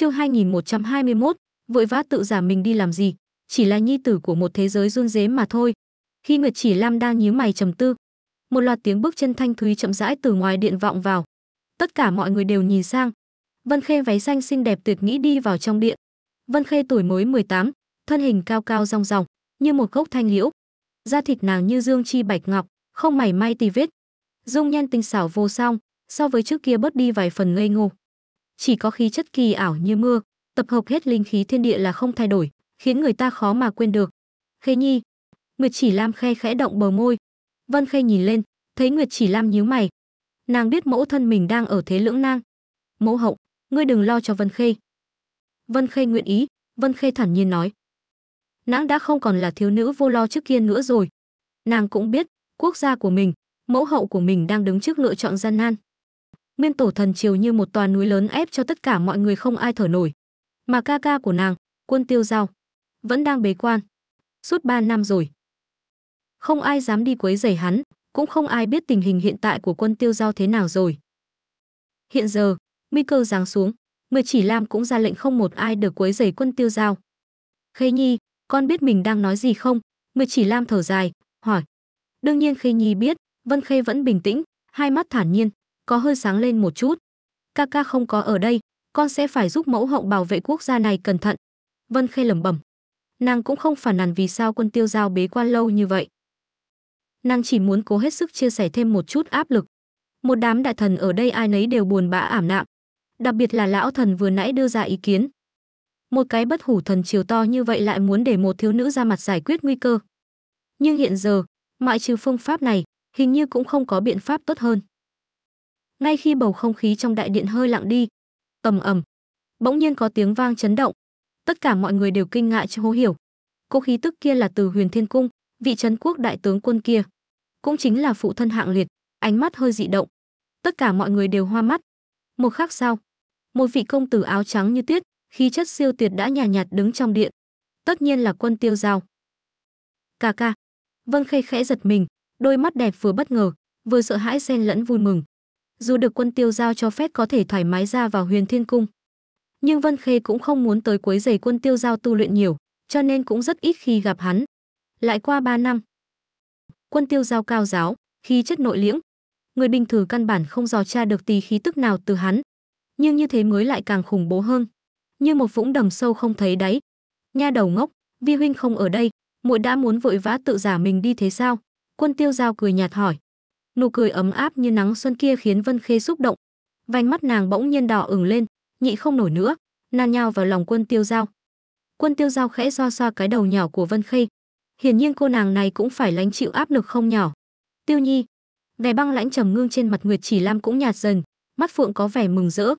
Chương 2121, vội vã tự giả mình đi làm gì, chỉ là nhi tử của một thế giới run dế mà thôi. Khi Nguyệt Chỉ Lam đang nhíu mày trầm tư, một loạt tiếng bước chân thanh thúy chậm rãi từ ngoài điện vọng vào. Tất cả mọi người đều nhìn sang. Vân Khê váy xanh xinh đẹp tuyệt nghĩ đi vào trong điện. Vân Khê tuổi mới 18, thân hình cao cao rong ròng, như một gốc thanh liễu. Da thịt nàng như dương chi bạch ngọc, không mảy may tì vết. Dung nhan tinh xảo vô song, so với trước kia bớt đi vài phần ngây ngô, chỉ có khí chất kỳ ảo như mưa, tập hợp hết linh khí thiên địa là không thay đổi, khiến người ta khó mà quên được. Khê Nhi, Nguyệt Chỉ Lam khe khẽ động bờ môi. Vân Khê nhìn lên, thấy Nguyệt Chỉ Lam nhíu mày. Nàng biết mẫu thân mình đang ở thế lưỡng nang. Mẫu hậu, ngươi đừng lo cho Vân Khê. Vân Khê nguyện ý, Vân Khê thản nhiên nói. Nàng đã không còn là thiếu nữ vô lo trước kia nữa rồi. Nàng cũng biết, quốc gia của mình, mẫu hậu của mình đang đứng trước lựa chọn gian nan nguyên tổ thần triều như một tòa núi lớn ép cho tất cả mọi người không ai thở nổi mà ca ca của nàng quân tiêu giao vẫn đang bế quan suốt ba năm rồi không ai dám đi quấy rầy hắn cũng không ai biết tình hình hiện tại của quân tiêu giao thế nào rồi hiện giờ nguy cơ giáng xuống mười chỉ lam cũng ra lệnh không một ai được quấy rầy quân tiêu giao khê nhi con biết mình đang nói gì không mười chỉ lam thở dài hỏi đương nhiên khê nhi biết vân khê vẫn bình tĩnh hai mắt thản nhiên có hơi sáng lên một chút. Kaka không có ở đây, con sẽ phải giúp mẫu hậu bảo vệ quốc gia này cẩn thận. Vân Khê lẩm bẩm. Nàng cũng không phản nàn vì sao quân tiêu giao bế quan lâu như vậy. Nàng chỉ muốn cố hết sức chia sẻ thêm một chút áp lực. Một đám đại thần ở đây ai nấy đều buồn bã ảm nạm, Đặc biệt là lão thần vừa nãy đưa ra ý kiến. Một cái bất hủ thần chiều to như vậy lại muốn để một thiếu nữ ra mặt giải quyết nguy cơ. Nhưng hiện giờ, ngoại trừ phương pháp này, hình như cũng không có biện pháp tốt hơn ngay khi bầu không khí trong đại điện hơi lặng đi tầm ầm bỗng nhiên có tiếng vang chấn động tất cả mọi người đều kinh ngại cho hố hiểu cô khí tức kia là từ huyền thiên cung vị trấn quốc đại tướng quân kia cũng chính là phụ thân hạng liệt ánh mắt hơi dị động tất cả mọi người đều hoa mắt một khắc sau một vị công tử áo trắng như tuyết khí chất siêu tuyệt đã nhàn nhạt, nhạt đứng trong điện tất nhiên là quân tiêu giao ca ca vân khê khẽ giật mình đôi mắt đẹp vừa bất ngờ vừa sợ hãi xen lẫn vui mừng dù được quân tiêu giao cho phép có thể thoải mái ra vào huyền thiên cung. Nhưng Vân Khê cũng không muốn tới quấy giày quân tiêu giao tu luyện nhiều, cho nên cũng rất ít khi gặp hắn. Lại qua 3 năm, quân tiêu giao cao giáo, khi chất nội liễng. Người bình thường căn bản không dò tra được tì khí tức nào từ hắn. Nhưng như thế mới lại càng khủng bố hơn. Như một vũng đầm sâu không thấy đáy. Nha đầu ngốc, vi huynh không ở đây, muội đã muốn vội vã tự giả mình đi thế sao? Quân tiêu giao cười nhạt hỏi nụ cười ấm áp như nắng xuân kia khiến Vân Khê xúc động. Vành mắt nàng bỗng nhiên đỏ ửng lên, nhị không nổi nữa, nàng nhào vào lòng Quân Tiêu Giao. Quân Tiêu Giao khẽ do xoa cái đầu nhỏ của Vân Khê. Hiển nhiên cô nàng này cũng phải lánh chịu áp lực không nhỏ. Tiêu Nhi, vẻ băng lãnh trầm ngưng trên mặt Nguyệt Chỉ Lam cũng nhạt dần, mắt phượng có vẻ mừng rỡ.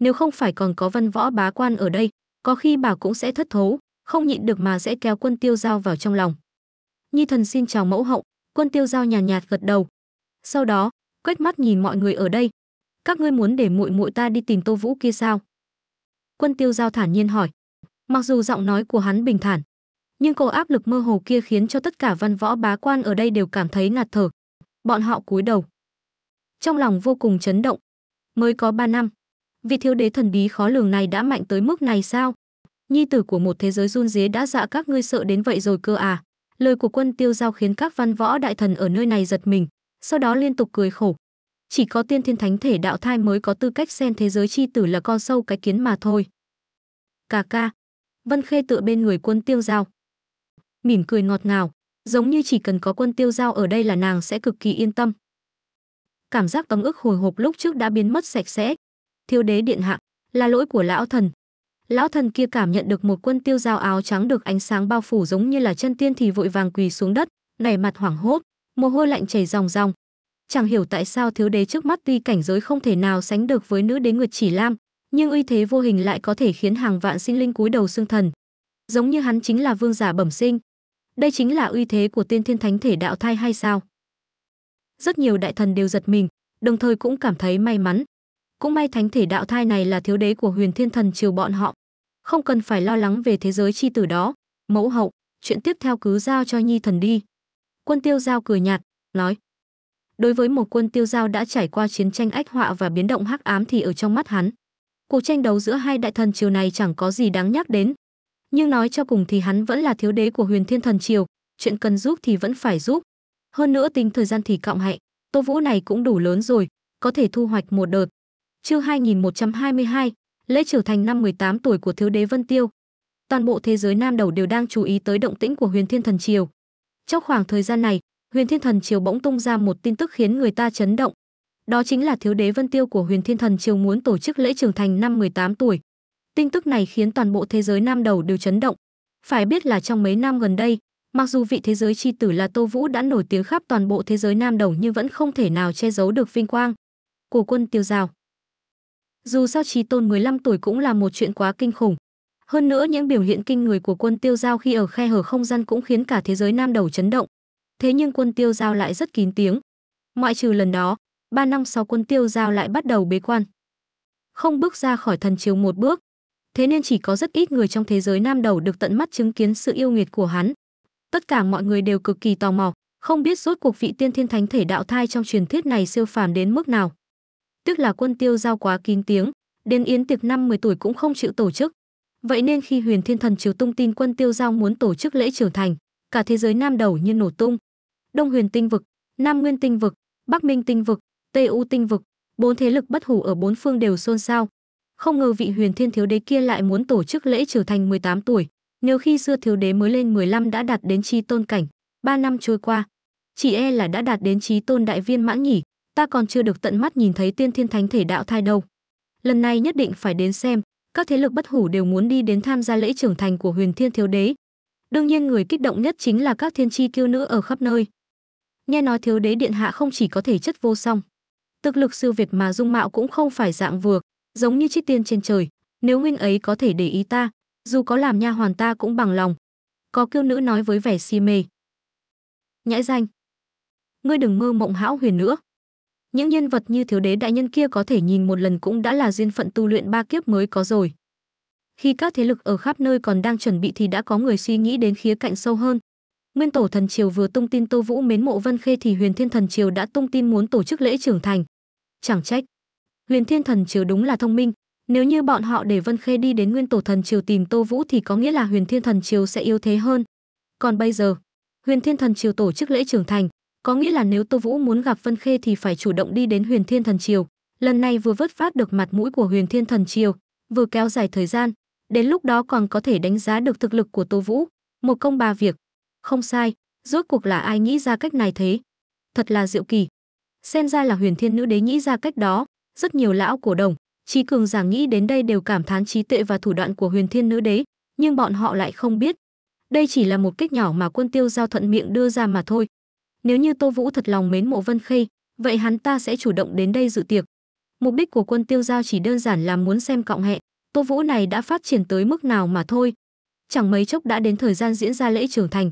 Nếu không phải còn có Văn Võ bá quan ở đây, có khi bà cũng sẽ thất thấu, không nhịn được mà sẽ kéo Quân Tiêu Giao vào trong lòng. Nhi thần xin chào mẫu hậu, Quân Tiêu Giao nhàn nhạt, nhạt gật đầu, sau đó, quét mắt nhìn mọi người ở đây. Các ngươi muốn để muội muội ta đi tìm Tô Vũ kia sao? Quân Tiêu Giao thản nhiên hỏi. Mặc dù giọng nói của hắn bình thản, nhưng cô áp lực mơ hồ kia khiến cho tất cả văn võ bá quan ở đây đều cảm thấy ngạt thở. Bọn họ cúi đầu. Trong lòng vô cùng chấn động. Mới có ba năm, vị thiếu đế thần bí khó lường này đã mạnh tới mức này sao? Nhi tử của một thế giới run rế đã dạ các ngươi sợ đến vậy rồi cơ à? Lời của quân tiêu giao khiến các văn võ đại thần ở nơi này giật mình sau đó liên tục cười khổ. Chỉ có tiên thiên thánh thể đạo thai mới có tư cách xen thế giới chi tử là con sâu cái kiến mà thôi. Cà ca. Vân Khê tựa bên người quân tiêu giao. Mỉm cười ngọt ngào, giống như chỉ cần có quân tiêu giao ở đây là nàng sẽ cực kỳ yên tâm. Cảm giác ấm ức hồi hộp lúc trước đã biến mất sạch sẽ. Thiếu đế điện hạ, là lỗi của lão thần. Lão thần kia cảm nhận được một quân tiêu giao áo trắng được ánh sáng bao phủ giống như là chân tiên thì vội vàng quỳ xuống đất, nảy mặt hoảng hốt, mồ hôi lạnh chảy ròng ròng. Chẳng hiểu tại sao thiếu đế trước mắt tuy cảnh giới không thể nào sánh được với nữ đế Nguyệt Chỉ Lam, nhưng uy thế vô hình lại có thể khiến hàng vạn sinh linh cúi đầu xương thần. Giống như hắn chính là vương giả bẩm sinh. Đây chính là uy thế của tiên thiên thánh thể đạo thai hay sao? Rất nhiều đại thần đều giật mình, đồng thời cũng cảm thấy may mắn. Cũng may thánh thể đạo thai này là thiếu đế của huyền thiên thần triều bọn họ. Không cần phải lo lắng về thế giới chi tử đó. Mẫu hậu, chuyện tiếp theo cứ giao cho nhi thần đi. Quân tiêu giao cười nhạt, nói. Đối với một quân tiêu giao đã trải qua chiến tranh ách họa và biến động hắc ám thì ở trong mắt hắn, cuộc tranh đấu giữa hai đại thần triều này chẳng có gì đáng nhắc đến. Nhưng nói cho cùng thì hắn vẫn là thiếu đế của huyền thiên thần triều, chuyện cần giúp thì vẫn phải giúp. Hơn nữa tính thời gian thì cộng hạnh, Tô Vũ này cũng đủ lớn rồi, có thể thu hoạch một đợt. Chương hai, lễ trở thành năm mười tám tuổi của thiếu đế Vân Tiêu. Toàn bộ thế giới nam đầu đều đang chú ý tới động tĩnh của Huyền Thiên Thần Triều. Trong khoảng thời gian này, Huyền Thiên Thần Triều bỗng tung ra một tin tức khiến người ta chấn động. Đó chính là thiếu đế Vân Tiêu của Huyền Thiên Thần Triều muốn tổ chức lễ trưởng thành năm 18 tuổi. Tin tức này khiến toàn bộ thế giới nam đầu đều chấn động. Phải biết là trong mấy năm gần đây, mặc dù vị thế giới chi tử là Tô Vũ đã nổi tiếng khắp toàn bộ thế giới nam đầu nhưng vẫn không thể nào che giấu được vinh quang. của quân tiêu Giao Dù sao trí tôn 15 tuổi cũng là một chuyện quá kinh khủng. Hơn nữa những biểu hiện kinh người của quân tiêu giao khi ở khe hở không gian cũng khiến cả thế giới nam đầu chấn động. Thế nhưng quân tiêu giao lại rất kín tiếng. Ngoại trừ lần đó, 3 năm sau quân tiêu giao lại bắt đầu bế quan. Không bước ra khỏi thần chiếu một bước. Thế nên chỉ có rất ít người trong thế giới nam đầu được tận mắt chứng kiến sự yêu nghiệt của hắn. Tất cả mọi người đều cực kỳ tò mò, không biết rốt cuộc vị tiên thiên thánh thể đạo thai trong truyền thuyết này siêu phàm đến mức nào. Tức là quân tiêu giao quá kín tiếng, đến yến tiệc năm 10 tuổi cũng không chịu tổ chức, Vậy nên khi Huyền Thiên Thần Triều Tung tin quân Tiêu Giao muốn tổ chức lễ trưởng thành, cả thế giới nam đầu như nổ tung. Đông Huyền Tinh vực, Nam Nguyên Tinh vực, Bắc Minh Tinh vực, Tây U Tinh vực, bốn thế lực bất hủ ở bốn phương đều xôn xao. Không ngờ vị Huyền Thiên thiếu đế kia lại muốn tổ chức lễ trưởng thành 18 tuổi, nếu khi xưa thiếu đế mới lên 15 đã đạt đến chi tôn cảnh, 3 năm trôi qua, chỉ e là đã đạt đến chí tôn đại viên mãn nhỉ, ta còn chưa được tận mắt nhìn thấy tiên thiên thánh thể đạo thai đâu. Lần này nhất định phải đến xem, các thế lực bất hủ đều muốn đi đến tham gia lễ trưởng thành của huyền thiên thiếu đế đương nhiên người kích động nhất chính là các thiên tri kiêu nữ ở khắp nơi nghe nói thiếu đế điện hạ không chỉ có thể chất vô song thực lực siêu việt mà dung mạo cũng không phải dạng vừa giống như chiếc tiên trên trời nếu huynh ấy có thể để ý ta dù có làm nha hoàn ta cũng bằng lòng có kiêu nữ nói với vẻ si mê nhãi danh ngươi đừng mơ mộng hão huyền nữa những nhân vật như thiếu đế đại nhân kia có thể nhìn một lần cũng đã là duyên phận tu luyện ba kiếp mới có rồi. Khi các thế lực ở khắp nơi còn đang chuẩn bị thì đã có người suy nghĩ đến khía cạnh sâu hơn. Nguyên tổ thần triều vừa tung tin Tô Vũ mến mộ Vân Khê thì Huyền Thiên thần triều đã tung tin muốn tổ chức lễ trưởng thành. Chẳng trách. Huyền Thiên thần triều đúng là thông minh, nếu như bọn họ để Vân Khê đi đến Nguyên tổ thần triều tìm Tô Vũ thì có nghĩa là Huyền Thiên thần triều sẽ yếu thế hơn. Còn bây giờ, Huyền Thiên thần triều tổ chức lễ trưởng thành, có nghĩa là nếu Tô Vũ muốn gặp Vân Khê thì phải chủ động đi đến Huyền Thiên Thần Triều. Lần này vừa vớt phát được mặt mũi của Huyền Thiên Thần Triều, vừa kéo dài thời gian, đến lúc đó còn có thể đánh giá được thực lực của Tô Vũ, một công ba việc. Không sai, rốt cuộc là ai nghĩ ra cách này thế? Thật là diệu kỳ. Xem ra là Huyền Thiên Nữ Đế nghĩ ra cách đó, rất nhiều lão cổ đồng, trí cường giả nghĩ đến đây đều cảm thán trí tuệ và thủ đoạn của Huyền Thiên Nữ Đế, nhưng bọn họ lại không biết, đây chỉ là một cách nhỏ mà Quân Tiêu giao thuận miệng đưa ra mà thôi, nếu như Tô Vũ thật lòng mến mộ Vân Khê, vậy hắn ta sẽ chủ động đến đây dự tiệc. Mục đích của quân tiêu giao chỉ đơn giản là muốn xem cọng hẹn, Tô Vũ này đã phát triển tới mức nào mà thôi. Chẳng mấy chốc đã đến thời gian diễn ra lễ trưởng thành.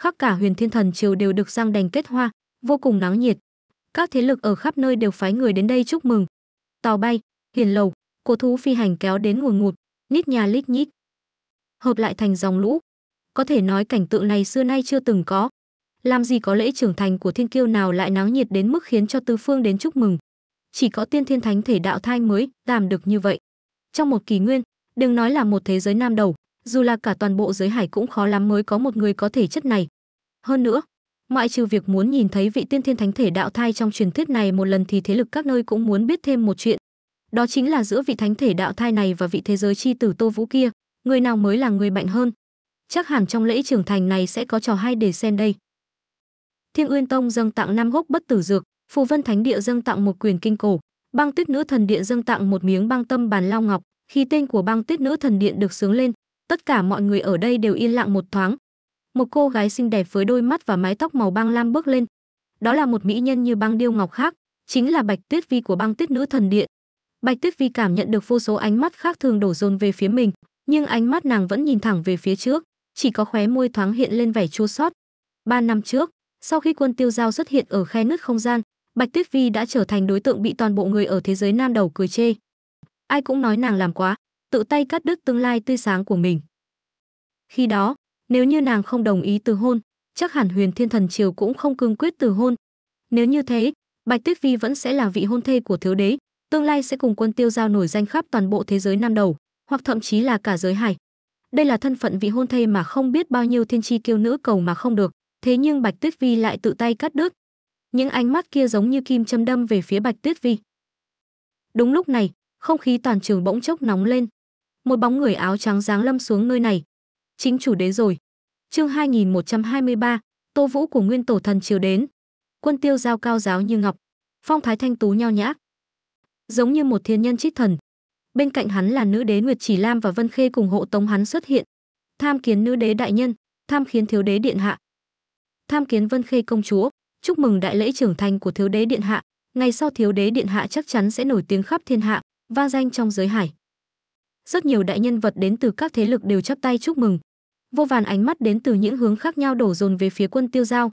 Khắp cả huyền thiên thần triều đều được giang đành kết hoa, vô cùng náo nhiệt. Các thế lực ở khắp nơi đều phái người đến đây chúc mừng. Tàu bay, hiền lầu, cổ thú phi hành kéo đến ngùn ngụt, nít nhà lít nhít. Hợp lại thành dòng lũ. Có thể nói cảnh tượng này xưa nay chưa từng có làm gì có lễ trưởng thành của thiên kiêu nào lại náo nhiệt đến mức khiến cho tứ phương đến chúc mừng. Chỉ có tiên thiên thánh thể đạo thai mới làm được như vậy. Trong một kỳ nguyên, đừng nói là một thế giới nam đầu, dù là cả toàn bộ giới hải cũng khó lắm mới có một người có thể chất này. Hơn nữa, ngoại trừ việc muốn nhìn thấy vị tiên thiên thánh thể đạo thai trong truyền thuyết này một lần thì thế lực các nơi cũng muốn biết thêm một chuyện. Đó chính là giữa vị thánh thể đạo thai này và vị thế giới chi tử Tô Vũ kia, người nào mới là người mạnh hơn. Chắc hẳn trong lễ trưởng thành này sẽ có trò hay để xem đây. Thiên Uyên Tông dâng tặng năm gốc bất tử dược, Phù Vân Thánh Địa dâng tặng một quyền kinh cổ, Băng Tuyết Nữ Thần Điện dâng tặng một miếng băng tâm bàn lao ngọc. Khi tên của Băng Tuyết Nữ Thần Điện được sướng lên, tất cả mọi người ở đây đều yên lặng một thoáng. Một cô gái xinh đẹp với đôi mắt và mái tóc màu băng lam bước lên. Đó là một mỹ nhân như băng điêu ngọc khác, chính là Bạch Tuyết Vi của Băng Tuyết Nữ Thần Điện. Bạch Tuyết Vi cảm nhận được vô số ánh mắt khác thường đổ dồn về phía mình, nhưng ánh mắt nàng vẫn nhìn thẳng về phía trước, chỉ có khóe môi thoáng hiện lên vẻ chua xót. Ba năm trước, sau khi quân tiêu giao xuất hiện ở khe nứt không gian, Bạch Tuyết Vi đã trở thành đối tượng bị toàn bộ người ở thế giới nam đầu cười chê. Ai cũng nói nàng làm quá, tự tay cắt đứt tương lai tươi sáng của mình. Khi đó, nếu như nàng không đồng ý từ hôn, chắc hẳn Huyền Thiên Thần Triều cũng không cương quyết từ hôn. Nếu như thế, Bạch Tuyết Vi vẫn sẽ là vị hôn thê của thiếu đế, tương lai sẽ cùng quân tiêu giao nổi danh khắp toàn bộ thế giới nam đầu, hoặc thậm chí là cả giới hải. Đây là thân phận vị hôn thê mà không biết bao nhiêu thiên tri kiêu nữ cầu mà không được thế nhưng Bạch Tuyết Vi lại tự tay cắt đứt. Những ánh mắt kia giống như kim châm đâm về phía Bạch Tuyết Vi. Đúng lúc này, không khí toàn trường bỗng chốc nóng lên. Một bóng người áo trắng dáng lâm xuống nơi này. Chính chủ đến rồi. Chương 2123, Tô Vũ của Nguyên Tổ Thần chiều đến. Quân tiêu giao cao giáo như ngọc, phong thái thanh tú nhao nhã. Giống như một thiên nhân chích thần. Bên cạnh hắn là nữ đế Nguyệt Chỉ Lam và Vân Khê cùng hộ tống hắn xuất hiện. Tham kiến nữ đế đại nhân, tham kiến thiếu đế điện hạ, tham kiến Vân Khê công chúa, chúc mừng đại lễ trưởng thành của thiếu đế điện hạ, ngày sau thiếu đế điện hạ chắc chắn sẽ nổi tiếng khắp thiên hạ, va danh trong giới hải. Rất nhiều đại nhân vật đến từ các thế lực đều chắp tay chúc mừng. Vô vàn ánh mắt đến từ những hướng khác nhau đổ dồn về phía quân Tiêu Giao.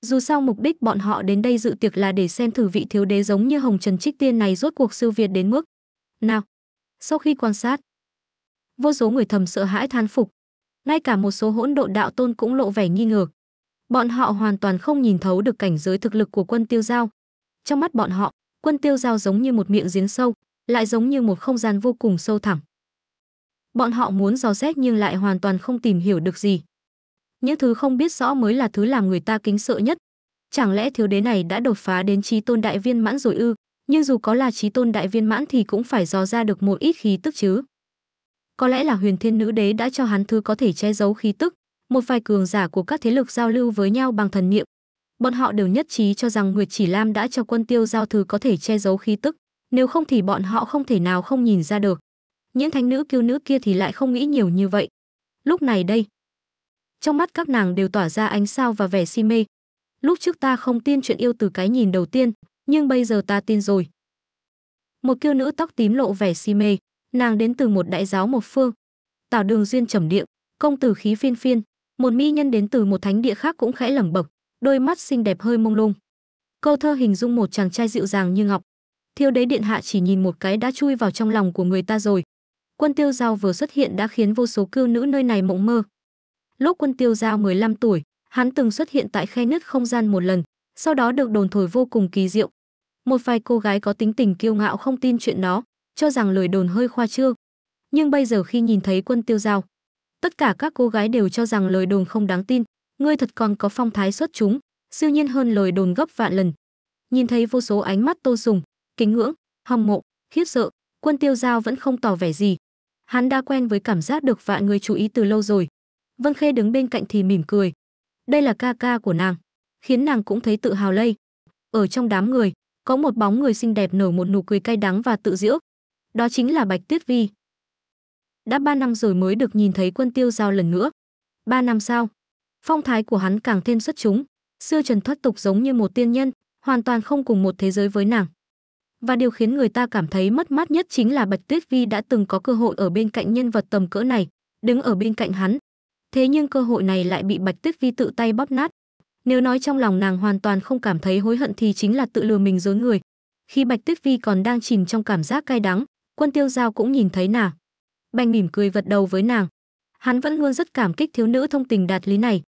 Dù sao mục đích bọn họ đến đây dự tiệc là để xem thử vị thiếu đế giống như Hồng Trần Trích Tiên này rốt cuộc siêu việt đến mức nào. Sau khi quan sát, vô số người thầm sợ hãi than phục, ngay cả một số hỗn độn đạo tôn cũng lộ vẻ nghi ngờ. Bọn họ hoàn toàn không nhìn thấu được cảnh giới thực lực của quân tiêu giao. Trong mắt bọn họ, quân tiêu giao giống như một miệng giếng sâu, lại giống như một không gian vô cùng sâu thẳm. Bọn họ muốn dò xét nhưng lại hoàn toàn không tìm hiểu được gì. Những thứ không biết rõ mới là thứ làm người ta kính sợ nhất. Chẳng lẽ thiếu đế này đã đột phá đến trí tôn đại viên mãn rồi ư? Nhưng dù có là trí tôn đại viên mãn thì cũng phải dò ra được một ít khí tức chứ. Có lẽ là huyền thiên nữ đế đã cho hắn thứ có thể che giấu khí tức, một vài cường giả của các thế lực giao lưu với nhau bằng thần niệm. Bọn họ đều nhất trí cho rằng Nguyệt Chỉ Lam đã cho quân tiêu giao thứ có thể che giấu khí tức, nếu không thì bọn họ không thể nào không nhìn ra được. Những thánh nữ kiêu nữ kia thì lại không nghĩ nhiều như vậy. Lúc này đây, trong mắt các nàng đều tỏa ra ánh sao và vẻ si mê. Lúc trước ta không tin chuyện yêu từ cái nhìn đầu tiên, nhưng bây giờ ta tin rồi. Một kiêu nữ tóc tím lộ vẻ si mê, nàng đến từ một đại giáo một phương. Tảo đường duyên trầm điện, công tử khí phiên phiên, một mỹ nhân đến từ một thánh địa khác cũng khẽ lẩm bẩm đôi mắt xinh đẹp hơi mông lung câu thơ hình dung một chàng trai dịu dàng như ngọc Thiếu đế điện hạ chỉ nhìn một cái đã chui vào trong lòng của người ta rồi quân tiêu giao vừa xuất hiện đã khiến vô số cưu nữ nơi này mộng mơ lúc quân tiêu giao 15 tuổi hắn từng xuất hiện tại khe nứt không gian một lần sau đó được đồn thổi vô cùng kỳ diệu một vài cô gái có tính tình kiêu ngạo không tin chuyện đó cho rằng lời đồn hơi khoa trương nhưng bây giờ khi nhìn thấy quân tiêu giao tất cả các cô gái đều cho rằng lời đồn không đáng tin ngươi thật còn có phong thái xuất chúng siêu nhiên hơn lời đồn gấp vạn lần nhìn thấy vô số ánh mắt tô sùng kính ngưỡng hâm mộ khiếp sợ quân tiêu giao vẫn không tỏ vẻ gì hắn đã quen với cảm giác được vạn người chú ý từ lâu rồi vân khê đứng bên cạnh thì mỉm cười đây là ca ca của nàng khiến nàng cũng thấy tự hào lây ở trong đám người có một bóng người xinh đẹp nở một nụ cười cay đắng và tự giễu đó chính là bạch tuyết vi đã 3 năm rồi mới được nhìn thấy quân tiêu giao lần nữa. 3 năm sau, phong thái của hắn càng thêm xuất chúng, xưa trần thoát tục giống như một tiên nhân, hoàn toàn không cùng một thế giới với nàng. Và điều khiến người ta cảm thấy mất mát nhất chính là Bạch Tuyết Vi đã từng có cơ hội ở bên cạnh nhân vật tầm cỡ này, đứng ở bên cạnh hắn. Thế nhưng cơ hội này lại bị Bạch Tuyết Vi tự tay bóp nát. Nếu nói trong lòng nàng hoàn toàn không cảm thấy hối hận thì chính là tự lừa mình dối người. Khi Bạch Tuyết Vi còn đang chìm trong cảm giác cay đắng, Quân Tiêu Giao cũng nhìn thấy nàng bèn mỉm cười vật đầu với nàng. Hắn vẫn luôn rất cảm kích thiếu nữ thông tình đạt lý này.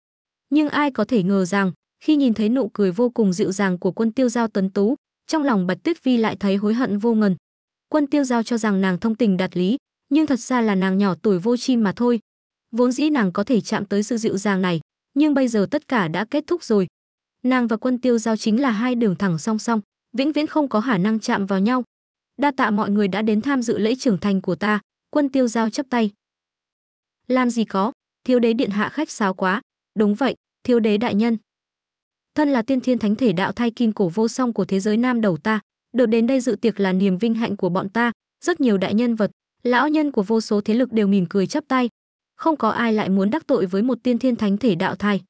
Nhưng ai có thể ngờ rằng, khi nhìn thấy nụ cười vô cùng dịu dàng của quân tiêu giao tuấn tú, trong lòng Bạch Tuyết Vi lại thấy hối hận vô ngần. Quân tiêu giao cho rằng nàng thông tình đạt lý, nhưng thật ra là nàng nhỏ tuổi vô chi mà thôi. Vốn dĩ nàng có thể chạm tới sự dịu dàng này, nhưng bây giờ tất cả đã kết thúc rồi. Nàng và quân tiêu giao chính là hai đường thẳng song song, vĩnh viễn không có khả năng chạm vào nhau. Đa tạ mọi người đã đến tham dự lễ trưởng thành của ta, quân tiêu giao chấp tay làm gì có thiếu đế điện hạ khách sáo quá đúng vậy thiếu đế đại nhân thân là tiên thiên thánh thể đạo thai kim cổ vô song của thế giới nam đầu ta được đến đây dự tiệc là niềm vinh hạnh của bọn ta rất nhiều đại nhân vật lão nhân của vô số thế lực đều mỉm cười chấp tay không có ai lại muốn đắc tội với một tiên thiên thánh thể đạo thai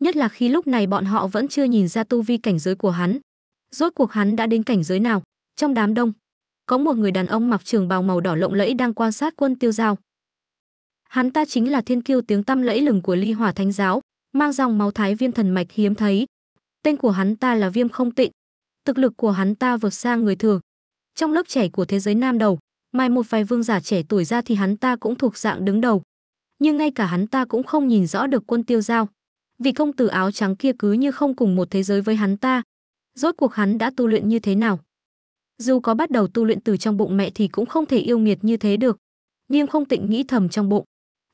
nhất là khi lúc này bọn họ vẫn chưa nhìn ra tu vi cảnh giới của hắn rốt cuộc hắn đã đến cảnh giới nào trong đám đông có một người đàn ông mặc trường bào màu đỏ lộng lẫy đang quan sát quân tiêu giao. Hắn ta chính là thiên kiêu tiếng tăm lẫy lừng của ly hỏa thánh giáo, mang dòng máu thái viên thần mạch hiếm thấy. Tên của hắn ta là viêm không tịnh, thực lực của hắn ta vượt xa người thường. Trong lớp trẻ của thế giới nam đầu, mai một vài vương giả trẻ tuổi ra thì hắn ta cũng thuộc dạng đứng đầu. Nhưng ngay cả hắn ta cũng không nhìn rõ được quân tiêu giao. Vì công tử áo trắng kia cứ như không cùng một thế giới với hắn ta. Rốt cuộc hắn đã tu luyện như thế nào? dù có bắt đầu tu luyện từ trong bụng mẹ thì cũng không thể yêu nghiệt như thế được. Niêm không tịnh nghĩ thầm trong bụng.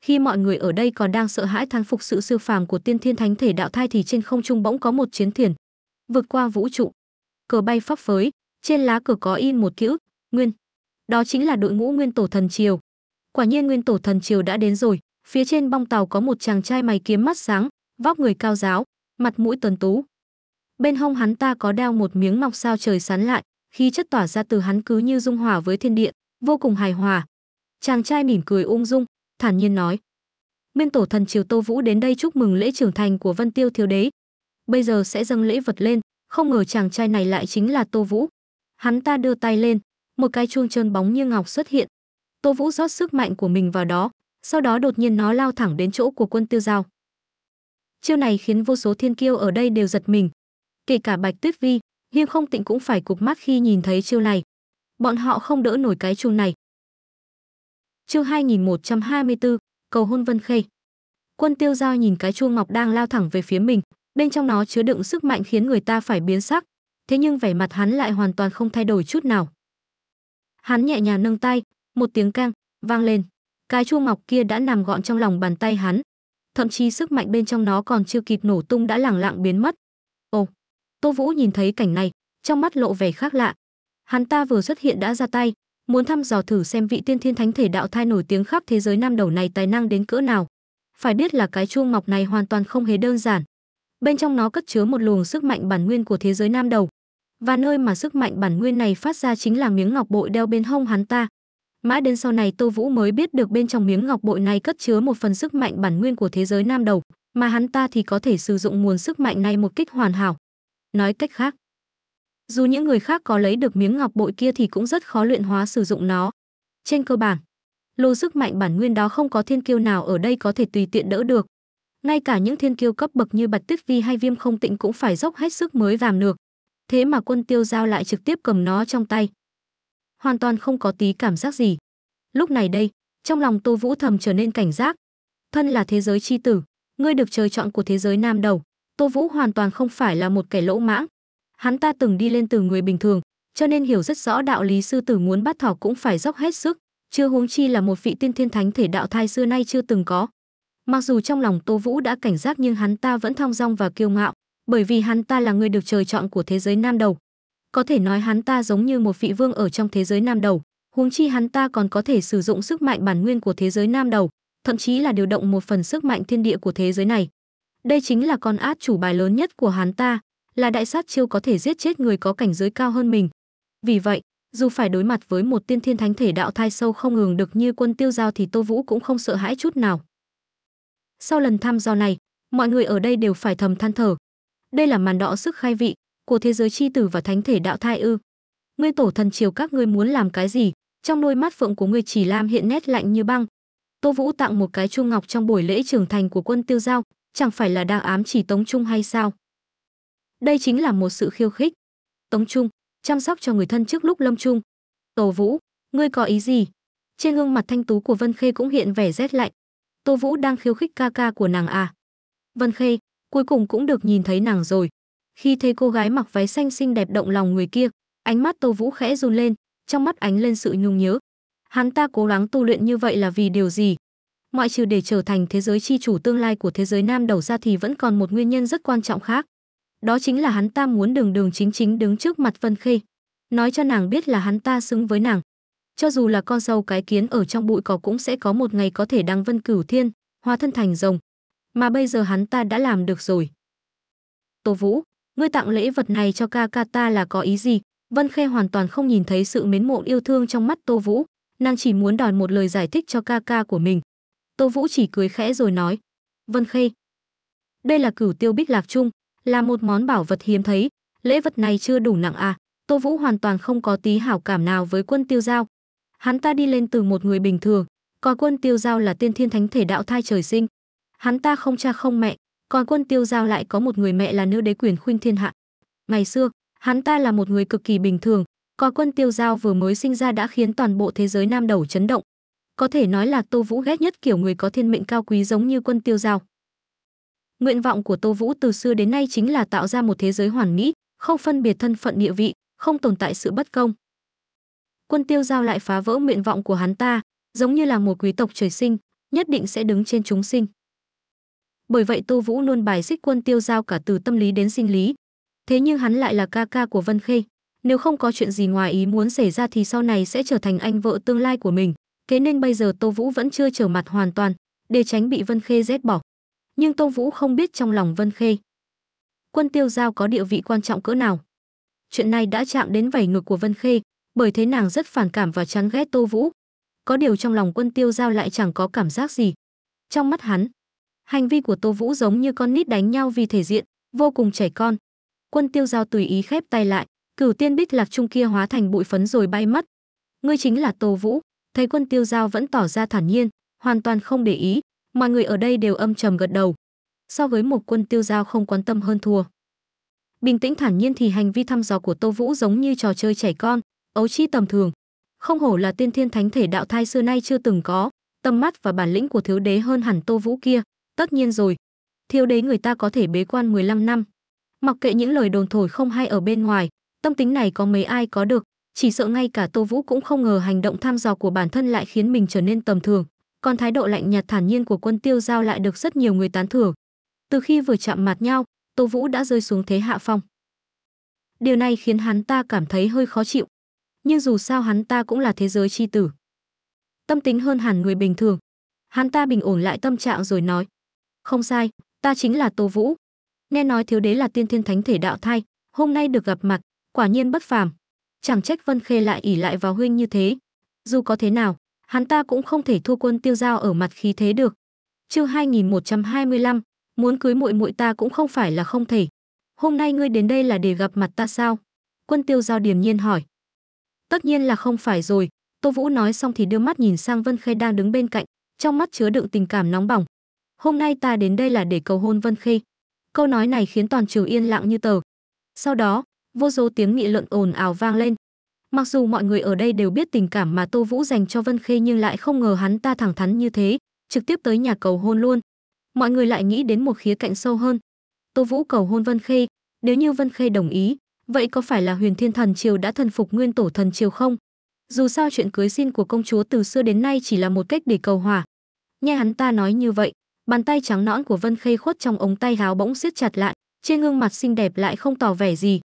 Khi mọi người ở đây còn đang sợ hãi thán phục sự siêu phàm của tiên thiên thánh thể đạo thai thì trên không trung bỗng có một chiến thiền vượt qua vũ trụ. Cờ bay phấp phới, trên lá cờ có in một chữ Nguyên. Đó chính là đội ngũ Nguyên Tổ Thần Triều. Quả nhiên Nguyên Tổ Thần Triều đã đến rồi, phía trên bong tàu có một chàng trai mày kiếm mắt sáng, vóc người cao giáo, mặt mũi tuấn tú. Bên hông hắn ta có đeo một miếng ngọc sao trời sán lại, khí chất tỏa ra từ hắn cứ như dung hòa với thiên địa, vô cùng hài hòa. Chàng trai mỉm cười ung dung, thản nhiên nói: "Nguyên tổ thần triều Tô Vũ đến đây chúc mừng lễ trưởng thành của Vân Tiêu thiếu đế, bây giờ sẽ dâng lễ vật lên, không ngờ chàng trai này lại chính là Tô Vũ." Hắn ta đưa tay lên, một cái chuông trơn bóng như ngọc xuất hiện. Tô Vũ rót sức mạnh của mình vào đó, sau đó đột nhiên nó lao thẳng đến chỗ của Quân Tiêu Dao. Chiêu này khiến vô số thiên kiêu ở đây đều giật mình, kể cả Bạch Tuyết Vi, hiên không tịnh cũng phải cục mắt khi nhìn thấy chiêu này. Bọn họ không đỡ nổi cái chuông này. Chương 2124, cầu hôn Vân Khê. Quân Tiêu Giao nhìn cái chuông ngọc đang lao thẳng về phía mình, bên trong nó chứa đựng sức mạnh khiến người ta phải biến sắc, thế nhưng vẻ mặt hắn lại hoàn toàn không thay đổi chút nào. Hắn nhẹ nhàng nâng tay, một tiếng cang vang lên, cái chuông ngọc kia đã nằm gọn trong lòng bàn tay hắn, thậm chí sức mạnh bên trong nó còn chưa kịp nổ tung đã lẳng lặng biến mất, Tô Vũ nhìn thấy cảnh này, trong mắt lộ vẻ khác lạ. Hắn ta vừa xuất hiện đã ra tay, muốn thăm dò thử xem vị tiên thiên thánh thể đạo thai nổi tiếng khắp thế giới nam đầu này tài năng đến cỡ nào. Phải biết là cái chuông mọc này hoàn toàn không hề đơn giản. Bên trong nó cất chứa một luồng sức mạnh bản nguyên của thế giới nam đầu, và nơi mà sức mạnh bản nguyên này phát ra chính là miếng ngọc bội đeo bên hông hắn ta. Mãi đến sau này Tô Vũ mới biết được bên trong miếng ngọc bội này cất chứa một phần sức mạnh bản nguyên của thế giới nam đầu, mà hắn ta thì có thể sử dụng nguồn sức mạnh này một cách hoàn hảo, Nói cách khác, dù những người khác có lấy được miếng ngọc bội kia thì cũng rất khó luyện hóa sử dụng nó. Trên cơ bản, lô sức mạnh bản nguyên đó không có thiên kiêu nào ở đây có thể tùy tiện đỡ được. Ngay cả những thiên kiêu cấp bậc như Bạch Tuyết Vi hay Viêm Không Tịnh cũng phải dốc hết sức mới làm được. Thế mà quân tiêu giao lại trực tiếp cầm nó trong tay. Hoàn toàn không có tí cảm giác gì. Lúc này đây, trong lòng Tô Vũ thầm trở nên cảnh giác. Thân là thế giới chi tử, ngươi được trời chọn của thế giới nam đầu. Tô Vũ hoàn toàn không phải là một kẻ lỗ mãng. Hắn ta từng đi lên từ người bình thường, cho nên hiểu rất rõ đạo lý sư tử muốn bắt thỏ cũng phải dốc hết sức, chưa huống chi là một vị tiên thiên thánh thể đạo thai xưa nay chưa từng có. Mặc dù trong lòng Tô Vũ đã cảnh giác nhưng hắn ta vẫn thong dong và kiêu ngạo, bởi vì hắn ta là người được trời chọn của thế giới nam đầu. Có thể nói hắn ta giống như một vị vương ở trong thế giới nam đầu, huống chi hắn ta còn có thể sử dụng sức mạnh bản nguyên của thế giới nam đầu, thậm chí là điều động một phần sức mạnh thiên địa của thế giới này. Đây chính là con át chủ bài lớn nhất của hắn ta, là đại sát chiêu có thể giết chết người có cảnh giới cao hơn mình. Vì vậy, dù phải đối mặt với một tiên thiên thánh thể đạo thai sâu không ngừng được như quân tiêu giao thì Tô Vũ cũng không sợ hãi chút nào. Sau lần thăm dò này, mọi người ở đây đều phải thầm than thở. Đây là màn đọ sức khai vị của thế giới chi tử và thánh thể đạo thai ư. Ngươi tổ thần chiều các ngươi muốn làm cái gì? Trong đôi mắt phượng của ngươi chỉ lam hiện nét lạnh như băng. Tô Vũ tặng một cái chuông ngọc trong buổi lễ trưởng thành của quân tiêu giao, chẳng phải là đang ám chỉ Tống Trung hay sao? Đây chính là một sự khiêu khích. Tống Trung, chăm sóc cho người thân trước lúc lâm trung. Tô Vũ, ngươi có ý gì? Trên gương mặt thanh tú của Vân Khê cũng hiện vẻ rét lạnh. Tô Vũ đang khiêu khích ca ca của nàng à? Vân Khê, cuối cùng cũng được nhìn thấy nàng rồi. Khi thấy cô gái mặc váy xanh xinh đẹp động lòng người kia, ánh mắt Tô Vũ khẽ run lên, trong mắt ánh lên sự nhung nhớ. Hắn ta cố gắng tu luyện như vậy là vì điều gì? ngoại trừ để trở thành thế giới chi chủ tương lai của thế giới nam đầu ra thì vẫn còn một nguyên nhân rất quan trọng khác. Đó chính là hắn ta muốn đường đường chính chính đứng trước mặt Vân Khê, nói cho nàng biết là hắn ta xứng với nàng. Cho dù là con sâu cái kiến ở trong bụi cỏ cũng sẽ có một ngày có thể đăng vân cửu thiên, hóa thân thành rồng. Mà bây giờ hắn ta đã làm được rồi. Tô Vũ, ngươi tặng lễ vật này cho ca ca ta là có ý gì? Vân Khê hoàn toàn không nhìn thấy sự mến mộ yêu thương trong mắt Tô Vũ, nàng chỉ muốn đòi một lời giải thích cho ca ca của mình, Tô Vũ chỉ cười khẽ rồi nói, Vân Khê. Đây là cửu tiêu bích lạc trung, là một món bảo vật hiếm thấy, lễ vật này chưa đủ nặng à, Tô Vũ hoàn toàn không có tí hảo cảm nào với quân tiêu giao. Hắn ta đi lên từ một người bình thường, còn quân tiêu giao là tiên thiên thánh thể đạo thai trời sinh. Hắn ta không cha không mẹ, còn quân tiêu giao lại có một người mẹ là nữ đế quyền khuynh thiên hạ. Ngày xưa, hắn ta là một người cực kỳ bình thường, còn quân tiêu giao vừa mới sinh ra đã khiến toàn bộ thế giới nam đầu chấn động có thể nói là Tô Vũ ghét nhất kiểu người có thiên mệnh cao quý giống như quân tiêu giao. Nguyện vọng của Tô Vũ từ xưa đến nay chính là tạo ra một thế giới hoàn mỹ, không phân biệt thân phận địa vị, không tồn tại sự bất công. Quân tiêu giao lại phá vỡ nguyện vọng của hắn ta, giống như là một quý tộc trời sinh, nhất định sẽ đứng trên chúng sinh. Bởi vậy Tô Vũ luôn bài xích quân tiêu giao cả từ tâm lý đến sinh lý. Thế nhưng hắn lại là ca ca của Vân Khê, nếu không có chuyện gì ngoài ý muốn xảy ra thì sau này sẽ trở thành anh vợ tương lai của mình kế nên bây giờ Tô Vũ vẫn chưa trở mặt hoàn toàn, để tránh bị Vân Khê rét bỏ. Nhưng Tô Vũ không biết trong lòng Vân Khê. Quân tiêu giao có địa vị quan trọng cỡ nào. Chuyện này đã chạm đến vảy ngực của Vân Khê, bởi thế nàng rất phản cảm và chán ghét Tô Vũ. Có điều trong lòng quân tiêu giao lại chẳng có cảm giác gì. Trong mắt hắn, hành vi của Tô Vũ giống như con nít đánh nhau vì thể diện, vô cùng trẻ con. Quân tiêu giao tùy ý khép tay lại, cửu tiên bích lạc trung kia hóa thành bụi phấn rồi bay mất. Ngươi chính là Tô Vũ thấy quân tiêu giao vẫn tỏ ra thản nhiên hoàn toàn không để ý mọi người ở đây đều âm trầm gật đầu so với một quân tiêu giao không quan tâm hơn thua bình tĩnh thản nhiên thì hành vi thăm dò của tô vũ giống như trò chơi trẻ con ấu chi tầm thường không hổ là tiên thiên thánh thể đạo thai xưa nay chưa từng có tâm mắt và bản lĩnh của thiếu đế hơn hẳn tô vũ kia tất nhiên rồi thiếu đế người ta có thể bế quan 15 năm mặc kệ những lời đồn thổi không hay ở bên ngoài tâm tính này có mấy ai có được chỉ sợ ngay cả Tô Vũ cũng không ngờ hành động thăm dò của bản thân lại khiến mình trở nên tầm thường, còn thái độ lạnh nhạt thản nhiên của Quân Tiêu Giao lại được rất nhiều người tán thưởng. Từ khi vừa chạm mặt nhau, Tô Vũ đã rơi xuống thế hạ phong. Điều này khiến hắn ta cảm thấy hơi khó chịu, nhưng dù sao hắn ta cũng là thế giới chi tử. Tâm tính hơn hẳn người bình thường, hắn ta bình ổn lại tâm trạng rồi nói: "Không sai, ta chính là Tô Vũ. Nghe nói thiếu đế là tiên thiên thánh thể đạo thai, hôm nay được gặp mặt, quả nhiên bất phàm." chẳng trách Vân Khê lại ỉ lại vào huynh như thế. Dù có thế nào, hắn ta cũng không thể thua quân tiêu giao ở mặt khí thế được. Chương 2125, muốn cưới muội muội ta cũng không phải là không thể. Hôm nay ngươi đến đây là để gặp mặt ta sao? Quân tiêu giao điềm nhiên hỏi. Tất nhiên là không phải rồi, Tô Vũ nói xong thì đưa mắt nhìn sang Vân Khê đang đứng bên cạnh, trong mắt chứa đựng tình cảm nóng bỏng. Hôm nay ta đến đây là để cầu hôn Vân Khê. Câu nói này khiến toàn trường yên lặng như tờ. Sau đó, vô số tiếng nghị luận ồn ào vang lên. Mặc dù mọi người ở đây đều biết tình cảm mà Tô Vũ dành cho Vân Khê nhưng lại không ngờ hắn ta thẳng thắn như thế, trực tiếp tới nhà cầu hôn luôn. Mọi người lại nghĩ đến một khía cạnh sâu hơn. Tô Vũ cầu hôn Vân Khê, nếu như Vân Khê đồng ý, vậy có phải là Huyền Thiên Thần Triều đã thần phục Nguyên Tổ Thần Triều không? Dù sao chuyện cưới xin của công chúa từ xưa đến nay chỉ là một cách để cầu hòa. Nghe hắn ta nói như vậy, bàn tay trắng nõn của Vân Khê khuất trong ống tay háo bỗng siết chặt lại, trên gương mặt xinh đẹp lại không tỏ vẻ gì,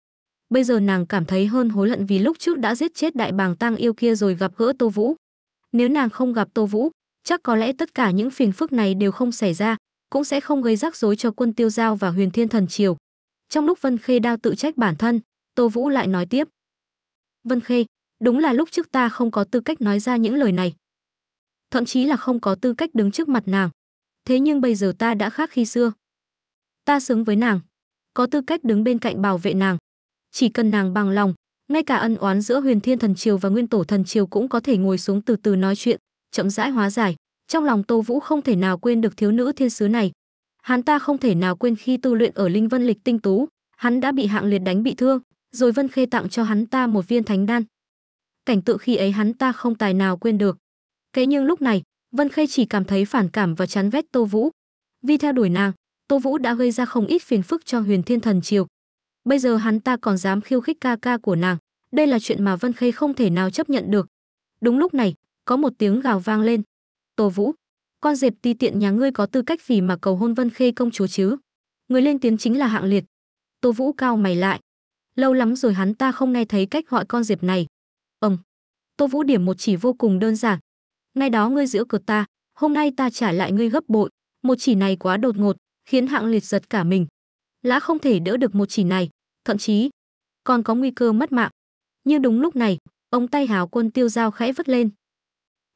bây giờ nàng cảm thấy hơn hối hận vì lúc trước đã giết chết đại bàng tăng yêu kia rồi gặp gỡ tô vũ nếu nàng không gặp tô vũ chắc có lẽ tất cả những phiền phức này đều không xảy ra cũng sẽ không gây rắc rối cho quân tiêu giao và huyền thiên thần triều trong lúc vân khê đang tự trách bản thân tô vũ lại nói tiếp vân khê đúng là lúc trước ta không có tư cách nói ra những lời này thậm chí là không có tư cách đứng trước mặt nàng thế nhưng bây giờ ta đã khác khi xưa ta xứng với nàng có tư cách đứng bên cạnh bảo vệ nàng chỉ cần nàng bằng lòng ngay cả ân oán giữa huyền thiên thần triều và nguyên tổ thần triều cũng có thể ngồi xuống từ từ nói chuyện chậm rãi hóa giải trong lòng tô vũ không thể nào quên được thiếu nữ thiên sứ này hắn ta không thể nào quên khi tu luyện ở linh vân lịch tinh tú hắn đã bị hạng liệt đánh bị thương rồi vân khê tặng cho hắn ta một viên thánh đan cảnh tượng khi ấy hắn ta không tài nào quên được thế nhưng lúc này vân khê chỉ cảm thấy phản cảm và chán ghét tô vũ vì theo đuổi nàng tô vũ đã gây ra không ít phiền phức cho huyền thiên thần triều bây giờ hắn ta còn dám khiêu khích ca ca của nàng đây là chuyện mà vân khê không thể nào chấp nhận được đúng lúc này có một tiếng gào vang lên tô vũ con dẹp ti tiện nhà ngươi có tư cách gì mà cầu hôn vân khê công chúa chứ người lên tiếng chính là hạng liệt tô vũ cao mày lại lâu lắm rồi hắn ta không nghe thấy cách gọi con diệp này ông. tô vũ điểm một chỉ vô cùng đơn giản ngay đó ngươi giữa cột ta hôm nay ta trả lại ngươi gấp bội một chỉ này quá đột ngột khiến hạng liệt giật cả mình lã không thể đỡ được một chỉ này thậm chí còn có nguy cơ mất mạng. như đúng lúc này, ông tay hào quân tiêu dao khẽ vứt lên.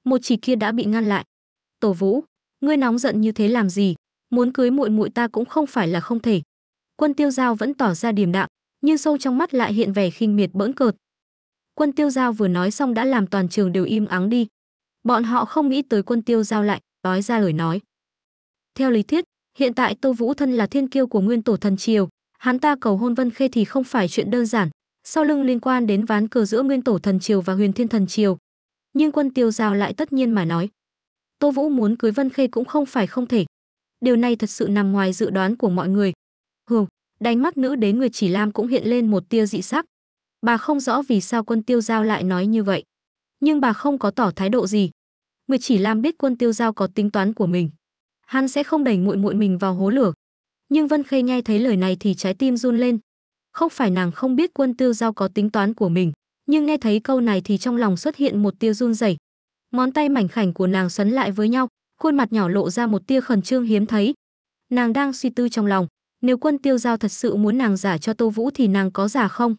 Một chỉ kia đã bị ngăn lại. Tổ Vũ, ngươi nóng giận như thế làm gì? Muốn cưới muội muội ta cũng không phải là không thể. Quân tiêu dao vẫn tỏ ra điềm đạm, nhưng sâu trong mắt lại hiện vẻ khinh miệt bỡn cợt. Quân tiêu dao vừa nói xong đã làm toàn trường đều im ắng đi. Bọn họ không nghĩ tới quân tiêu dao lại, nói ra lời nói. Theo lý thuyết, hiện tại Tô Vũ Thân là thiên kiêu của nguyên tổ thần triều, hắn ta cầu hôn Vân Khê thì không phải chuyện đơn giản, sau lưng liên quan đến ván cờ giữa Nguyên Tổ thần triều và Huyền Thiên thần triều. Nhưng Quân Tiêu Giao lại tất nhiên mà nói, Tô Vũ muốn cưới Vân Khê cũng không phải không thể. Điều này thật sự nằm ngoài dự đoán của mọi người. Hừ, đánh mắt nữ đến người Chỉ Lam cũng hiện lên một tia dị sắc. Bà không rõ vì sao Quân Tiêu Giao lại nói như vậy, nhưng bà không có tỏ thái độ gì. Người Chỉ Lam biết Quân Tiêu Giao có tính toán của mình, hắn sẽ không đẩy muội muội mình vào hố lửa, nhưng Vân Khê nghe thấy lời này thì trái tim run lên. Không phải nàng không biết quân tiêu giao có tính toán của mình, nhưng nghe thấy câu này thì trong lòng xuất hiện một tia run rẩy. Ngón tay mảnh khảnh của nàng xoắn lại với nhau, khuôn mặt nhỏ lộ ra một tia khẩn trương hiếm thấy. Nàng đang suy tư trong lòng, nếu quân tiêu giao thật sự muốn nàng giả cho Tô Vũ thì nàng có giả không?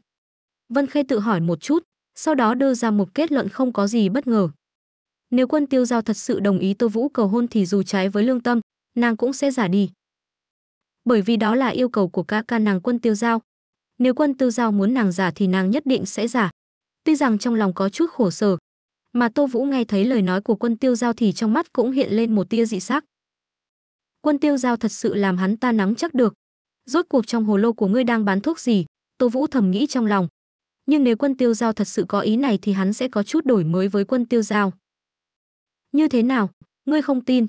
Vân Khê tự hỏi một chút, sau đó đưa ra một kết luận không có gì bất ngờ. Nếu quân tiêu giao thật sự đồng ý Tô Vũ cầu hôn thì dù trái với lương tâm, nàng cũng sẽ giả đi bởi vì đó là yêu cầu của ca ca nàng quân tiêu giao. Nếu quân tiêu giao muốn nàng giả thì nàng nhất định sẽ giả. Tuy rằng trong lòng có chút khổ sở, mà Tô Vũ nghe thấy lời nói của quân tiêu giao thì trong mắt cũng hiện lên một tia dị sắc. Quân tiêu giao thật sự làm hắn ta nắm chắc được. Rốt cuộc trong hồ lô của ngươi đang bán thuốc gì, Tô Vũ thầm nghĩ trong lòng. Nhưng nếu quân tiêu giao thật sự có ý này thì hắn sẽ có chút đổi mới với quân tiêu giao. Như thế nào, ngươi không tin?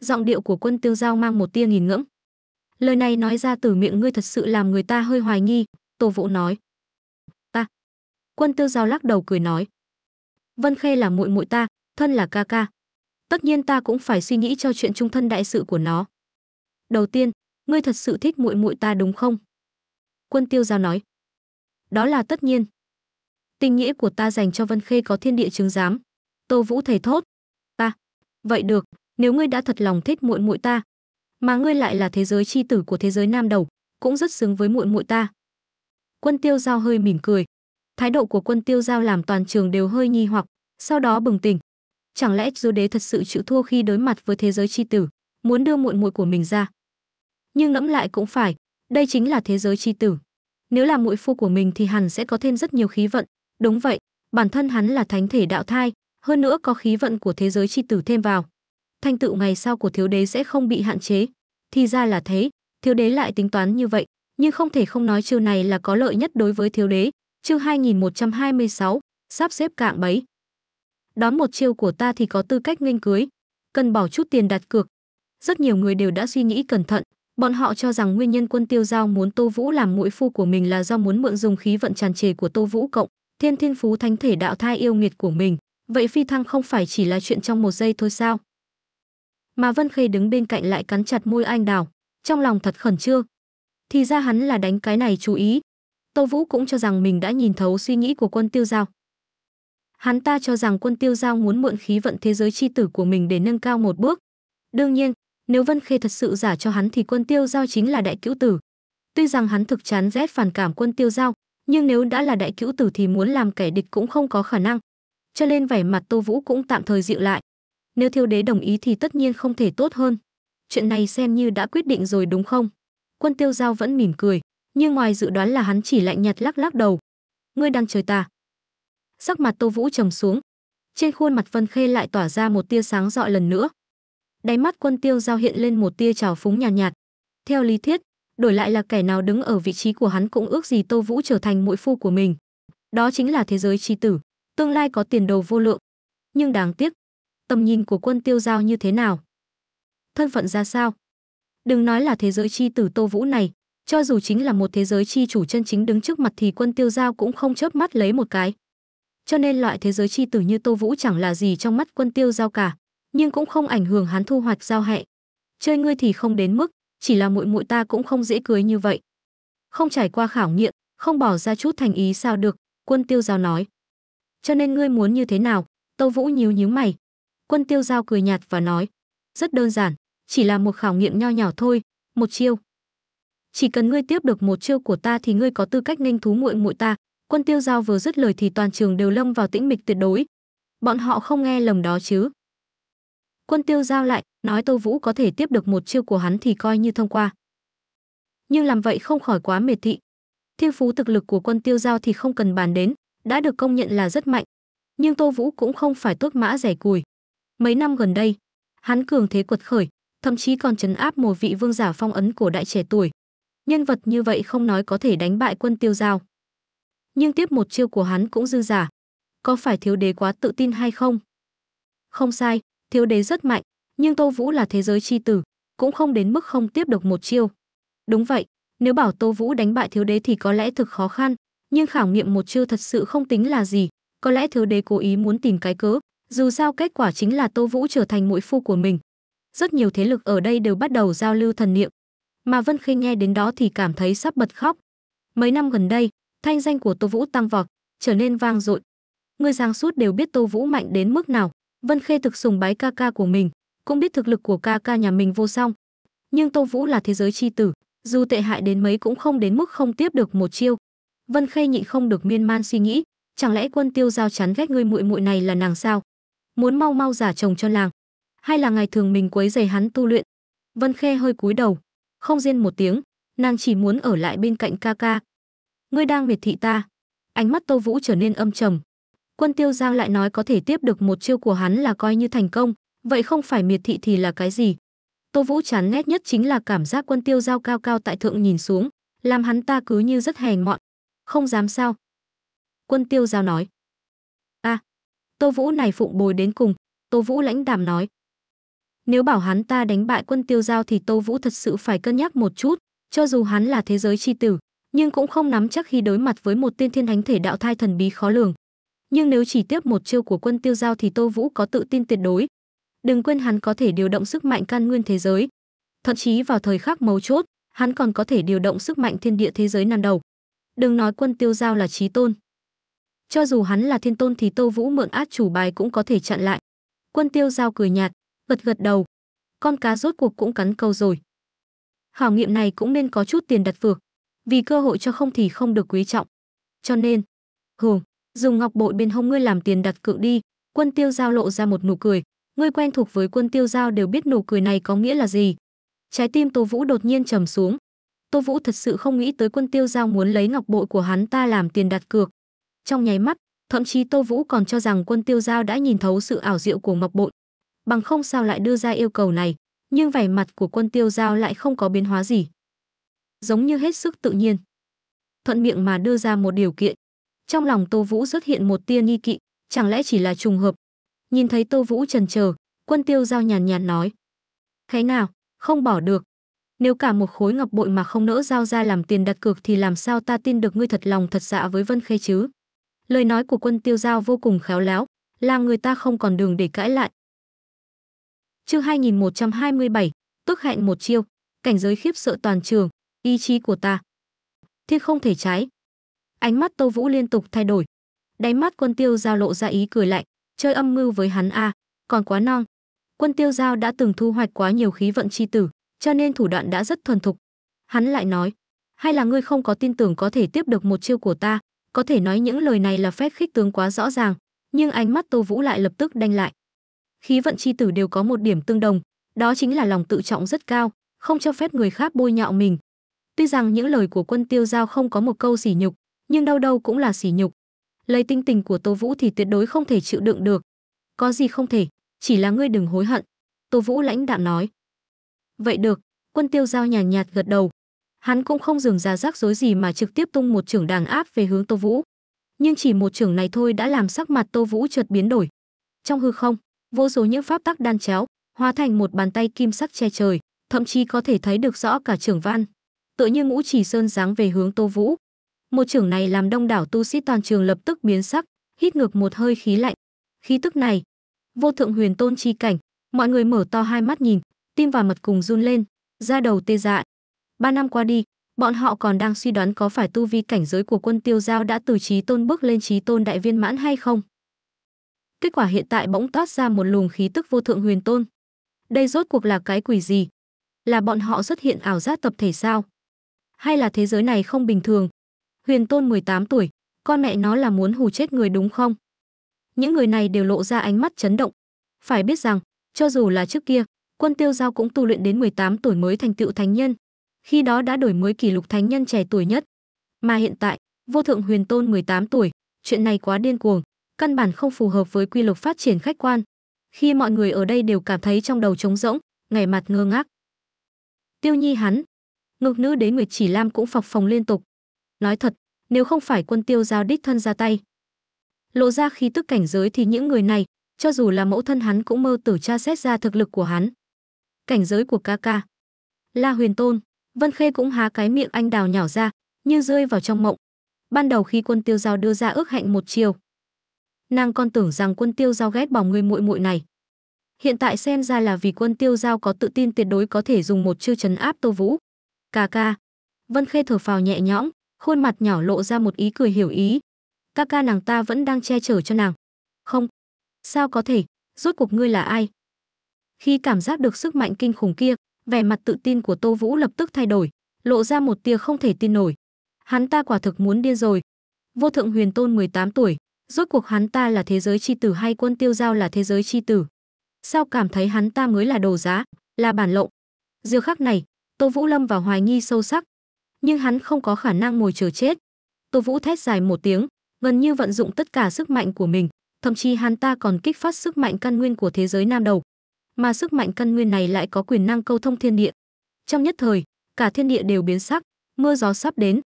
Giọng điệu của quân tiêu giao mang một tia nghìn ngưỡng Lời này nói ra từ miệng ngươi thật sự làm người ta hơi hoài nghi, Tô Vũ nói. Ta. Quân Tiêu Giao lắc đầu cười nói. Vân Khê là muội muội ta, thân là ca ca. Tất nhiên ta cũng phải suy nghĩ cho chuyện trung thân đại sự của nó. Đầu tiên, ngươi thật sự thích muội muội ta đúng không? Quân Tiêu Giao nói. Đó là tất nhiên. Tình nghĩa của ta dành cho Vân Khê có thiên địa chứng giám. Tô Vũ thầy thốt. Ta. Vậy được, nếu ngươi đã thật lòng thích muội muội ta, mà ngươi lại là thế giới chi tử của thế giới nam đầu, cũng rất xứng với muội muội ta. Quân tiêu giao hơi mỉm cười. Thái độ của quân tiêu giao làm toàn trường đều hơi nghi hoặc, sau đó bừng tỉnh. Chẳng lẽ dư đế thật sự chịu thua khi đối mặt với thế giới chi tử, muốn đưa muội muội của mình ra. Nhưng ngẫm lại cũng phải, đây chính là thế giới chi tử. Nếu là muội phu của mình thì hẳn sẽ có thêm rất nhiều khí vận. Đúng vậy, bản thân hắn là thánh thể đạo thai, hơn nữa có khí vận của thế giới chi tử thêm vào thanh tựu ngày sau của thiếu đế sẽ không bị hạn chế thì ra là thế thiếu đế lại tính toán như vậy nhưng không thể không nói chiêu này là có lợi nhất đối với thiếu đế chương 2126, sắp xếp cạng bấy đón một chiêu của ta thì có tư cách nghênh cưới cần bỏ chút tiền đặt cược rất nhiều người đều đã suy nghĩ cẩn thận Bọn họ cho rằng nguyên nhân quân tiêu giao muốn Tô Vũ làm mũi phu của mình là do muốn mượn dùng khí vận tràn trề của Tô Vũ cộng, thiên thiên phú thánh thể đạo thai yêu nghiệt của mình. Vậy phi thăng không phải chỉ là chuyện trong một giây thôi sao? mà Vân Khê đứng bên cạnh lại cắn chặt môi anh đào, trong lòng thật khẩn trương. Thì ra hắn là đánh cái này chú ý. Tô Vũ cũng cho rằng mình đã nhìn thấu suy nghĩ của quân tiêu giao. Hắn ta cho rằng quân tiêu giao muốn mượn khí vận thế giới chi tử của mình để nâng cao một bước. Đương nhiên, nếu Vân Khê thật sự giả cho hắn thì quân tiêu giao chính là đại cữu tử. Tuy rằng hắn thực chán rét phản cảm quân tiêu giao, nhưng nếu đã là đại cữu tử thì muốn làm kẻ địch cũng không có khả năng. Cho nên vẻ mặt Tô Vũ cũng tạm thời dịu lại. Nếu thiếu đế đồng ý thì tất nhiên không thể tốt hơn. Chuyện này xem như đã quyết định rồi đúng không? Quân tiêu giao vẫn mỉm cười, nhưng ngoài dự đoán là hắn chỉ lạnh nhạt lắc lắc đầu. Ngươi đang chơi ta. Sắc mặt Tô Vũ trầm xuống. Trên khuôn mặt Vân Khê lại tỏa ra một tia sáng rọi lần nữa. Đáy mắt quân tiêu giao hiện lên một tia trào phúng nhàn nhạt, nhạt. Theo lý thuyết, đổi lại là kẻ nào đứng ở vị trí của hắn cũng ước gì Tô Vũ trở thành mũi phu của mình. Đó chính là thế giới chi tử, tương lai có tiền đồ vô lượng. Nhưng đáng tiếc, tầm nhìn của quân tiêu giao như thế nào? Thân phận ra sao? Đừng nói là thế giới chi tử Tô Vũ này, cho dù chính là một thế giới chi chủ chân chính đứng trước mặt thì quân tiêu giao cũng không chớp mắt lấy một cái. Cho nên loại thế giới chi tử như Tô Vũ chẳng là gì trong mắt quân tiêu giao cả, nhưng cũng không ảnh hưởng hắn thu hoạch giao hẹ. Chơi ngươi thì không đến mức, chỉ là muội muội ta cũng không dễ cưới như vậy. Không trải qua khảo nghiệm, không bỏ ra chút thành ý sao được, quân tiêu giao nói. Cho nên ngươi muốn như thế nào? Tô Vũ nhíu nhíu mày, Quân tiêu giao cười nhạt và nói, rất đơn giản, chỉ là một khảo nghiệm nho nhỏ thôi, một chiêu. Chỉ cần ngươi tiếp được một chiêu của ta thì ngươi có tư cách nghênh thú muội muội ta. Quân tiêu giao vừa dứt lời thì toàn trường đều lâm vào tĩnh mịch tuyệt đối. Bọn họ không nghe lầm đó chứ. Quân tiêu giao lại, nói Tô Vũ có thể tiếp được một chiêu của hắn thì coi như thông qua. Nhưng làm vậy không khỏi quá mệt thị. Thiên phú thực lực của quân tiêu giao thì không cần bàn đến, đã được công nhận là rất mạnh. Nhưng Tô Vũ cũng không phải tốt mã rẻ cùi. Mấy năm gần đây, hắn cường thế quật khởi, thậm chí còn trấn áp một vị vương giả phong ấn cổ đại trẻ tuổi. Nhân vật như vậy không nói có thể đánh bại quân tiêu giao. Nhưng tiếp một chiêu của hắn cũng dư giả. Có phải thiếu đế quá tự tin hay không? Không sai, thiếu đế rất mạnh, nhưng Tô Vũ là thế giới chi tử, cũng không đến mức không tiếp được một chiêu. Đúng vậy, nếu bảo Tô Vũ đánh bại thiếu đế thì có lẽ thực khó khăn, nhưng khảo nghiệm một chiêu thật sự không tính là gì, có lẽ thiếu đế cố ý muốn tìm cái cớ, dù sao kết quả chính là Tô Vũ trở thành mũi phu của mình. Rất nhiều thế lực ở đây đều bắt đầu giao lưu thần niệm. Mà Vân Khê nghe đến đó thì cảm thấy sắp bật khóc. Mấy năm gần đây, thanh danh của Tô Vũ tăng vọt, trở nên vang dội. Người giang suốt đều biết Tô Vũ mạnh đến mức nào. Vân Khê thực sùng bái ca ca của mình, cũng biết thực lực của ca ca nhà mình vô song. Nhưng Tô Vũ là thế giới chi tử, dù tệ hại đến mấy cũng không đến mức không tiếp được một chiêu. Vân Khê nhịn không được miên man suy nghĩ, chẳng lẽ Quân Tiêu giao chán ghét người muội muội này là nàng sao? muốn mau mau giả chồng cho làng hay là ngày thường mình quấy giày hắn tu luyện vân khe hơi cúi đầu không riêng một tiếng nàng chỉ muốn ở lại bên cạnh ca ca ngươi đang miệt thị ta ánh mắt tô vũ trở nên âm trầm quân tiêu giang lại nói có thể tiếp được một chiêu của hắn là coi như thành công vậy không phải miệt thị thì là cái gì tô vũ chán ghét nhất chính là cảm giác quân tiêu giao cao cao tại thượng nhìn xuống làm hắn ta cứ như rất hèn mọn không dám sao quân tiêu giao nói Tô Vũ này phụng bồi đến cùng, Tô Vũ lãnh đạm nói. Nếu bảo hắn ta đánh bại quân tiêu giao thì Tô Vũ thật sự phải cân nhắc một chút, cho dù hắn là thế giới chi tử, nhưng cũng không nắm chắc khi đối mặt với một tiên thiên thánh thể đạo thai thần bí khó lường. Nhưng nếu chỉ tiếp một chiêu của quân tiêu giao thì Tô Vũ có tự tin tuyệt đối. Đừng quên hắn có thể điều động sức mạnh can nguyên thế giới. Thậm chí vào thời khắc mấu chốt, hắn còn có thể điều động sức mạnh thiên địa thế giới năm đầu. Đừng nói quân tiêu giao là trí tôn, cho dù hắn là thiên tôn thì Tô Vũ mượn át chủ bài cũng có thể chặn lại. Quân tiêu giao cười nhạt, gật gật đầu. Con cá rốt cuộc cũng cắn câu rồi. Khảo nghiệm này cũng nên có chút tiền đặt cược, vì cơ hội cho không thì không được quý trọng. Cho nên, hưởng, dùng ngọc bội bên hông ngươi làm tiền đặt cược đi. Quân tiêu giao lộ ra một nụ cười, ngươi quen thuộc với quân tiêu giao đều biết nụ cười này có nghĩa là gì. Trái tim Tô Vũ đột nhiên trầm xuống. Tô Vũ thật sự không nghĩ tới quân tiêu giao muốn lấy ngọc bội của hắn ta làm tiền đặt cược, trong nháy mắt thậm chí tô vũ còn cho rằng quân tiêu giao đã nhìn thấu sự ảo diệu của ngọc bội bằng không sao lại đưa ra yêu cầu này nhưng vẻ mặt của quân tiêu giao lại không có biến hóa gì giống như hết sức tự nhiên thuận miệng mà đưa ra một điều kiện trong lòng tô vũ xuất hiện một tia nghi kỵ chẳng lẽ chỉ là trùng hợp nhìn thấy tô vũ trần chờ quân tiêu giao nhàn nhạt nói thế nào không bỏ được nếu cả một khối ngọc bội mà không nỡ giao ra làm tiền đặt cược thì làm sao ta tin được ngươi thật lòng thật dạ với vân khê chứ Lời nói của quân tiêu giao vô cùng khéo léo, làm người ta không còn đường để cãi lại. Chương 2127, tức hẹn một chiêu, cảnh giới khiếp sợ toàn trường, ý chí của ta. Thiên không thể trái. Ánh mắt Tô Vũ liên tục thay đổi. Đáy mắt quân tiêu giao lộ ra ý cười lạnh, chơi âm mưu với hắn a à, còn quá non. Quân tiêu giao đã từng thu hoạch quá nhiều khí vận chi tử, cho nên thủ đoạn đã rất thuần thục. Hắn lại nói, hay là ngươi không có tin tưởng có thể tiếp được một chiêu của ta, có thể nói những lời này là phép khích tướng quá rõ ràng, nhưng ánh mắt Tô Vũ lại lập tức đanh lại. Khí vận chi tử đều có một điểm tương đồng, đó chính là lòng tự trọng rất cao, không cho phép người khác bôi nhọ mình. Tuy rằng những lời của quân tiêu giao không có một câu sỉ nhục, nhưng đâu đâu cũng là sỉ nhục. Lấy tinh tình của Tô Vũ thì tuyệt đối không thể chịu đựng được. Có gì không thể, chỉ là ngươi đừng hối hận. Tô Vũ lãnh đạm nói. Vậy được, quân tiêu giao nhàn nhạt gật đầu, hắn cũng không dừng ra rắc rối gì mà trực tiếp tung một trưởng đàn áp về hướng Tô Vũ. Nhưng chỉ một trưởng này thôi đã làm sắc mặt Tô Vũ chợt biến đổi. Trong hư không, vô số những pháp tắc đan chéo, hóa thành một bàn tay kim sắc che trời, thậm chí có thể thấy được rõ cả trưởng văn. Tựa như ngũ chỉ sơn dáng về hướng Tô Vũ. Một trưởng này làm đông đảo tu sĩ toàn trường lập tức biến sắc, hít ngược một hơi khí lạnh. Khí tức này, vô thượng huyền tôn chi cảnh, mọi người mở to hai mắt nhìn, tim và mật cùng run lên, da đầu tê dại. Ba năm qua đi, bọn họ còn đang suy đoán có phải tu vi cảnh giới của quân tiêu giao đã từ trí tôn bước lên trí tôn đại viên mãn hay không. Kết quả hiện tại bỗng toát ra một luồng khí tức vô thượng huyền tôn. Đây rốt cuộc là cái quỷ gì? Là bọn họ xuất hiện ảo giác tập thể sao? Hay là thế giới này không bình thường? Huyền tôn 18 tuổi, con mẹ nó là muốn hù chết người đúng không? Những người này đều lộ ra ánh mắt chấn động. Phải biết rằng, cho dù là trước kia, quân tiêu giao cũng tu luyện đến 18 tuổi mới thành tựu thánh nhân, khi đó đã đổi mới kỷ lục thánh nhân trẻ tuổi nhất. Mà hiện tại, Vô Thượng Huyền Tôn 18 tuổi, chuyện này quá điên cuồng, căn bản không phù hợp với quy luật phát triển khách quan. Khi mọi người ở đây đều cảm thấy trong đầu trống rỗng, ngày mặt ngơ ngác. Tiêu Nhi hắn, ngược nữ đế Nguyệt Chỉ Lam cũng phọc phòng liên tục. Nói thật, nếu không phải quân tiêu giao đích thân ra tay, lộ ra khi tức cảnh giới thì những người này, cho dù là mẫu thân hắn cũng mơ tử tra xét ra thực lực của hắn. Cảnh giới của ca ca, La Huyền Tôn, Vân Khê cũng há cái miệng anh đào nhỏ ra, như rơi vào trong mộng. Ban đầu khi quân tiêu giao đưa ra ước hẹn một chiều, nàng còn tưởng rằng quân tiêu giao ghét bỏ người muội muội này. Hiện tại xem ra là vì quân tiêu giao có tự tin tuyệt đối có thể dùng một chiêu chấn áp Tô Vũ. Cà ca. Vân Khê thở phào nhẹ nhõm, khuôn mặt nhỏ lộ ra một ý cười hiểu ý. Cà ca nàng ta vẫn đang che chở cho nàng. Không. Sao có thể, rốt cuộc ngươi là ai? Khi cảm giác được sức mạnh kinh khủng kia, vẻ mặt tự tin của Tô Vũ lập tức thay đổi, lộ ra một tia không thể tin nổi. Hắn ta quả thực muốn điên rồi. Vô thượng huyền tôn 18 tuổi, rốt cuộc hắn ta là thế giới chi tử hay quân tiêu giao là thế giới chi tử? Sao cảm thấy hắn ta mới là đồ giá, là bản lộng? Giờ khắc này, Tô Vũ lâm vào hoài nghi sâu sắc, nhưng hắn không có khả năng ngồi chờ chết. Tô Vũ thét dài một tiếng, gần như vận dụng tất cả sức mạnh của mình, thậm chí hắn ta còn kích phát sức mạnh căn nguyên của thế giới nam đầu, mà sức mạnh căn nguyên này lại có quyền năng câu thông thiên địa. Trong nhất thời, cả thiên địa đều biến sắc, mưa gió sắp đến.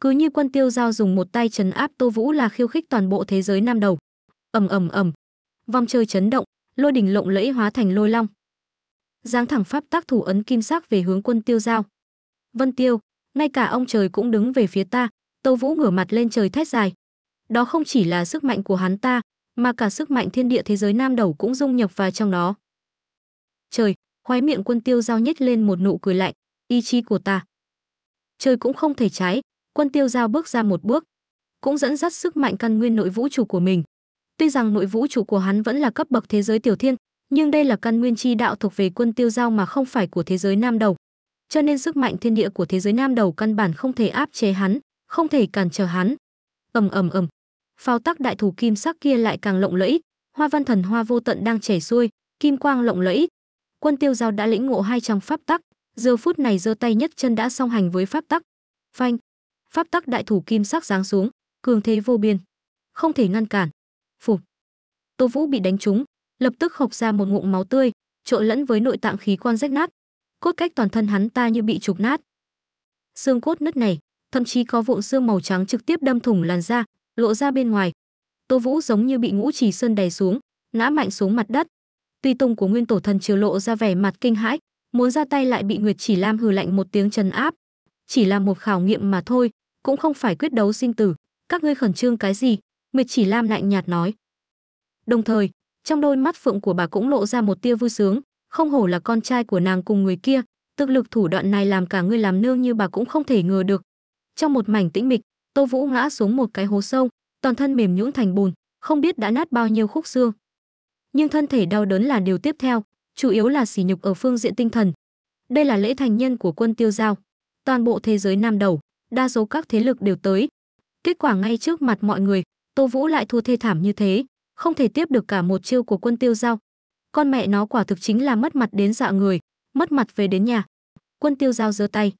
Cứ như quân tiêu giao dùng một tay chấn áp Tô Vũ là khiêu khích toàn bộ thế giới nam đầu. Ầm ầm ầm. Vòng trời chấn động, lôi đỉnh lộng lẫy hóa thành lôi long. Giáng thẳng pháp tác thủ ấn kim sắc về hướng quân tiêu giao. Vân Tiêu, ngay cả ông trời cũng đứng về phía ta, Tô Vũ ngửa mặt lên trời thét dài. Đó không chỉ là sức mạnh của hắn ta, mà cả sức mạnh thiên địa thế giới nam đầu cũng dung nhập vào trong đó. Khóe miệng quân tiêu giao nhếch lên một nụ cười lạnh, ý chí của ta. Trời cũng không thể trái, quân tiêu giao bước ra một bước, cũng dẫn dắt sức mạnh căn nguyên nội vũ trụ của mình. Tuy rằng nội vũ trụ của hắn vẫn là cấp bậc thế giới tiểu thiên, nhưng đây là căn nguyên chi đạo thuộc về quân tiêu giao mà không phải của thế giới nam đầu. Cho nên sức mạnh thiên địa của thế giới nam đầu căn bản không thể áp chế hắn, không thể cản trở hắn. Ầm ầm ầm. Pháo tắc đại thủ kim sắc kia lại càng lộng lẫy, hoa văn thần hoa vô tận đang chảy xuôi, kim quang lộng lẫy, quân tiêu giao đã lĩnh ngộ hai trong pháp tắc giờ phút này giơ tay nhất chân đã song hành với pháp tắc phanh pháp tắc đại thủ kim sắc giáng xuống cường thế vô biên không thể ngăn cản phục tô vũ bị đánh trúng lập tức hộc ra một ngụm máu tươi trộn lẫn với nội tạng khí quan rách nát cốt cách toàn thân hắn ta như bị trục nát xương cốt nứt này thậm chí có vụn xương màu trắng trực tiếp đâm thủng làn da lộ ra bên ngoài tô vũ giống như bị ngũ trì sơn đè xuống ngã mạnh xuống mặt đất tuy tùng của nguyên tổ thần triều lộ ra vẻ mặt kinh hãi muốn ra tay lại bị nguyệt chỉ lam hừ lạnh một tiếng trấn áp chỉ là một khảo nghiệm mà thôi cũng không phải quyết đấu sinh tử các ngươi khẩn trương cái gì nguyệt chỉ lam lạnh nhạt nói đồng thời trong đôi mắt phượng của bà cũng lộ ra một tia vui sướng không hổ là con trai của nàng cùng người kia thực lực thủ đoạn này làm cả người làm nương như bà cũng không thể ngờ được trong một mảnh tĩnh mịch tô vũ ngã xuống một cái hố sâu toàn thân mềm nhũn thành bùn không biết đã nát bao nhiêu khúc xương nhưng thân thể đau đớn là điều tiếp theo, chủ yếu là sỉ nhục ở phương diện tinh thần. Đây là lễ thành nhân của quân Tiêu Giao. Toàn bộ thế giới nam đầu, đa số các thế lực đều tới. Kết quả ngay trước mặt mọi người, Tô Vũ lại thua thê thảm như thế, không thể tiếp được cả một chiêu của quân Tiêu Giao. Con mẹ nó quả thực chính là mất mặt đến dạ người, mất mặt về đến nhà. Quân Tiêu Giao giơ tay.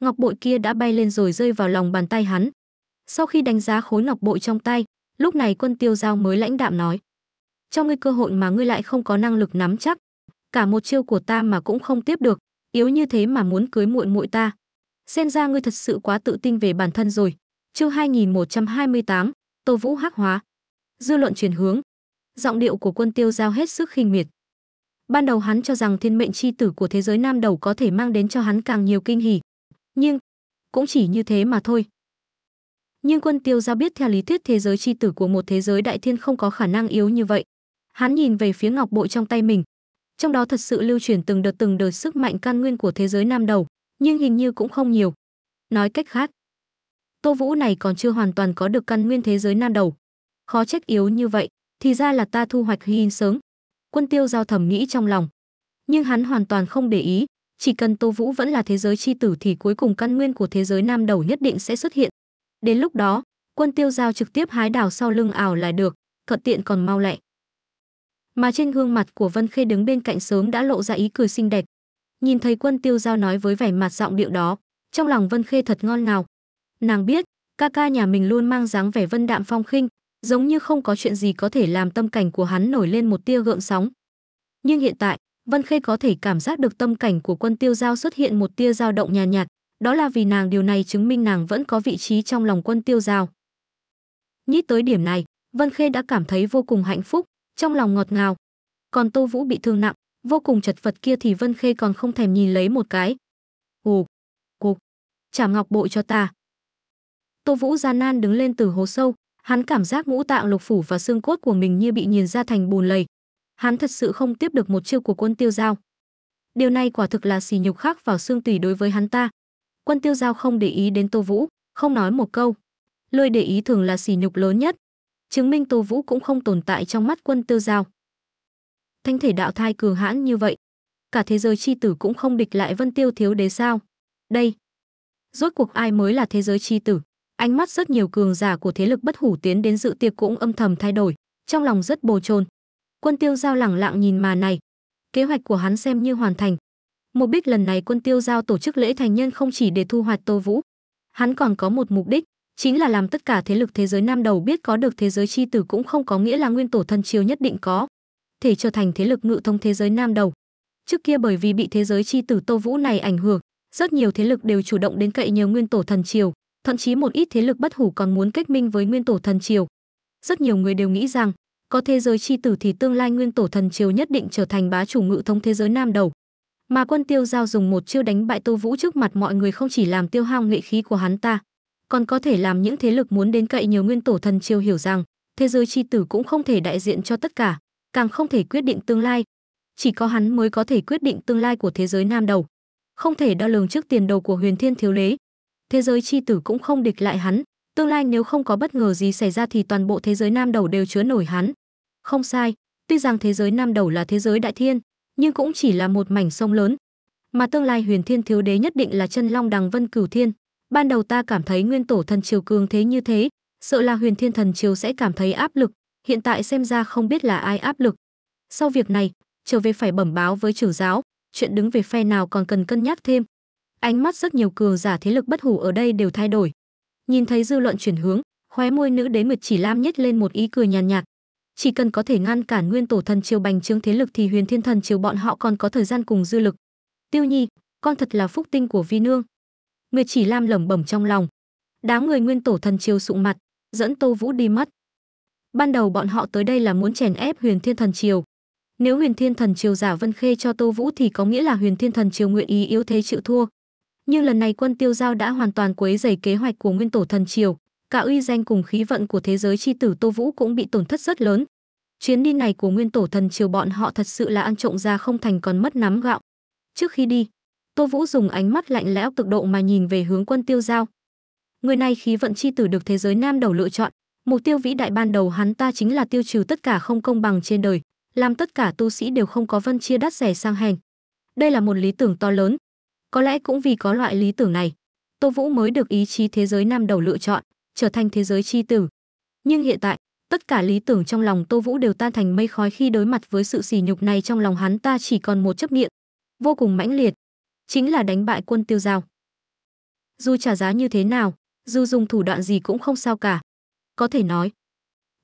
Ngọc bội kia đã bay lên rồi rơi vào lòng bàn tay hắn. Sau khi đánh giá khối ngọc bội trong tay, lúc này quân Tiêu Giao mới lãnh đạm nói cho ngươi cơ hội mà ngươi lại không có năng lực nắm chắc. Cả một chiêu của ta mà cũng không tiếp được, yếu như thế mà muốn cưới muội muội ta. Xem ra ngươi thật sự quá tự tin về bản thân rồi. Chương 2128, Tô Vũ hắc hóa. Dư luận chuyển hướng. Giọng điệu của Quân Tiêu giao hết sức khinh miệt. Ban đầu hắn cho rằng thiên mệnh chi tử của thế giới nam đầu có thể mang đến cho hắn càng nhiều kinh hỉ, nhưng cũng chỉ như thế mà thôi. Nhưng Quân Tiêu giao biết theo lý thuyết thế giới chi tử của một thế giới đại thiên không có khả năng yếu như vậy hắn nhìn về phía ngọc bội trong tay mình trong đó thật sự lưu truyền từng đợt từng đợt sức mạnh căn nguyên của thế giới nam đầu nhưng hình như cũng không nhiều nói cách khác tô vũ này còn chưa hoàn toàn có được căn nguyên thế giới nam đầu khó trách yếu như vậy thì ra là ta thu hoạch hy sớm quân tiêu giao thầm nghĩ trong lòng nhưng hắn hoàn toàn không để ý chỉ cần tô vũ vẫn là thế giới chi tử thì cuối cùng căn nguyên của thế giới nam đầu nhất định sẽ xuất hiện đến lúc đó quân tiêu giao trực tiếp hái đào sau lưng ảo là được thuận tiện còn mau lẹ mà trên gương mặt của Vân Khê đứng bên cạnh sớm đã lộ ra ý cười xinh đẹp. Nhìn thấy Quân Tiêu Giao nói với vẻ mặt giọng điệu đó, trong lòng Vân Khê thật ngon ngào. Nàng biết, ca ca nhà mình luôn mang dáng vẻ vân đạm phong khinh, giống như không có chuyện gì có thể làm tâm cảnh của hắn nổi lên một tia gợn sóng. Nhưng hiện tại, Vân Khê có thể cảm giác được tâm cảnh của Quân Tiêu Giao xuất hiện một tia dao động nhàn nhạt, nhạt, đó là vì nàng điều này chứng minh nàng vẫn có vị trí trong lòng Quân Tiêu Giao. Nghĩ tới điểm này, Vân Khê đã cảm thấy vô cùng hạnh phúc, trong lòng ngọt ngào. Còn Tô Vũ bị thương nặng, vô cùng chật vật kia thì Vân Khê còn không thèm nhìn lấy một cái. Ồ, cục, trả ngọc bội cho ta. Tô Vũ gian nan đứng lên từ hố sâu, hắn cảm giác ngũ tạng lục phủ và xương cốt của mình như bị nghiền ra thành bùn lầy. Hắn thật sự không tiếp được một chiêu của quân tiêu giao. Điều này quả thực là xỉ nhục khắc vào xương tủy đối với hắn ta. Quân tiêu giao không để ý đến Tô Vũ, không nói một câu. Lôi để ý thường là xỉ nhục lớn nhất, chứng minh Tô Vũ cũng không tồn tại trong mắt quân tiêu giao. Thánh thể đạo thai cường hãn như vậy, cả thế giới chi tử cũng không địch lại Vân Tiêu thiếu đế sao? Đây, rốt cuộc ai mới là thế giới chi tử? Ánh mắt rất nhiều cường giả của thế lực bất hủ tiến đến dự tiệc cũng âm thầm thay đổi, trong lòng rất bồ chồn. Quân Tiêu giao lẳng lặng nhìn mà này, kế hoạch của hắn xem như hoàn thành. Mục đích lần này quân tiêu giao tổ chức lễ thành nhân không chỉ để thu hoạch Tô Vũ, hắn còn có một mục đích, chính là làm tất cả thế lực thế giới nam đầu biết có được thế giới chi tử cũng không có nghĩa là nguyên tổ thân chiếu nhất định có thể trở thành thế lực ngự thông thế giới nam đầu. Trước kia bởi vì bị thế giới chi tử Tô Vũ này ảnh hưởng, rất nhiều thế lực đều chủ động đến cậy nhờ nguyên tổ thần triều, thậm chí một ít thế lực bất hủ còn muốn kết minh với nguyên tổ thần triều. Rất nhiều người đều nghĩ rằng, có thế giới chi tử thì tương lai nguyên tổ thần triều nhất định trở thành bá chủ ngự thông thế giới nam đầu. Mà quân Tiêu Giao dùng một chiêu đánh bại Tô Vũ trước mặt mọi người không chỉ làm tiêu hao nghệ khí của hắn ta, còn có thể làm những thế lực muốn đến cậy nhiều nguyên tổ thần chiêu hiểu rằng thế giới chi tử cũng không thể đại diện cho tất cả càng không thể quyết định tương lai chỉ có hắn mới có thể quyết định tương lai của thế giới nam đầu không thể đo lường trước tiền đầu của huyền thiên thiếu đế thế giới chi tử cũng không địch lại hắn tương lai nếu không có bất ngờ gì xảy ra thì toàn bộ thế giới nam đầu đều chứa nổi hắn không sai tuy rằng thế giới nam đầu là thế giới đại thiên nhưng cũng chỉ là một mảnh sông lớn mà tương lai huyền thiên thiếu đế nhất định là chân long đằng vân cửu thiên ban đầu ta cảm thấy nguyên tổ thần triều cường thế như thế sợ là huyền thiên thần triều sẽ cảm thấy áp lực hiện tại xem ra không biết là ai áp lực sau việc này trở về phải bẩm báo với chủ giáo chuyện đứng về phe nào còn cần cân nhắc thêm ánh mắt rất nhiều cường giả thế lực bất hủ ở đây đều thay đổi nhìn thấy dư luận chuyển hướng khóe môi nữ đế mượt chỉ lam nhất lên một ý cười nhàn nhạt chỉ cần có thể ngăn cản nguyên tổ thần triều bành trướng thế lực thì huyền thiên thần triều bọn họ còn có thời gian cùng dư lực tiêu nhi con thật là phúc tinh của vi nương Nguyệt Chỉ Lam lẩm bẩm trong lòng. Đám người Nguyên Tổ Thần Triều sụng mặt, dẫn Tô Vũ đi mất. Ban đầu bọn họ tới đây là muốn chèn ép Huyền Thiên Thần Triều. Nếu Huyền Thiên Thần Triều giả Vân Khê cho Tô Vũ thì có nghĩa là Huyền Thiên Thần Triều nguyện ý yếu thế chịu thua. Nhưng lần này quân Tiêu Giao đã hoàn toàn quấy rầy kế hoạch của Nguyên Tổ Thần Triều, cả uy danh cùng khí vận của thế giới chi tử Tô Vũ cũng bị tổn thất rất lớn. Chuyến đi này của Nguyên Tổ Thần Triều bọn họ thật sự là ăn trộm ra không thành còn mất nắm gạo. Trước khi đi, Tô Vũ dùng ánh mắt lạnh lẽo cực độ mà nhìn về hướng quân tiêu giao. Người này khí vận chi tử được thế giới nam đầu lựa chọn, mục tiêu vĩ đại ban đầu hắn ta chính là tiêu trừ tất cả không công bằng trên đời, làm tất cả tu sĩ đều không có vân chia đắt rẻ sang hèn. Đây là một lý tưởng to lớn. Có lẽ cũng vì có loại lý tưởng này, Tô Vũ mới được ý chí thế giới nam đầu lựa chọn, trở thành thế giới chi tử. Nhưng hiện tại, tất cả lý tưởng trong lòng Tô Vũ đều tan thành mây khói khi đối mặt với sự sỉ nhục này trong lòng hắn ta chỉ còn một chấp niệm, vô cùng mãnh liệt, chính là đánh bại quân tiêu giao. Dù trả giá như thế nào, dù dùng thủ đoạn gì cũng không sao cả. Có thể nói,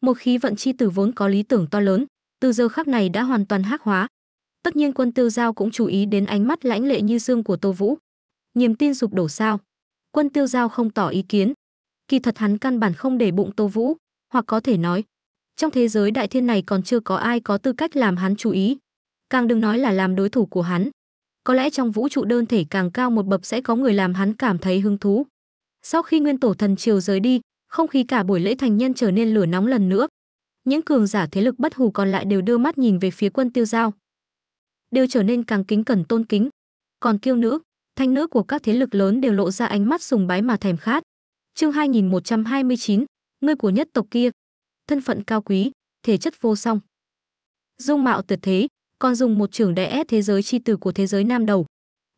một khí vận chi tử vốn có lý tưởng to lớn, từ giờ khắc này đã hoàn toàn hắc hóa. Tất nhiên quân tiêu giao cũng chú ý đến ánh mắt lãnh lệ như xương của Tô Vũ. Niềm tin sụp đổ sao. Quân tiêu giao không tỏ ý kiến. Kỳ thật hắn căn bản không để bụng Tô Vũ, hoặc có thể nói, trong thế giới đại thiên này còn chưa có ai có tư cách làm hắn chú ý. Càng đừng nói là làm đối thủ của hắn có lẽ trong vũ trụ đơn thể càng cao một bậc sẽ có người làm hắn cảm thấy hứng thú. Sau khi nguyên tổ thần triều rời đi, không khí cả buổi lễ thành nhân trở nên lửa nóng lần nữa. Những cường giả thế lực bất hủ còn lại đều đưa mắt nhìn về phía quân tiêu giao. Đều trở nên càng kính cẩn tôn kính. Còn kiêu nữ, thanh nữ của các thế lực lớn đều lộ ra ánh mắt sùng bái mà thèm khát. Chương 2129, ngươi của nhất tộc kia. Thân phận cao quý, thể chất vô song. Dung mạo tuyệt thế, còn dùng một trưởng đè ép thế giới chi tử của thế giới nam đầu.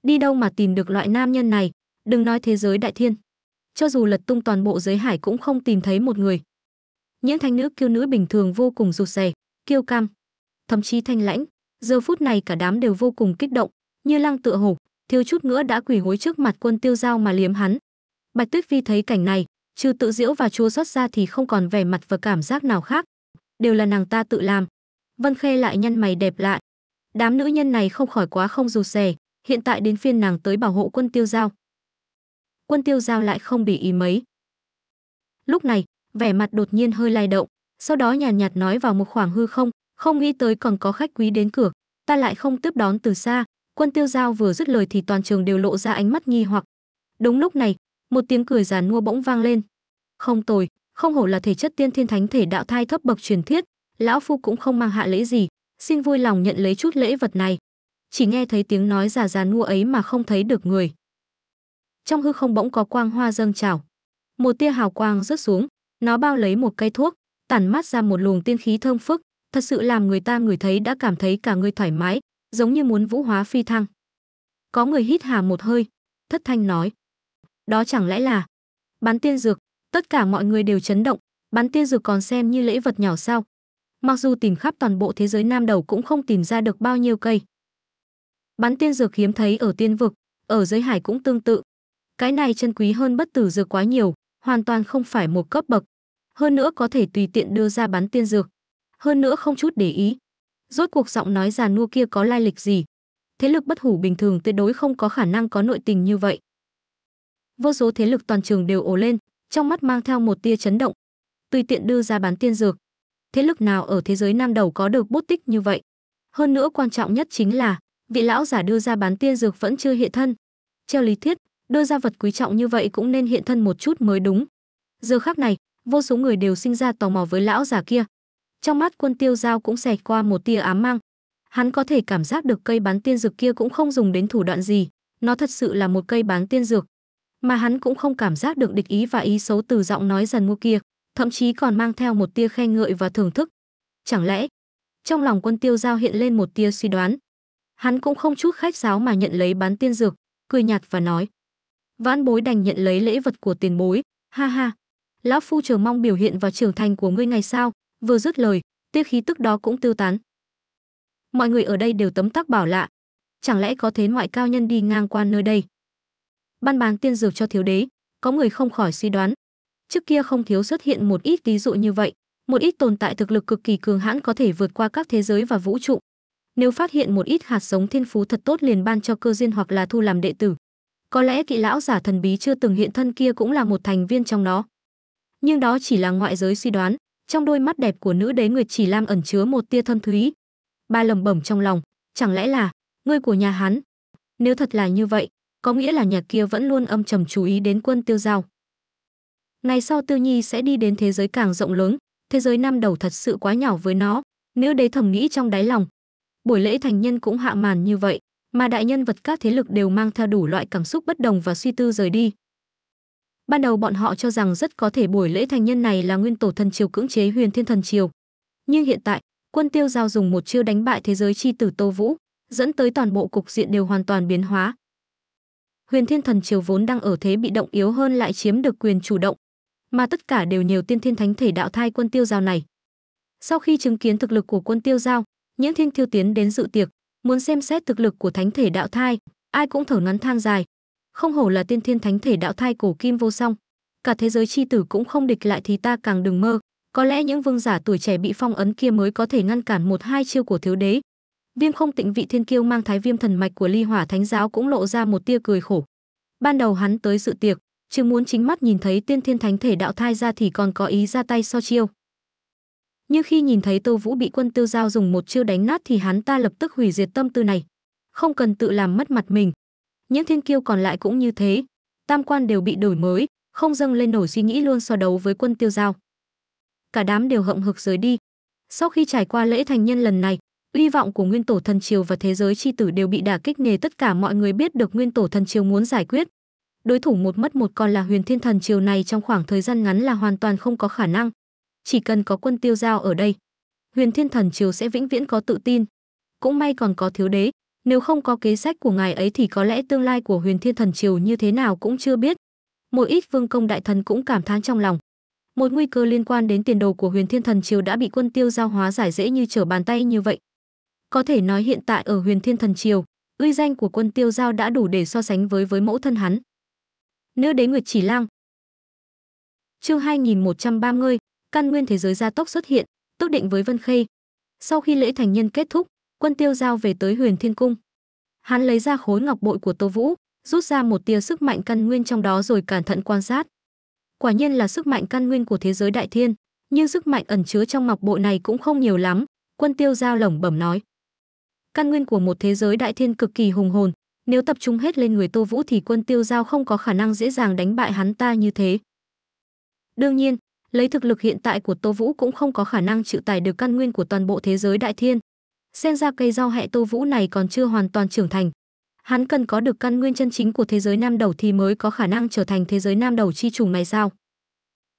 Đi đâu mà tìm được loại nam nhân này, đừng nói thế giới đại thiên. Cho dù lật tung toàn bộ giới hải cũng không tìm thấy một người. Những thanh nữ kiêu nữ bình thường vô cùng rụt rè, kiêu cam, thậm chí thanh lãnh. Giờ phút này cả đám đều vô cùng kích động, như lăng tựa hổ, thiếu chút nữa đã quỳ gối trước mặt quân tiêu giao mà liếm hắn. Bạch Tuyết Vi thấy cảnh này, trừ tự diễu và chua xót ra thì không còn vẻ mặt và cảm giác nào khác. Đều là nàng ta tự làm. Vân Khê lại nhăn mày đẹp lại, Đám nữ nhân này không khỏi quá không rụt xề hiện tại đến phiên nàng tới bảo hộ quân tiêu giao. Quân tiêu giao lại không bị ý mấy. Lúc này, vẻ mặt đột nhiên hơi lay động, sau đó nhàn nhạt, nhạt nói vào một khoảng hư không, không nghĩ tới còn có khách quý đến cửa, ta lại không tiếp đón từ xa. Quân tiêu giao vừa dứt lời thì toàn trường đều lộ ra ánh mắt nghi hoặc. Đúng lúc này, một tiếng cười giàn mua bỗng vang lên. Không tồi, không hổ là thể chất tiên thiên thánh thể đạo thai thấp bậc truyền thiết, lão phu cũng không mang hạ lễ gì, xin vui lòng nhận lấy chút lễ vật này. Chỉ nghe thấy tiếng nói già già nua ấy mà không thấy được người. Trong hư không bỗng có quang hoa dâng trào. Một tia hào quang rớt xuống, nó bao lấy một cây thuốc, tản mát ra một luồng tiên khí thơm phức, thật sự làm người ta người thấy đã cảm thấy cả người thoải mái, giống như muốn vũ hóa phi thăng. Có người hít hà một hơi, thất thanh nói. Đó chẳng lẽ là bán tiên dược, tất cả mọi người đều chấn động, bán tiên dược còn xem như lễ vật nhỏ sao, mặc dù tìm khắp toàn bộ thế giới nam đầu cũng không tìm ra được bao nhiêu cây. Bắn tiên dược hiếm thấy ở tiên vực, ở giới hải cũng tương tự. Cái này chân quý hơn bất tử dược quá nhiều, hoàn toàn không phải một cấp bậc. Hơn nữa có thể tùy tiện đưa ra bắn tiên dược. Hơn nữa không chút để ý. Rốt cuộc giọng nói già nua kia có lai lịch gì? Thế lực bất hủ bình thường tuyệt đối không có khả năng có nội tình như vậy. Vô số thế lực toàn trường đều ồ lên, trong mắt mang theo một tia chấn động. Tùy tiện đưa ra bán tiên dược, thế lực nào ở thế giới nam đầu có được bút tích như vậy. Hơn nữa quan trọng nhất chính là, vị lão giả đưa ra bán tiên dược vẫn chưa hiện thân. Theo lý thuyết, đưa ra vật quý trọng như vậy cũng nên hiện thân một chút mới đúng. Giờ khắc này, vô số người đều sinh ra tò mò với lão giả kia. Trong mắt quân tiêu giao cũng xẹt qua một tia ám mang. Hắn có thể cảm giác được cây bán tiên dược kia cũng không dùng đến thủ đoạn gì, nó thật sự là một cây bán tiên dược. Mà hắn cũng không cảm giác được địch ý và ý xấu từ giọng nói dần mua kia thậm chí còn mang theo một tia khen ngợi và thưởng thức. Chẳng lẽ, trong lòng quân tiêu giao hiện lên một tia suy đoán. Hắn cũng không chút khách sáo mà nhận lấy bán tiên dược, cười nhạt và nói. Vãn bối đành nhận lấy lễ vật của tiền bối, ha ha. Lão Phu chờ mong biểu hiện và trưởng thành của ngươi ngày sau. vừa dứt lời, tia khí tức đó cũng tiêu tán. Mọi người ở đây đều tấm tắc bảo lạ, chẳng lẽ có thế ngoại cao nhân đi ngang qua nơi đây? Ban bán tiên dược cho thiếu đế, có người không khỏi suy đoán trước kia không thiếu xuất hiện một ít ví dụ như vậy, một ít tồn tại thực lực cực kỳ cường hãn có thể vượt qua các thế giới và vũ trụ. Nếu phát hiện một ít hạt giống thiên phú thật tốt liền ban cho cơ duyên hoặc là thu làm đệ tử. Có lẽ kỵ lão giả thần bí chưa từng hiện thân kia cũng là một thành viên trong nó. Nhưng đó chỉ là ngoại giới suy đoán, trong đôi mắt đẹp của nữ đế người Chỉ Lam ẩn chứa một tia thâm thúy. Ba lẩm bẩm trong lòng, chẳng lẽ là ngươi của nhà hắn? Nếu thật là như vậy, có nghĩa là nhà kia vẫn luôn âm trầm chú ý đến quân tiêu giao. Ngày sau Tiêu Nhi sẽ đi đến thế giới càng rộng lớn, thế giới năm đầu thật sự quá nhỏ với nó, nữ đế thầm nghĩ trong đáy lòng. Buổi lễ thành nhân cũng hạ màn như vậy, mà đại nhân vật các thế lực đều mang theo đủ loại cảm xúc bất đồng và suy tư rời đi. Ban đầu bọn họ cho rằng rất có thể buổi lễ thành nhân này là nguyên tổ thần triều cưỡng chế huyền thiên thần triều. Nhưng hiện tại, quân tiêu giao dùng một chiêu đánh bại thế giới chi tử Tô Vũ, dẫn tới toàn bộ cục diện đều hoàn toàn biến hóa. Huyền thiên thần triều vốn đang ở thế bị động yếu hơn lại chiếm được quyền chủ động, mà tất cả đều nhiều tiên thiên thánh thể đạo thai quân tiêu giao này. Sau khi chứng kiến thực lực của quân tiêu giao, Nhiễm Thiên Thiêu tiến đến dự tiệc, muốn xem xét thực lực của thánh thể đạo thai, ai cũng thở ngắn than dài. Không hổ là tiên thiên thánh thể đạo thai cổ kim vô song, cả thế giới chi tử cũng không địch lại thì ta càng đừng mơ, có lẽ những vương giả tuổi trẻ bị phong ấn kia mới có thể ngăn cản một hai chiêu của thiếu đế. Viêm Không Tịnh vị thiên kiêu mang thái viêm thần mạch của Ly Hỏa Thánh giáo cũng lộ ra một tia cười khổ. Ban đầu hắn tới sự tiệc, chứ muốn chính mắt nhìn thấy tiên thiên thánh thể đạo thai ra thì còn có ý ra tay so chiêu. Như khi nhìn thấy Tô Vũ bị quân tiêu giao dùng một chiêu đánh nát thì hắn ta lập tức hủy diệt tâm tư này, không cần tự làm mất mặt mình. Những thiên kiêu còn lại cũng như thế, tam quan đều bị đổi mới, không dâng lên nổi suy nghĩ luôn so đấu với quân tiêu giao. Cả đám đều hậm hực rời đi. Sau khi trải qua lễ thành nhân lần này, uy vọng của nguyên tổ thần triều và thế giới tri tử đều bị đả kích nề tất cả mọi người biết được nguyên tổ thần triều muốn giải quyết đối thủ một mất một còn là huyền thiên thần chiều này trong khoảng thời gian ngắn là hoàn toàn không có khả năng chỉ cần có quân tiêu giao ở đây huyền thiên thần chiều sẽ vĩnh viễn có tự tin cũng may còn có thiếu đế nếu không có kế sách của ngài ấy thì có lẽ tương lai của huyền thiên thần triều như thế nào cũng chưa biết một ít vương công đại thần cũng cảm thán trong lòng một nguy cơ liên quan đến tiền đồ của huyền thiên thần triều đã bị quân tiêu giao hóa giải dễ như trở bàn tay như vậy có thể nói hiện tại ở huyền thiên thần triều uy danh của quân tiêu giao đã đủ để so sánh với với mẫu thân hắn Nữ đế Nguyệt Chỉ Lăng. Chương 2130, căn nguyên thế giới gia tốc xuất hiện, tốt định với Vân Khê. Sau khi lễ thành nhân kết thúc, Quân Tiêu giao về tới Huyền Thiên cung. Hắn lấy ra khối ngọc bội của Tô Vũ, rút ra một tia sức mạnh căn nguyên trong đó rồi cẩn thận quan sát. Quả nhiên là sức mạnh căn nguyên của thế giới đại thiên, nhưng sức mạnh ẩn chứa trong ngọc bội này cũng không nhiều lắm, Quân Tiêu giao lẩm bẩm nói. Căn nguyên của một thế giới đại thiên cực kỳ hùng hồn, nếu tập trung hết lên người Tô Vũ thì quân tiêu giao không có khả năng dễ dàng đánh bại hắn ta như thế. Đương nhiên, lấy thực lực hiện tại của Tô Vũ cũng không có khả năng chịu tải được căn nguyên của toàn bộ thế giới đại thiên. Xem ra cây rau hẹ Tô Vũ này còn chưa hoàn toàn trưởng thành. Hắn cần có được căn nguyên chân chính của thế giới nam đầu thì mới có khả năng trở thành thế giới nam đầu chi trùng này sao?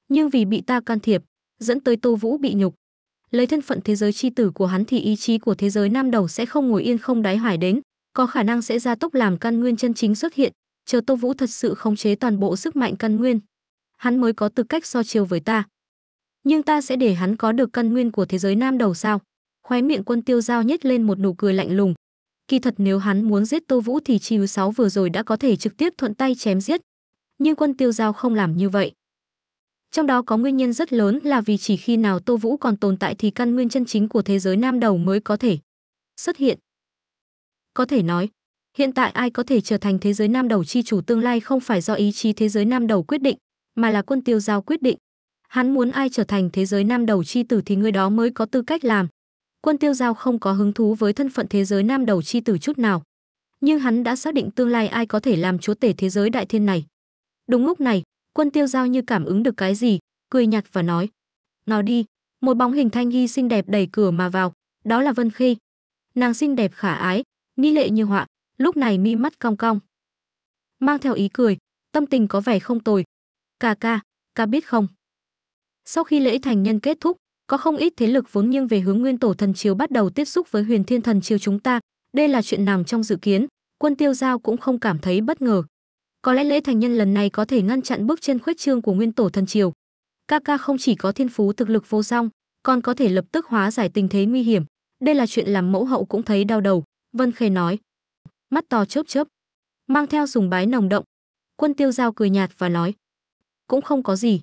Nhưng vì bị ta can thiệp, dẫn tới Tô Vũ bị nhục. Lấy thân phận thế giới chi tử của hắn thì ý chí của thế giới nam đầu sẽ không ngồi yên không đáy hoài đến có khả năng sẽ gia tốc làm căn nguyên chân chính xuất hiện, chờ Tô Vũ thật sự khống chế toàn bộ sức mạnh căn nguyên. Hắn mới có tư cách so chiều với ta. Nhưng ta sẽ để hắn có được căn nguyên của thế giới nam đầu sao? Khóe miệng quân tiêu giao nhếch lên một nụ cười lạnh lùng. Kỳ thật nếu hắn muốn giết Tô Vũ thì chiều sáu vừa rồi đã có thể trực tiếp thuận tay chém giết. Nhưng quân tiêu giao không làm như vậy. Trong đó có nguyên nhân rất lớn là vì chỉ khi nào Tô Vũ còn tồn tại thì căn nguyên chân chính của thế giới nam đầu mới có thể xuất hiện. Có thể nói, hiện tại ai có thể trở thành thế giới nam đầu chi chủ tương lai không phải do ý chí thế giới nam đầu quyết định, mà là quân tiêu giao quyết định. Hắn muốn ai trở thành thế giới nam đầu chi tử thì người đó mới có tư cách làm. Quân tiêu giao không có hứng thú với thân phận thế giới nam đầu chi tử chút nào. Nhưng hắn đã xác định tương lai ai có thể làm chúa tể thế giới đại thiên này. Đúng lúc này, quân tiêu giao như cảm ứng được cái gì, cười nhạt và nói. Nó đi, một bóng hình thanh hy xinh đẹp đẩy cửa mà vào, đó là Vân Khê. Nàng xinh đẹp khả ái, Ni lệ như họa, lúc này mi mắt cong cong. Mang theo ý cười, tâm tình có vẻ không tồi. Cà ca, ca biết không? Sau khi lễ thành nhân kết thúc, có không ít thế lực vốn nghiêng về hướng nguyên tổ thần triều bắt đầu tiếp xúc với huyền thiên thần triều chúng ta. Đây là chuyện nằm trong dự kiến, quân tiêu giao cũng không cảm thấy bất ngờ. Có lẽ lễ thành nhân lần này có thể ngăn chặn bước chân khuếch trương của nguyên tổ thần triều. Ca ca không chỉ có thiên phú thực lực vô song, còn có thể lập tức hóa giải tình thế nguy hiểm. Đây là chuyện làm mẫu hậu cũng thấy đau đầu. Vân Khê nói. Mắt to chớp chớp, mang theo sùng bái nồng động. Quân Tiêu Giao cười nhạt và nói. Cũng không có gì.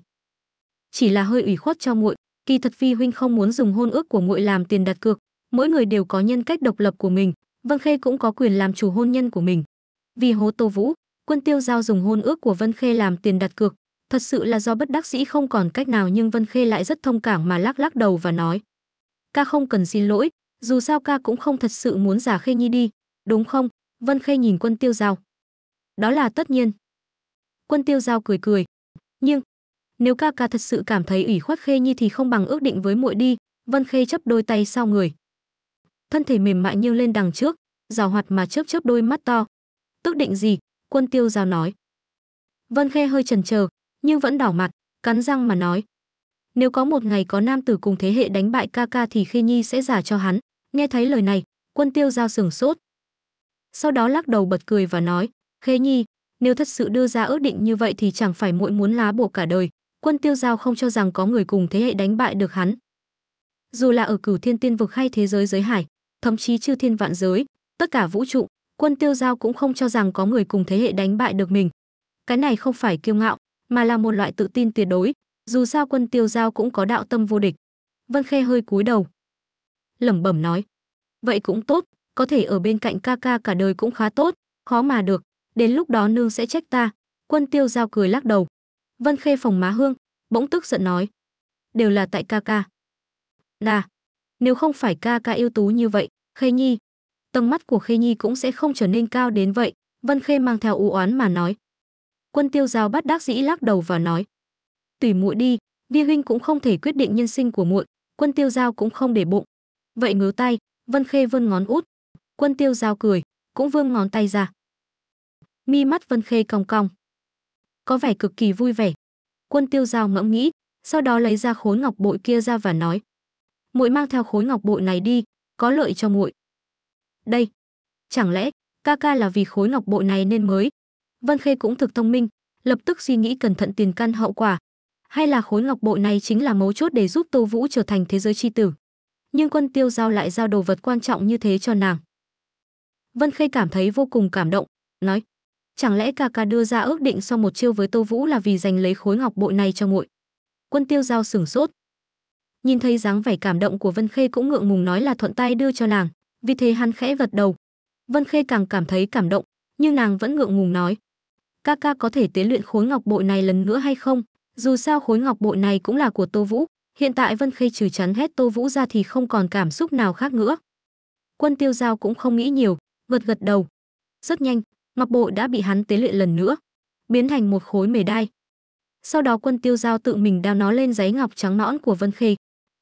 Chỉ là hơi ủy khuất cho muội, kỳ thật phi huynh không muốn dùng hôn ước của muội làm tiền đặt cược, mỗi người đều có nhân cách độc lập của mình, Vân Khê cũng có quyền làm chủ hôn nhân của mình. Vì hố Tô Vũ, Quân Tiêu Giao dùng hôn ước của Vân Khê làm tiền đặt cược, thật sự là do bất đắc dĩ không còn cách nào nhưng Vân Khê lại rất thông cảm mà lắc lắc đầu và nói. Ca không cần xin lỗi, dù sao ca cũng không thật sự muốn giả khê nhi đi đúng không vân khê nhìn quân tiêu giao đó là tất nhiên quân tiêu giao cười cười nhưng nếu ca ca thật sự cảm thấy ủy khuất khê nhi thì không bằng ước định với muội đi vân khê chấp đôi tay sau người thân thể mềm mại như lên đằng trước rào hoạt mà chớp chớp đôi mắt to tức định gì quân tiêu giao nói vân khê hơi chần chờ nhưng vẫn đỏ mặt cắn răng mà nói nếu có một ngày có nam tử cùng thế hệ đánh bại ca ca thì khê nhi sẽ giả cho hắn Nghe thấy lời này, quân tiêu giao sừng sốt. Sau đó lắc đầu bật cười và nói, khế Nhi, nếu thật sự đưa ra ước định như vậy thì chẳng phải muội muốn lá bổ cả đời. Quân tiêu giao không cho rằng có người cùng thế hệ đánh bại được hắn. Dù là ở cửu thiên tiên vực hay thế giới giới hải, thậm chí chư thiên vạn giới, tất cả vũ trụ, quân tiêu giao cũng không cho rằng có người cùng thế hệ đánh bại được mình. Cái này không phải kiêu ngạo, mà là một loại tự tin tuyệt đối, dù sao quân tiêu giao cũng có đạo tâm vô địch. Vân Khê hơi cúi đầu, lẩm bẩm nói vậy cũng tốt có thể ở bên cạnh ca ca cả đời cũng khá tốt khó mà được đến lúc đó nương sẽ trách ta quân tiêu giao cười lắc đầu vân khê phòng má hương bỗng tức giận nói đều là tại ca ca nà nếu không phải ca ca ưu tú như vậy khê nhi tầng mắt của khê nhi cũng sẽ không trở nên cao đến vậy vân khê mang theo u oán mà nói quân tiêu giao bắt đắc dĩ lắc đầu và nói tùy muội đi vi huynh cũng không thể quyết định nhân sinh của muội quân tiêu giao cũng không để bụng vậy ngứa tay vân khê vươn ngón út quân tiêu giao cười cũng vươn ngón tay ra mi mắt vân khê cong cong có vẻ cực kỳ vui vẻ quân tiêu giao ngẫm nghĩ sau đó lấy ra khối ngọc bội kia ra và nói muội mang theo khối ngọc bội này đi có lợi cho muội đây chẳng lẽ ca ca là vì khối ngọc bội này nên mới vân khê cũng thực thông minh lập tức suy nghĩ cẩn thận tiền căn hậu quả hay là khối ngọc bội này chính là mấu chốt để giúp tô vũ trở thành thế giới tri tử nhưng quân tiêu giao lại giao đồ vật quan trọng như thế cho nàng. Vân Khê cảm thấy vô cùng cảm động, nói, chẳng lẽ ca ca đưa ra ước định sau một chiêu với Tô Vũ là vì giành lấy khối ngọc bội này cho muội. Quân tiêu giao sửng sốt. Nhìn thấy dáng vẻ cảm động của Vân Khê cũng ngượng ngùng nói là thuận tay đưa cho nàng, vì thế hắn khẽ gật đầu. Vân Khê càng cảm thấy cảm động, nhưng nàng vẫn ngượng ngùng nói. Ca ca có thể tế luyện khối ngọc bội này lần nữa hay không? Dù sao khối ngọc bội này cũng là của Tô Vũ, Hiện tại Vân Khê trừ chắn hết Tô Vũ ra thì không còn cảm xúc nào khác nữa. Quân tiêu giao cũng không nghĩ nhiều, gật gật đầu. Rất nhanh, ngọc bội đã bị hắn tế luyện lần nữa, biến thành một khối mề đai. Sau đó quân tiêu giao tự mình đao nó lên giấy ngọc trắng nõn của Vân Khê.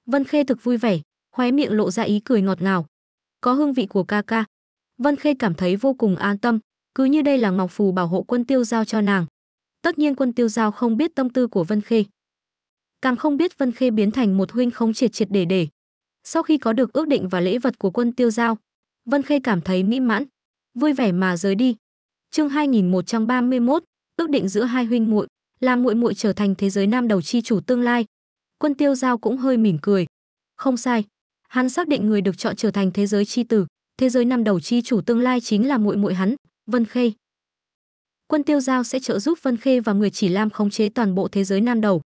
Vân Khê thực vui vẻ, khóe miệng lộ ra ý cười ngọt ngào. Có hương vị của ca ca. Vân Khê cảm thấy vô cùng an tâm, cứ như đây là ngọc phù bảo hộ quân tiêu giao cho nàng. Tất nhiên quân tiêu giao không biết tâm tư của Vân Khê, càng không biết Vân Khê biến thành một huynh không triệt triệt để để. Sau khi có được ước định và lễ vật của quân tiêu giao, Vân Khê cảm thấy mỹ mãn, vui vẻ mà rời đi. Chương 2131, ước định giữa hai huynh muội, làm muội muội trở thành thế giới nam đầu chi chủ tương lai. Quân Tiêu Giao cũng hơi mỉm cười. Không sai, hắn xác định người được chọn trở thành thế giới chi tử, thế giới nam đầu chi chủ tương lai chính là muội muội hắn, Vân Khê. Quân Tiêu Giao sẽ trợ giúp Vân Khê và người chỉ Lam khống chế toàn bộ thế giới nam đầu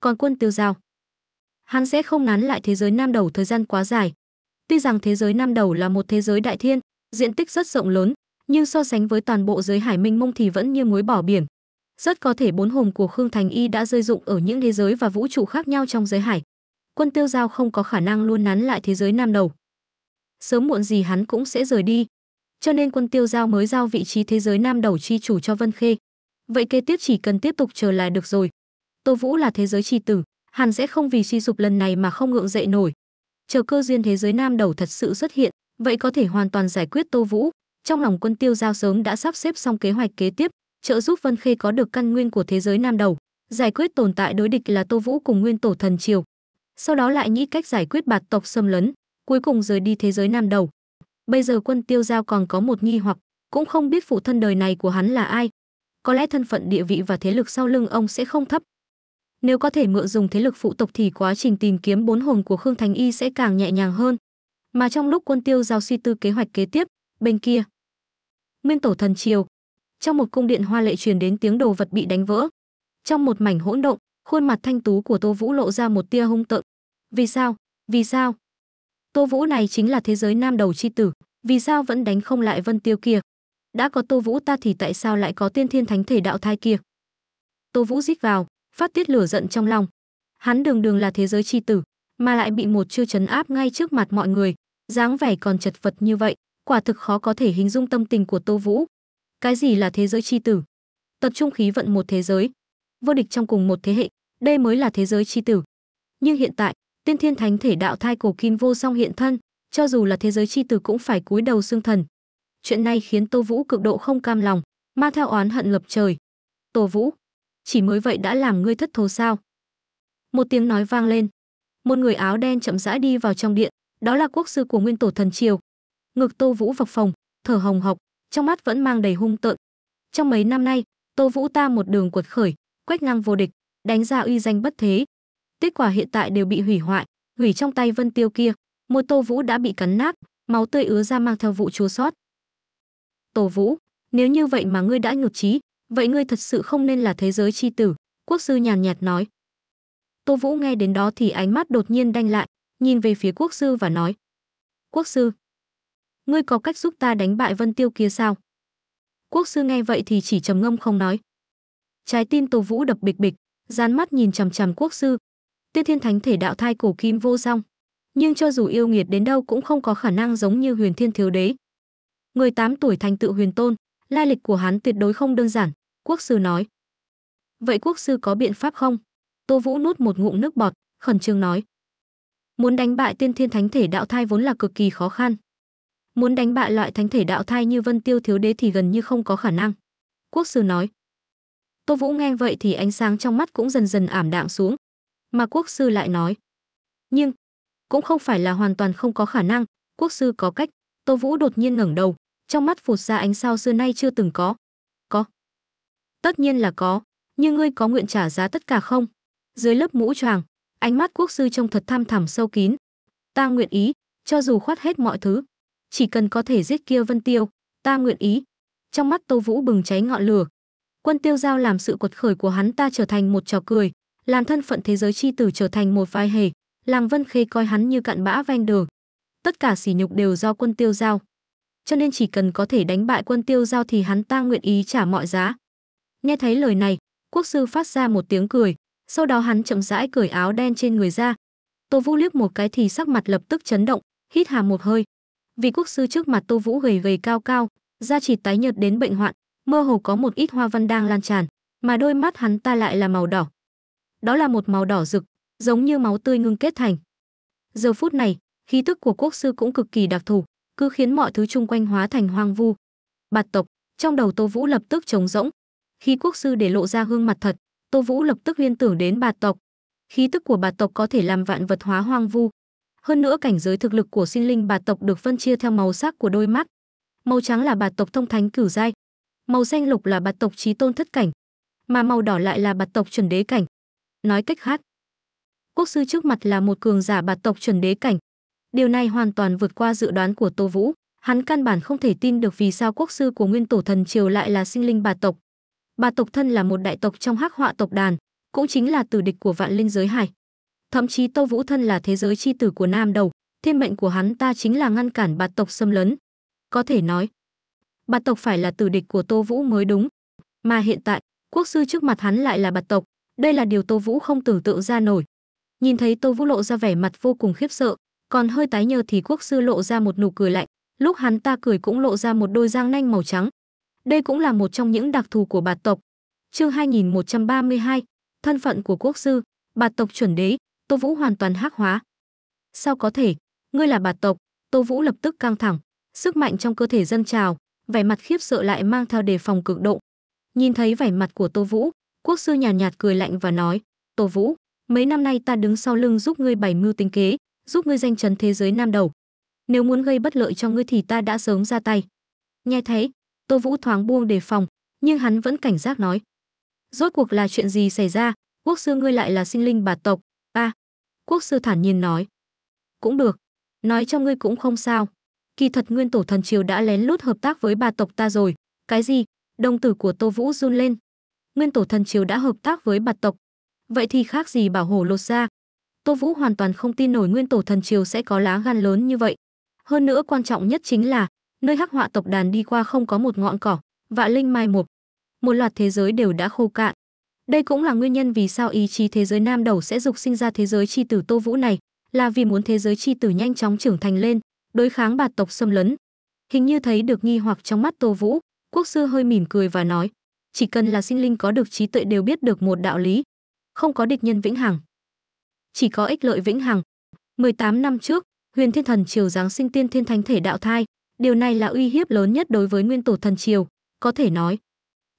còn quân tiêu giao hắn sẽ không nán lại thế giới nam đầu thời gian quá dài tuy rằng thế giới nam đầu là một thế giới đại thiên diện tích rất rộng lớn nhưng so sánh với toàn bộ giới hải minh mông thì vẫn như muối bỏ biển rất có thể bốn hồn của khương thành y đã rơi dụng ở những thế giới và vũ trụ khác nhau trong giới hải quân tiêu giao không có khả năng luôn nán lại thế giới nam đầu sớm muộn gì hắn cũng sẽ rời đi cho nên quân tiêu giao mới giao vị trí thế giới nam đầu chi chủ cho vân khê vậy kế tiếp chỉ cần tiếp tục chờ là được rồi Tô Vũ là thế giới chi tử, hắn sẽ không vì suy sụp lần này mà không ngượng dậy nổi. Chờ cơ duyên thế giới nam đầu thật sự xuất hiện, vậy có thể hoàn toàn giải quyết Tô Vũ. Trong lòng quân tiêu giao sớm đã sắp xếp xong kế hoạch kế tiếp, trợ giúp Vân Khê có được căn nguyên của thế giới nam đầu, giải quyết tồn tại đối địch là Tô Vũ cùng Nguyên Tổ Thần Triều. Sau đó lại nghĩ cách giải quyết bạt tộc xâm lấn, cuối cùng rời đi thế giới nam đầu. Bây giờ quân tiêu giao còn có một nghi hoặc, cũng không biết phụ thân đời này của hắn là ai. Có lẽ thân phận địa vị và thế lực sau lưng ông sẽ không thấp, nếu có thể mượn dùng thế lực phụ tộc thì quá trình tìm kiếm bốn hồn của Khương Thánh Y sẽ càng nhẹ nhàng hơn. Mà trong lúc quân tiêu giao suy tư kế hoạch kế tiếp, bên kia, Nguyên Tổ Thần Triều, trong một cung điện hoa lệ truyền đến tiếng đồ vật bị đánh vỡ. Trong một mảnh hỗn động, khuôn mặt thanh tú của Tô Vũ lộ ra một tia hung tợn. Vì sao? Vì sao? Tô Vũ này chính là thế giới nam đầu chi tử, vì sao vẫn đánh không lại Vân Tiêu kia? Đã có Tô Vũ ta thì tại sao lại có tiên thiên thánh thể đạo thai kia? Tô Vũ rít vào, phát tiết lửa giận trong lòng. Hắn đường đường là thế giới chi tử, mà lại bị một chiêu chấn áp ngay trước mặt mọi người, dáng vẻ còn chật vật như vậy, quả thực khó có thể hình dung tâm tình của Tô Vũ. Cái gì là thế giới chi tử? Tập trung khí vận một thế giới, vô địch trong cùng một thế hệ, đây mới là thế giới chi tử. Nhưng hiện tại, tiên thiên thánh thể đạo thai cổ kim vô song hiện thân, cho dù là thế giới chi tử cũng phải cúi đầu xương thần. Chuyện này khiến Tô Vũ cực độ không cam lòng, mang theo oán hận lập trời. Tô Vũ, chỉ mới vậy đã làm ngươi thất thố sao một tiếng nói vang lên một người áo đen chậm rãi đi vào trong điện đó là quốc sư của nguyên tổ thần triều ngực tô vũ vọc phòng thở hồng hộc trong mắt vẫn mang đầy hung tợn trong mấy năm nay tô vũ ta một đường cuột khởi quét ngang vô địch đánh ra uy danh bất thế kết quả hiện tại đều bị hủy hoại hủy trong tay vân tiêu kia một tô vũ đã bị cắn nát máu tươi ứa ra mang theo vụ chua sót tô vũ nếu như vậy mà ngươi đã nhụt chí vậy ngươi thật sự không nên là thế giới chi tử quốc sư nhàn nhạt nói tô vũ nghe đến đó thì ánh mắt đột nhiên đanh lại nhìn về phía quốc sư và nói quốc sư ngươi có cách giúp ta đánh bại vân tiêu kia sao quốc sư nghe vậy thì chỉ trầm ngâm không nói trái tim tô vũ đập bịch bịch dán mắt nhìn chằm chằm quốc sư tiêu thiên thánh thể đạo thai cổ kim vô song nhưng cho dù yêu nghiệt đến đâu cũng không có khả năng giống như huyền thiên thiếu đế người tám tuổi thành tựu huyền tôn lai lịch của hắn tuyệt đối không đơn giản quốc sư nói vậy quốc sư có biện pháp không tô vũ nuốt một ngụm nước bọt khẩn trương nói muốn đánh bại tiên thiên thánh thể đạo thai vốn là cực kỳ khó khăn muốn đánh bại loại thánh thể đạo thai như vân tiêu thiếu đế thì gần như không có khả năng quốc sư nói tô vũ nghe vậy thì ánh sáng trong mắt cũng dần dần ảm đạm xuống mà quốc sư lại nói nhưng cũng không phải là hoàn toàn không có khả năng quốc sư có cách tô vũ đột nhiên ngẩng đầu trong mắt phụt ra ánh sao xưa nay chưa từng có. Có. Tất nhiên là có, nhưng ngươi có nguyện trả giá tất cả không? Dưới lớp mũ choàng, ánh mắt quốc sư trông thật thăm thẳm sâu kín. Ta nguyện ý, cho dù khoát hết mọi thứ, chỉ cần có thể giết kia Vân Tiêu, ta nguyện ý. Trong mắt Tô Vũ bừng cháy ngọn lửa. Quân Tiêu Giao làm sự quật khởi của hắn ta trở thành một trò cười, làm thân phận thế giới chi tử trở thành một vai hề, làng Vân Khê coi hắn như cặn bã ven đường. Tất cả sỉ nhục đều do quân Tiêu Giao, cho nên chỉ cần có thể đánh bại quân tiêu giao thì hắn ta nguyện ý trả mọi giá. Nghe thấy lời này, quốc sư phát ra một tiếng cười, sau đó hắn chậm rãi cởi áo đen trên người ra. Tô Vũ liếc một cái thì sắc mặt lập tức chấn động, hít hà một hơi. Vì quốc sư trước mặt Tô Vũ gầy gầy cao cao, da chỉ tái nhợt đến bệnh hoạn, mơ hồ có một ít hoa văn đang lan tràn, mà đôi mắt hắn ta lại là màu đỏ. Đó là một màu đỏ rực, giống như máu tươi ngưng kết thành. Giờ phút này, khí tức của quốc sư cũng cực kỳ đặc thù, cứ khiến mọi thứ chung quanh hóa thành hoang vu. Bạt tộc, trong đầu Tô Vũ lập tức trống rỗng. Khi quốc sư để lộ ra gương mặt thật, Tô Vũ lập tức liên tưởng đến bạt tộc. Khí tức của bạt tộc có thể làm vạn vật hóa hoang vu. Hơn nữa cảnh giới thực lực của sinh linh bạt tộc được phân chia theo màu sắc của đôi mắt. Màu trắng là bạt tộc thông thánh cửu giai, màu xanh lục là bạt tộc trí tôn thất cảnh, mà màu đỏ lại là bạt tộc chuẩn đế cảnh. Nói cách khác, quốc sư trước mặt là một cường giả bạt tộc chuẩn đế cảnh, Điều này hoàn toàn vượt qua dự đoán của Tô Vũ. Hắn căn bản không thể tin được vì sao quốc sư của nguyên tổ thần triều lại là sinh linh bà tộc. Bà tộc thân là một đại tộc trong hắc họa tộc đàn, cũng chính là tử địch của vạn linh giới hải. Thậm chí Tô Vũ thân là thế giới chi tử của nam đầu, thiên mệnh của hắn ta chính là ngăn cản bà tộc xâm lấn. Có thể nói, bà tộc phải là tử địch của Tô Vũ mới đúng. Mà hiện tại, quốc sư trước mặt hắn lại là bà tộc, đây là điều Tô Vũ không tưởng tượng ra nổi. Nhìn thấy Tô Vũ lộ ra vẻ mặt vô cùng khiếp sợ, còn hơi tái nhợt thì quốc sư lộ ra một nụ cười lạnh lúc hắn ta cười cũng lộ ra một đôi răng nanh màu trắng đây cũng là một trong những đặc thù của bạt tộc chương 2132, thân phận của quốc sư bạt tộc chuẩn đế tô vũ hoàn toàn hắc hóa sao có thể ngươi là bạt tộc tô vũ lập tức căng thẳng sức mạnh trong cơ thể dân trào vẻ mặt khiếp sợ lại mang theo đề phòng cực độ nhìn thấy vẻ mặt của tô vũ quốc sư nhàn nhạt, nhạt cười lạnh và nói tô vũ mấy năm nay ta đứng sau lưng giúp ngươi bày mưu tính kế giúp ngươi danh chấn thế giới nam đầu. Nếu muốn gây bất lợi cho ngươi thì ta đã sớm ra tay. Nghe thấy, Tô Vũ thoáng buông đề phòng, nhưng hắn vẫn cảnh giác nói. Rốt cuộc là chuyện gì xảy ra, quốc sư ngươi lại là sinh linh bà tộc, a à, Quốc sư thản nhiên nói. Cũng được, nói cho ngươi cũng không sao. Kỳ thật nguyên tổ thần triều đã lén lút hợp tác với bà tộc ta rồi. Cái gì? Đông tử của Tô Vũ run lên. Nguyên tổ thần triều đã hợp tác với bà tộc. Vậy thì khác gì bảo hồ lột ra, Tô Vũ hoàn toàn không tin nổi nguyên tổ thần triều sẽ có lá gan lớn như vậy. Hơn nữa quan trọng nhất chính là, nơi hắc họa tộc đàn đi qua không có một ngọn cỏ, vạ linh mai một. Một loạt thế giới đều đã khô cạn. Đây cũng là nguyên nhân vì sao ý chí thế giới nam đầu sẽ dục sinh ra thế giới chi tử Tô Vũ này, là vì muốn thế giới chi tử nhanh chóng trưởng thành lên, đối kháng bạt tộc xâm lấn. Hình như thấy được nghi hoặc trong mắt Tô Vũ, quốc sư hơi mỉm cười và nói, chỉ cần là sinh linh có được trí tuệ đều biết được một đạo lý, không có địch nhân vĩnh hằng chỉ có ích lợi vĩnh hằng. 18 năm trước, Huyền Thiên Thần Triều giáng sinh tiên thiên thánh thể đạo thai, điều này là uy hiếp lớn nhất đối với Nguyên Tổ Thần Triều, có thể nói,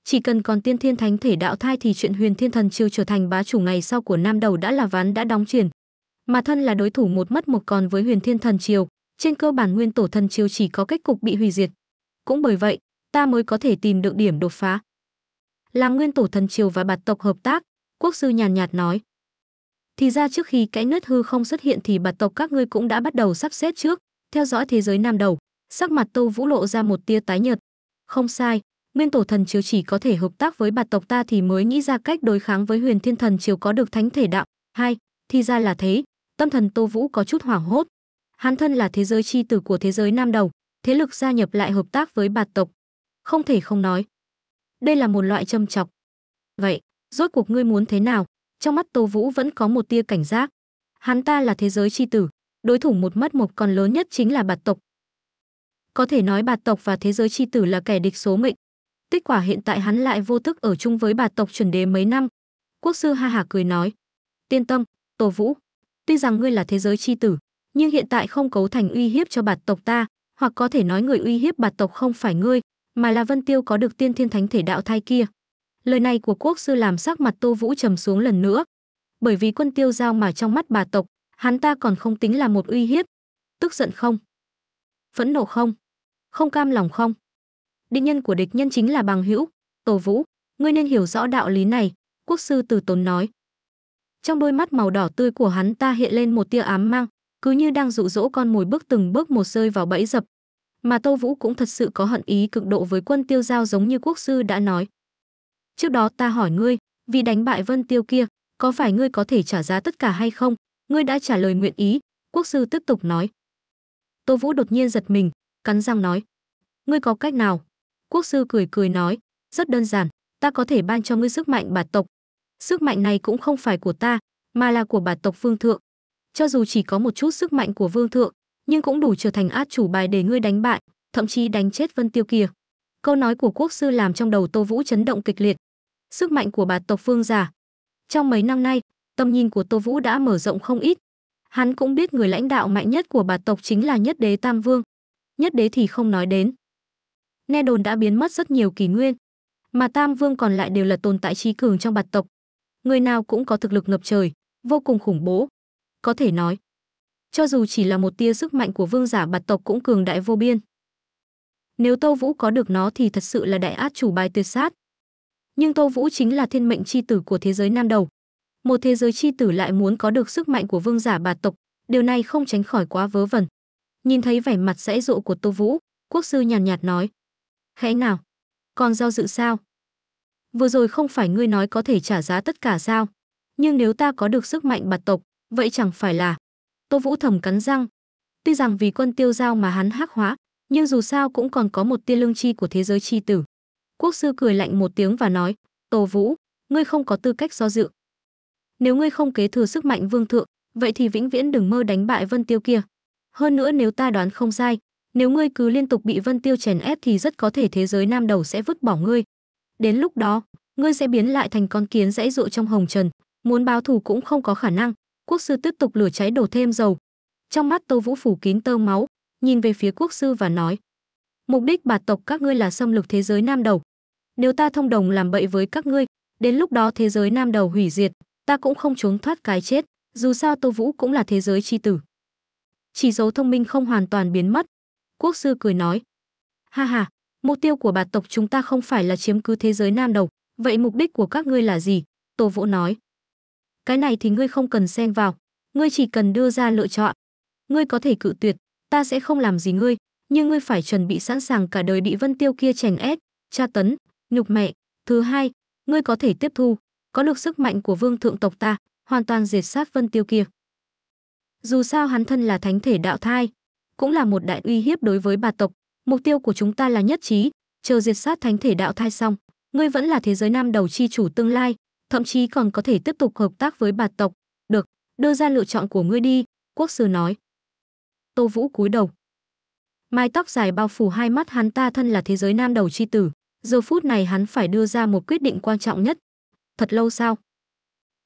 chỉ cần còn tiên thiên thánh thể đạo thai thì chuyện Huyền Thiên Thần Triều trở thành bá chủ ngày sau của Nam Đầu đã là ván đã đóng chuyển. Mà thân là đối thủ một mất một còn với Huyền Thiên Thần Triều, trên cơ bản Nguyên Tổ Thần Triều chỉ có kết cục bị hủy diệt. Cũng bởi vậy, ta mới có thể tìm được điểm đột phá. Làm Nguyên Tổ Thần Triều và Bạt tộc hợp tác, quốc sư nhàn nhạt nói. Thì ra trước khi cái nứt hư không xuất hiện thì bạt tộc các ngươi cũng đã bắt đầu sắp xếp trước, theo dõi thế giới nam đầu, sắc mặt Tô Vũ lộ ra một tia tái nhợt. Không sai, Nguyên Tổ Thần chiếu chỉ có thể hợp tác với bạt tộc ta thì mới nghĩ ra cách đối kháng với Huyền Thiên Thần chiếu có được thánh thể đạo. Hai, thì ra là thế, tâm thần Tô Vũ có chút hoảng hốt. Hắn thân là thế giới chi tử của thế giới nam đầu, thế lực gia nhập lại hợp tác với bạt tộc, không thể không nói. Đây là một loại châm chọc. Vậy, rốt cuộc ngươi muốn thế nào? trong mắt Tô Vũ vẫn có một tia cảnh giác. Hắn ta là thế giới chi tử, đối thủ một mắt một còn lớn nhất chính là bạt tộc. Có thể nói bạt tộc và thế giới chi tử là kẻ địch số mệnh. Kết quả hiện tại hắn lại vô thức ở chung với bạt tộc chuẩn đế mấy năm. Quốc sư ha hả cười nói, tiên tâm, Tô Vũ, tuy rằng ngươi là thế giới chi tử, nhưng hiện tại không cấu thành uy hiếp cho bạt tộc ta, hoặc có thể nói người uy hiếp bạt tộc không phải ngươi, mà là Vân Tiêu có được tiên thiên thánh thể đạo thai kia. Lời này của quốc sư làm sắc mặt Tô Vũ trầm xuống lần nữa. Bởi vì quân tiêu giao mà trong mắt bà tộc, hắn ta còn không tính là một uy hiếp. Tức giận không? Phẫn nộ không? Không cam lòng không? Định nhân của địch nhân chính là bằng hữu. Tô Vũ, ngươi nên hiểu rõ đạo lý này, quốc sư từ tốn nói. Trong đôi mắt màu đỏ tươi của hắn ta hiện lên một tia ám mang, cứ như đang dụ dỗ con mồi bước từng bước một rơi vào bẫy dập. Mà Tô Vũ cũng thật sự có hận ý cực độ với quân tiêu giao giống như quốc sư đã nói. Trước đó ta hỏi ngươi, vì đánh bại Vân Tiêu kia, có phải ngươi có thể trả giá tất cả hay không? Ngươi đã trả lời nguyện ý, quốc sư tiếp tục nói. Tô Vũ đột nhiên giật mình, cắn răng nói. Ngươi có cách nào? Quốc sư cười cười nói, rất đơn giản, ta có thể ban cho ngươi sức mạnh bà tộc. Sức mạnh này cũng không phải của ta, mà là của bà tộc vương thượng. Cho dù chỉ có một chút sức mạnh của vương thượng, nhưng cũng đủ trở thành át chủ bài để ngươi đánh bại, thậm chí đánh chết Vân Tiêu kia. Câu nói của quốc sư làm trong đầu Tô Vũ chấn động kịch liệt, sức mạnh của bà tộc Phương giả. Trong mấy năm nay, tầm nhìn của Tô Vũ đã mở rộng không ít. Hắn cũng biết người lãnh đạo mạnh nhất của bà tộc chính là Nhất Đế Tam Vương. Nhất Đế thì không nói đến. Nghe đồn đã biến mất rất nhiều kỷ nguyên, mà Tam Vương còn lại đều là tồn tại trí cường trong bà tộc. Người nào cũng có thực lực ngập trời, vô cùng khủng bố. Có thể nói, cho dù chỉ là một tia sức mạnh của vương giả bạt tộc cũng cường đại vô biên. Nếu Tô Vũ có được nó thì thật sự là đại át chủ bài tuyệt sát, nhưng Tô Vũ chính là thiên mệnh chi tử của thế giới nam đầu. Một thế giới chi tử lại muốn có được sức mạnh của vương giả bà tộc, điều này không tránh khỏi quá vớ vẩn. Nhìn thấy vẻ mặt dãy dụ của Tô Vũ, quốc sư nhàn nhạt, nhạt nói: "Hãy nào, còn do dự sao? Vừa rồi không phải ngươi nói có thể trả giá tất cả sao? Nhưng nếu ta có được sức mạnh bà tộc, vậy chẳng phải là?" Tô Vũ thầm cắn răng, tuy rằng vì quân tiêu giao mà hắn hắc hóa, nhưng dù sao cũng còn có một tia lương chi của thế giới chi tử. Quốc sư cười lạnh một tiếng và nói, Tô Vũ, ngươi không có tư cách do dự. Nếu ngươi không kế thừa sức mạnh vương thượng, vậy thì vĩnh viễn đừng mơ đánh bại Vân Tiêu kia. Hơn nữa nếu ta đoán không sai, nếu ngươi cứ liên tục bị Vân Tiêu chèn ép thì rất có thể thế giới nam đầu sẽ vứt bỏ ngươi. Đến lúc đó, ngươi sẽ biến lại thành con kiến dãy dụ trong hồng trần, muốn báo thù cũng không có khả năng. Quốc sư tiếp tục lửa cháy đổ thêm dầu. Trong mắt Tô Vũ phủ kín tơ máu, nhìn về phía quốc sư và nói: "Mục đích bạt tộc các ngươi là xâm lược thế giới nam đầu, nếu ta thông đồng làm bậy với các ngươi, đến lúc đó thế giới nam đầu hủy diệt, ta cũng không trốn thoát cái chết, dù sao Tô Vũ cũng là thế giới chi tử. Chỉ dấu thông minh không hoàn toàn biến mất. Quốc sư cười nói, ha ha, mục tiêu của bà tộc chúng ta không phải là chiếm cứ thế giới nam đầu, vậy mục đích của các ngươi là gì? Tô Vũ nói, cái này thì ngươi không cần xen vào, ngươi chỉ cần đưa ra lựa chọn. Ngươi có thể cự tuyệt, ta sẽ không làm gì ngươi, nhưng ngươi phải chuẩn bị sẵn sàng cả đời bị Vân Tiêu kia chèn ép, tra tấn, nhục mẹ. Thứ hai, ngươi có thể tiếp thu, có được sức mạnh của vương thượng tộc ta, hoàn toàn diệt sát vân tiêu kia. Dù sao hắn thân là thánh thể đạo thai, cũng là một đại uy hiếp đối với bà tộc, mục tiêu của chúng ta là nhất trí, chờ diệt sát thánh thể đạo thai xong, ngươi vẫn là thế giới nam đầu chi chủ tương lai, thậm chí còn có thể tiếp tục hợp tác với bà tộc. Được, đưa ra lựa chọn của ngươi đi, quốc sư nói. Tô Vũ cúi đầu. Mái tóc dài bao phủ hai mắt hắn ta thân là thế giới nam đầu chi tử, Giờ phút này hắn phải đưa ra một quyết định quan trọng nhất. Thật lâu sau.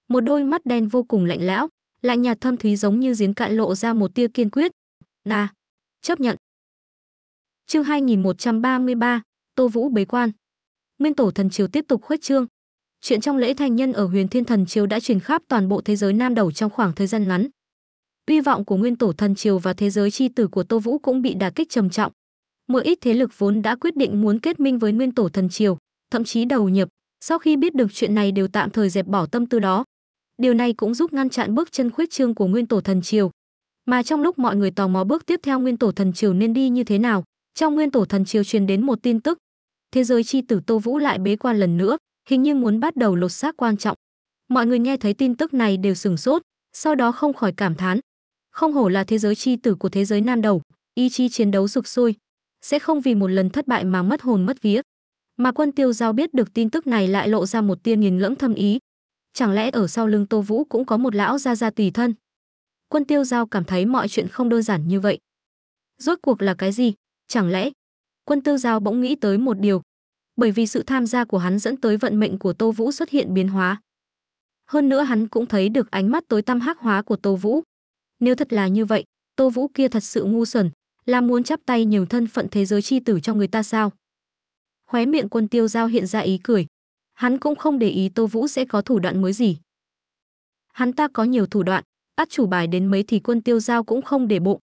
Một đôi mắt đen vô cùng lạnh lẽo, lạnh nhạt thâm thúy giống như giếng cạn lộ ra một tia kiên quyết. "Na, chấp nhận." Chương 2133, Tô Vũ bế quan. Nguyên tổ thần triều tiếp tục khuếch trương. Chuyện trong lễ thành nhân ở Huyền Thiên thần triều đã truyền khắp toàn bộ thế giới Nam Đầu trong khoảng thời gian ngắn. hy vọng của Nguyên tổ thần triều và thế giới chi tử của Tô Vũ cũng bị đả kích trầm trọng một ít thế lực vốn đã quyết định muốn kết minh với nguyên tổ thần triều, thậm chí đầu nhập, sau khi biết được chuyện này đều tạm thời dẹp bỏ tâm tư đó. Điều này cũng giúp ngăn chặn bước chân khuyết trương của nguyên tổ thần triều. Mà trong lúc mọi người tò mò bước tiếp theo nguyên tổ thần triều nên đi như thế nào, trong nguyên tổ thần triều truyền đến một tin tức. Thế giới chi tử Tô Vũ lại bế quan lần nữa, hình như muốn bắt đầu lột xác quan trọng. Mọi người nghe thấy tin tức này đều sửng sốt, sau đó không khỏi cảm thán. Không hổ là thế giới chi tử của thế giới nam đầu, ý chí chiến đấu rực sôi, sẽ không vì một lần thất bại mà mất hồn mất vía. Mà quân tiêu giao biết được tin tức này lại lộ ra một tia nhìn ngẫm thâm ý. Chẳng lẽ ở sau lưng Tô Vũ cũng có một lão gia gia tùy thân? Quân tiêu giao cảm thấy mọi chuyện không đơn giản như vậy. Rốt cuộc là cái gì? Chẳng lẽ? Quân tiêu giao bỗng nghĩ tới một điều. Bởi vì sự tham gia của hắn dẫn tới vận mệnh của Tô Vũ xuất hiện biến hóa. Hơn nữa hắn cũng thấy được ánh mắt tối tăm hắc hóa của Tô Vũ. Nếu thật là như vậy, Tô Vũ kia thật sự ngu xuẩn, là muốn chắp tay nhường thân phận thế giới chi tử cho người ta sao khóe miệng quân tiêu giao hiện ra ý cười hắn cũng không để ý tô vũ sẽ có thủ đoạn mới gì hắn ta có nhiều thủ đoạn át chủ bài đến mấy thì quân tiêu giao cũng không để bụng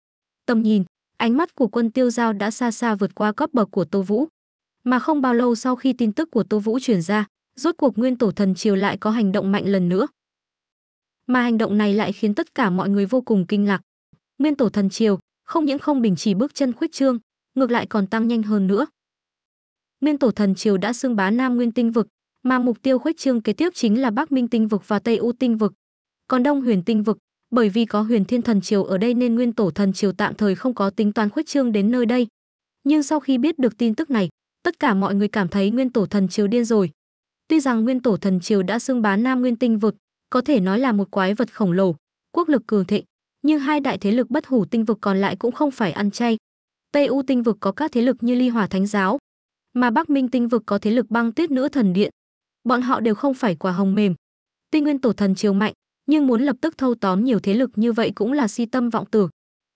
tầm nhìn ánh mắt của quân tiêu giao đã xa xa vượt qua cấp bậc của tô vũ mà không bao lâu sau khi tin tức của tô vũ truyền ra rốt cuộc nguyên tổ thần triều lại có hành động mạnh lần nữa mà hành động này lại khiến tất cả mọi người vô cùng kinh ngạc nguyên tổ thần triều không những không bình trì bước chân khuếch trương, ngược lại còn tăng nhanh hơn nữa. Nguyên tổ thần triều đã xưng bá Nam Nguyên tinh vực, mà mục tiêu khuếch trương kế tiếp chính là Bắc Minh tinh vực và Tây U tinh vực. Còn Đông Huyền tinh vực, bởi vì có Huyền Thiên thần triều ở đây nên Nguyên tổ thần triều tạm thời không có tính toán khuếch trương đến nơi đây. Nhưng sau khi biết được tin tức này, tất cả mọi người cảm thấy Nguyên tổ thần triều điên rồi. Tuy rằng Nguyên tổ thần triều đã xưng bá Nam Nguyên tinh vực, có thể nói là một quái vật khổng lồ, quốc lực cường thịnh, nhưng hai đại thế lực bất hủ tinh vực còn lại cũng không phải ăn chay. tây u tinh vực có các thế lực như Ly Hỏa Thánh giáo, mà Bắc Minh tinh vực có thế lực băng tuyết nữ thần điện. Bọn họ đều không phải quả hồng mềm. Tuy nguyên tổ thần chiều mạnh, nhưng muốn lập tức thâu tóm nhiều thế lực như vậy cũng là si tâm vọng tưởng.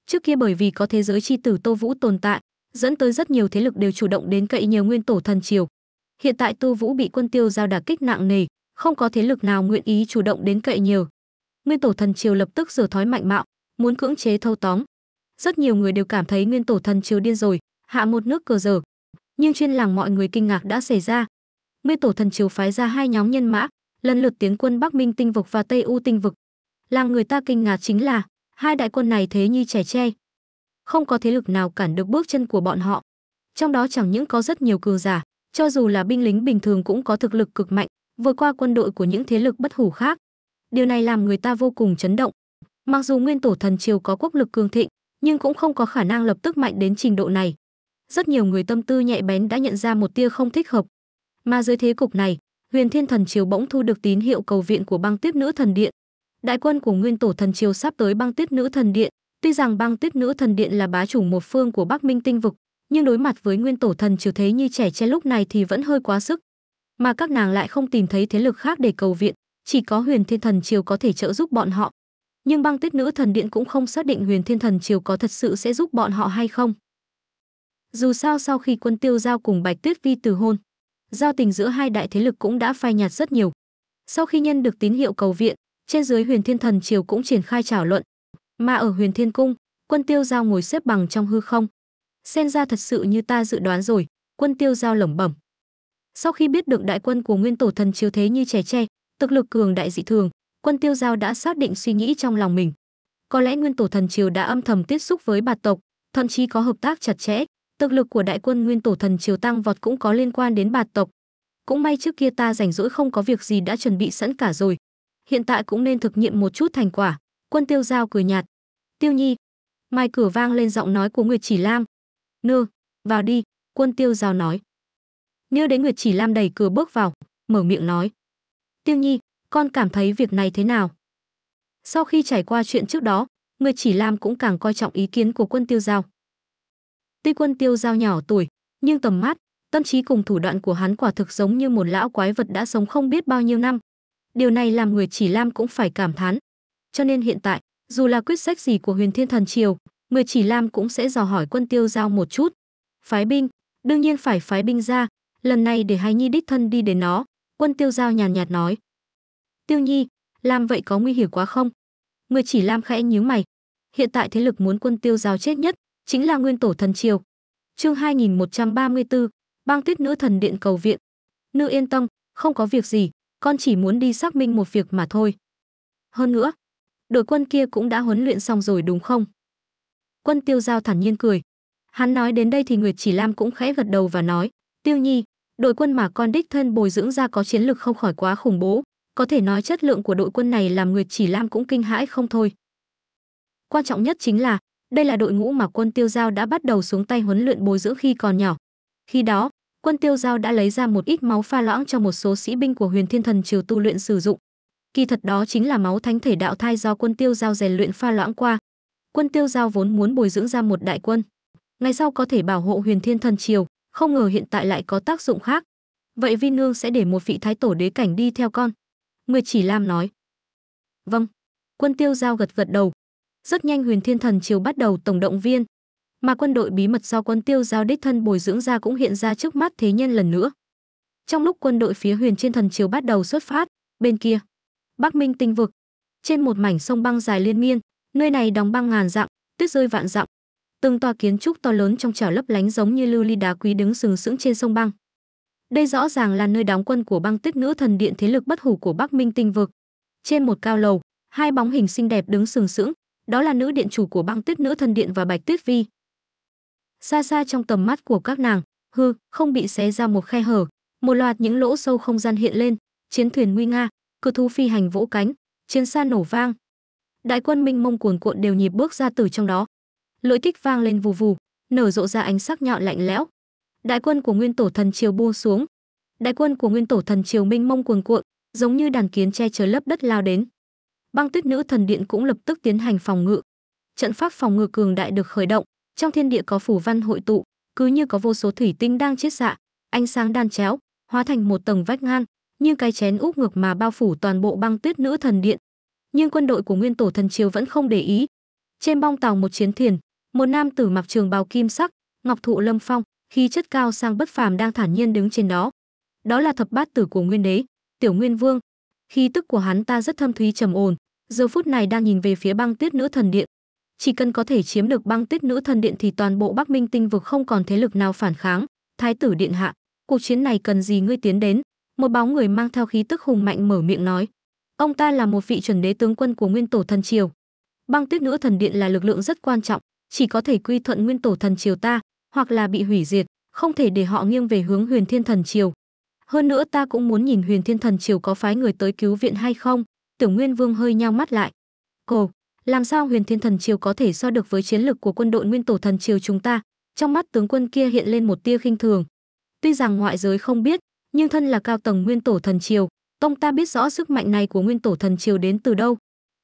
Trước kia bởi vì có thế giới chi tử Tô Vũ tồn tại, dẫn tới rất nhiều thế lực đều chủ động đến cậy nhiều nguyên tổ thần triều. Hiện tại Tô Vũ bị quân tiêu giao đả kích nặng nề, không có thế lực nào nguyện ý chủ động đến cậy nhiều. Nguyên tổ thần triều lập tức rửa thói mạnh mạo, muốn cưỡng chế thâu tóm. Rất nhiều người đều cảm thấy nguyên tổ thần triều điên rồi, hạ một nước cờ dở. Nhưng chuyên làng mọi người kinh ngạc đã xảy ra. Nguyên tổ thần triều phái ra hai nhóm nhân mã, lần lượt tiến quân Bắc Minh tinh vực và Tây U tinh vực. làng người ta kinh ngạc chính là hai đại quân này thế như trẻ tre. Không có thế lực nào cản được bước chân của bọn họ. Trong đó chẳng những có rất nhiều cường giả, cho dù là binh lính bình thường cũng có thực lực cực mạnh, vượt qua quân đội của những thế lực bất hủ khác. Điều này làm người ta vô cùng chấn động. Mặc dù nguyên tổ thần triều có quốc lực cường thịnh, nhưng cũng không có khả năng lập tức mạnh đến trình độ này. Rất nhiều người tâm tư nhạy bén đã nhận ra một tia không thích hợp. Mà dưới thế cục này, Huyền Thiên Thần Triều bỗng thu được tín hiệu cầu viện của băng tuyết nữ thần điện. Đại quân của Nguyên Tổ Thần Triều sắp tới băng tuyết nữ thần điện, tuy rằng băng tuyết nữ thần điện là bá chủ một phương của Bắc Minh tinh vực, nhưng đối mặt với Nguyên Tổ Thần Triều thế như trẻ tre lúc này thì vẫn hơi quá sức. Mà các nàng lại không tìm thấy thế lực khác để cầu viện, chỉ có Huyền Thiên Thần Triều có thể trợ giúp bọn họ nhưng băng tuyết nữ thần điện cũng không xác định huyền thiên thần triều có thật sự sẽ giúp bọn họ hay không. Dù sao sau khi quân tiêu giao cùng Bạch Tuyết Vi từ hôn, giao tình giữa hai đại thế lực cũng đã phai nhạt rất nhiều. Sau khi nhân được tín hiệu cầu viện, trên dưới huyền thiên thần triều cũng triển khai trảo luận. Mà ở huyền thiên cung, quân tiêu giao ngồi xếp bằng trong hư không. xen ra thật sự như ta dự đoán rồi, quân tiêu giao lẩm bẩm. Sau khi biết được đại quân của nguyên tổ thần triều thế như trẻ tre, thực lực cường đại dị thường, quân tiêu giao đã xác định suy nghĩ trong lòng mình. Có lẽ nguyên tổ thần triều đã âm thầm tiếp xúc với bạt tộc, thậm chí có hợp tác chặt chẽ, thực lực của đại quân nguyên tổ thần triều tăng vọt cũng có liên quan đến bạt tộc. Cũng may trước kia ta rảnh rỗi không có việc gì đã chuẩn bị sẵn cả rồi. Hiện tại cũng nên thực nghiệm một chút thành quả. Quân tiêu giao cười nhạt. Tiêu nhi. Mai cửa vang lên giọng nói của Nguyệt Chỉ Lam. Nương, vào đi, quân tiêu giao nói. Nhớ đến Nguyệt Chỉ Lam đẩy cửa bước vào, mở miệng nói. Tiêu nhi, con cảm thấy việc này thế nào? Sau khi trải qua chuyện trước đó, người chỉ lam cũng càng coi trọng ý kiến của quân tiêu giao. Tuy quân tiêu giao nhỏ tuổi, nhưng tầm mắt, tâm trí cùng thủ đoạn của hắn quả thực giống như một lão quái vật đã sống không biết bao nhiêu năm. Điều này làm người chỉ Lam cũng phải cảm thán. Cho nên hiện tại, dù là quyết sách gì của huyền thiên thần triều, người chỉ Lam cũng sẽ dò hỏi quân tiêu giao một chút. Phái binh, đương nhiên phải phái binh ra, lần này để hai Nhi đích thân đi đến nó, quân tiêu giao nhàn nhạt, nhạt nói. Tiêu Nhi, làm vậy có nguy hiểm quá không? Người chỉ Lam khẽ nhíu mày. Hiện tại thế lực muốn quân tiêu giao chết nhất, chính là nguyên tổ thần triều. Chương 2134, băng tuyết nữ thần điện cầu viện. Nữ yên tâm, không có việc gì, con chỉ muốn đi xác minh một việc mà thôi. Hơn nữa, đội quân kia cũng đã huấn luyện xong rồi đúng không? Quân tiêu giao thản nhiên cười. Hắn nói đến đây thì Nguyệt chỉ Lam cũng khẽ gật đầu và nói, Tiêu Nhi, đội quân mà con đích thân bồi dưỡng ra có chiến lực không khỏi quá khủng bố, có thể nói chất lượng của đội quân này làm người chỉ Lam cũng kinh hãi không thôi. Quan trọng nhất chính là, đây là đội ngũ mà quân Tiêu Giao đã bắt đầu xuống tay huấn luyện bồi dưỡng khi còn nhỏ. Khi đó, quân Tiêu Giao đã lấy ra một ít máu pha loãng cho một số sĩ binh của huyền thiên thần triều tu luyện sử dụng. Kỳ thật đó chính là máu thánh thể đạo thai do quân Tiêu Giao rèn luyện pha loãng qua. Quân Tiêu Giao vốn muốn bồi dưỡng ra một đại quân. Ngày sau có thể bảo hộ huyền thiên thần triều, không ngờ hiện tại lại có tác dụng khác. Vậy Vi Nương sẽ để một vị thái tổ đế cảnh đi theo con. Nguyệt Chỉ Lam nói. Vâng. Quân tiêu giao gật gật đầu. Rất nhanh huyền thiên thần chiều bắt đầu tổng động viên. Mà quân đội bí mật do quân tiêu giao đích thân bồi dưỡng ra cũng hiện ra trước mắt thế nhân lần nữa. Trong lúc quân đội phía huyền trên thần chiều bắt đầu xuất phát, bên kia, Bắc Minh tinh vực, trên một mảnh sông băng dài liên miên, nơi này đóng băng ngàn dặm, tuyết rơi vạn dặm. Từng tòa kiến trúc to lớn trong trào lấp lánh giống như lưu ly đá quý đứng sừng sững trên sông băng. Đây rõ ràng là nơi đóng quân của băng tuyết nữ thần điện thế lực bất hủ của Bắc Minh tinh vực. Trên một cao lầu, hai bóng hình xinh đẹp đứng sừng sững, đó là nữ điện chủ của băng tuyết nữ thần điện và bạch tuyết vi xa xa trong tầm mắt của các nàng hư không bị xé ra một khe hở một loạt những lỗ sâu không gian hiện lên chiến thuyền nguy nga cự thú phi hành vỗ cánh chiến xa nổ vang đại quân minh mông cuồn cuộn đều nhịp bước ra từ trong đó lưỡi kích vang lên vù vù nở rộ ra ánh sắc nhọn lạnh lẽo đại quân của nguyên tổ thần triều buông xuống đại quân của nguyên tổ thần triều minh mông cuồn cuộn giống như đàn kiến che chở lấp đất lao đến băng tuyết nữ thần điện cũng lập tức tiến hành phòng ngự trận pháp phòng ngự cường đại được khởi động trong thiên địa có phủ văn hội tụ cứ như có vô số thủy tinh đang chiết xạ ánh sáng đan chéo hóa thành một tầng vách ngang như cái chén úp ngược mà bao phủ toàn bộ băng tuyết nữ thần điện nhưng quân đội của nguyên tổ thần triều vẫn không để ý trên bong tàu một chiến thiền một nam tử mặc trường bào kim sắc ngọc thụ lâm phong khí chất cao sang bất phàm đang thản nhiên đứng trên đó. Đó là thập bát tử của Nguyên Đế, Tiểu Nguyên Vương. Khí tức của hắn ta rất thâm thúy trầm ổn, giờ phút này đang nhìn về phía băng tuyết nữ thần điện. Chỉ cần có thể chiếm được băng tuyết nữ thần điện thì toàn bộ Bắc Minh tinh vực không còn thế lực nào phản kháng. Thái tử điện hạ, cuộc chiến này cần gì ngươi tiến đến? Một bóng người mang theo khí tức hùng mạnh mở miệng nói. Ông ta là một vị chuẩn đế tướng quân của Nguyên Tổ thần triều. Băng tuyết nữ thần điện là lực lượng rất quan trọng, chỉ có thể quy thuận Nguyên Tổ thần triều ta, hoặc là bị hủy diệt, không thể để họ nghiêng về hướng Huyền Thiên Thần Triều. Hơn nữa ta cũng muốn nhìn Huyền Thiên Thần Triều có phái người tới cứu viện hay không." Tưởng Nguyên Vương hơi nheo mắt lại. "Cô, làm sao Huyền Thiên Thần Triều có thể so được với chiến lực của quân đội Nguyên Tổ Thần Triều chúng ta?" Trong mắt tướng quân kia hiện lên một tia khinh thường. Tuy rằng ngoại giới không biết, nhưng thân là cao tầng Nguyên Tổ Thần Triều, tông ta biết rõ sức mạnh này của Nguyên Tổ Thần Triều đến từ đâu.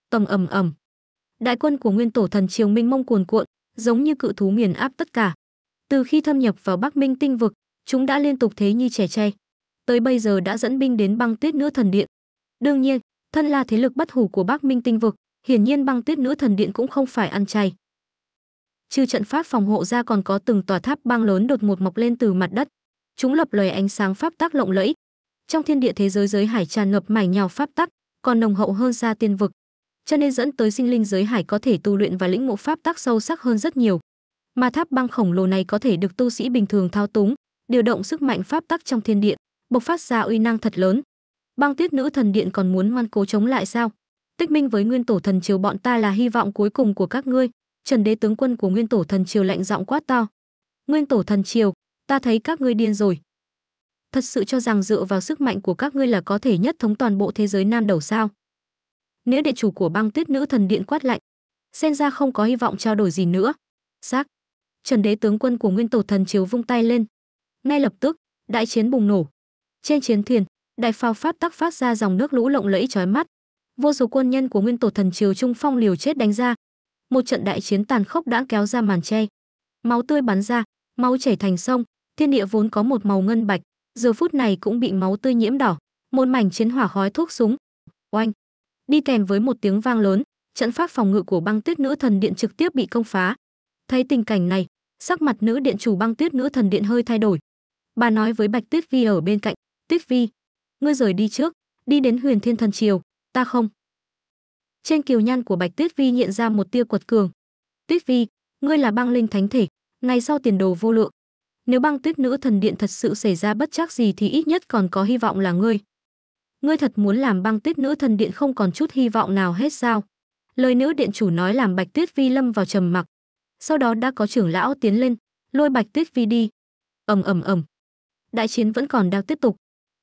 Tầm ầm ầm. Đại quân của Nguyên Tổ Thần Triều minh mông cuồn cuộn, giống như cự thú nghiền áp tất cả. Từ khi thâm nhập vào Bắc Minh tinh vực, chúng đã liên tục thế như trẻ chay. Tới bây giờ đã dẫn binh đến băng tuyết nữ thần điện. Đương nhiên, thân là thế lực bất hủ của Bắc Minh tinh vực, hiển nhiên băng tuyết nữ thần điện cũng không phải ăn chay. Trừ trận pháp phòng hộ ra còn có từng tòa tháp băng lớn đột ngột mọc lên từ mặt đất. Chúng lập lòe ánh sáng pháp tắc lộng lẫy. Trong thiên địa thế giới giới hải tràn ngập mảnh nhào pháp tắc, còn nồng hậu hơn xa tiên vực. Cho nên dẫn tới sinh linh giới hải có thể tu luyện và lĩnh ngộ pháp tắc sâu sắc hơn rất nhiều. Mà tháp băng khổng lồ này có thể được tu sĩ bình thường thao túng, điều động sức mạnh pháp tắc trong thiên địa, bộc phát ra uy năng thật lớn. Băng Tuyết Nữ Thần Điện còn muốn ngoan cố chống lại sao? Tích minh với Nguyên Tổ Thần Triều bọn ta là hy vọng cuối cùng của các ngươi." Trần Đế tướng quân của Nguyên Tổ Thần Triều lạnh giọng quát to. "Nguyên Tổ Thần Triều, ta thấy các ngươi điên rồi. Thật sự cho rằng dựa vào sức mạnh của các ngươi là có thể nhất thống toàn bộ thế giới Nam Đầu sao?" Nếu địa chủ của Băng Tuyết Nữ Thần Điện quát lạnh. Sen ra không có hy vọng trao đổi gì nữa. Xác Trần Đế tướng quân của Nguyên Tổ Thần Chiếu vung tay lên. Ngay lập tức, đại chiến bùng nổ. Trên chiến thuyền, đại phao pháp tắc phát ra dòng nước lũ lộng lẫy chói mắt. Vô số quân nhân của Nguyên Tổ Thần Triều Trung Phong liều chết đánh ra. Một trận đại chiến tàn khốc đã kéo ra màn che. Máu tươi bắn ra, máu chảy thành sông, thiên địa vốn có một màu ngân bạch, giờ phút này cũng bị máu tươi nhiễm đỏ, một mảnh chiến hỏa khói thuốc súng. Oanh! Đi kèm với một tiếng vang lớn, trận pháp phòng ngự của băng tuyết nữ thần điện trực tiếp bị công phá. Thấy tình cảnh này, sắc mặt nữ điện chủ băng tuyết nữ thần điện hơi thay đổi bà nói với bạch tuyết vi ở bên cạnh tuyết vi ngươi rời đi trước đi đến huyền thiên thần triều ta không trên kiều nhăn của bạch tuyết vi hiện ra một tia quật cường tuyết vi ngươi là băng linh thánh thể ngày sau tiền đồ vô lượng nếu băng tuyết nữ thần điện thật sự xảy ra bất chắc gì thì ít nhất còn có hy vọng là ngươi ngươi thật muốn làm băng tuyết nữ thần điện không còn chút hy vọng nào hết sao lời nữ điện chủ nói làm bạch tuyết vi lâm vào trầm mặc sau đó đã có trưởng lão tiến lên lôi bạch tuyết phi đi ầm ầm ầm đại chiến vẫn còn đang tiếp tục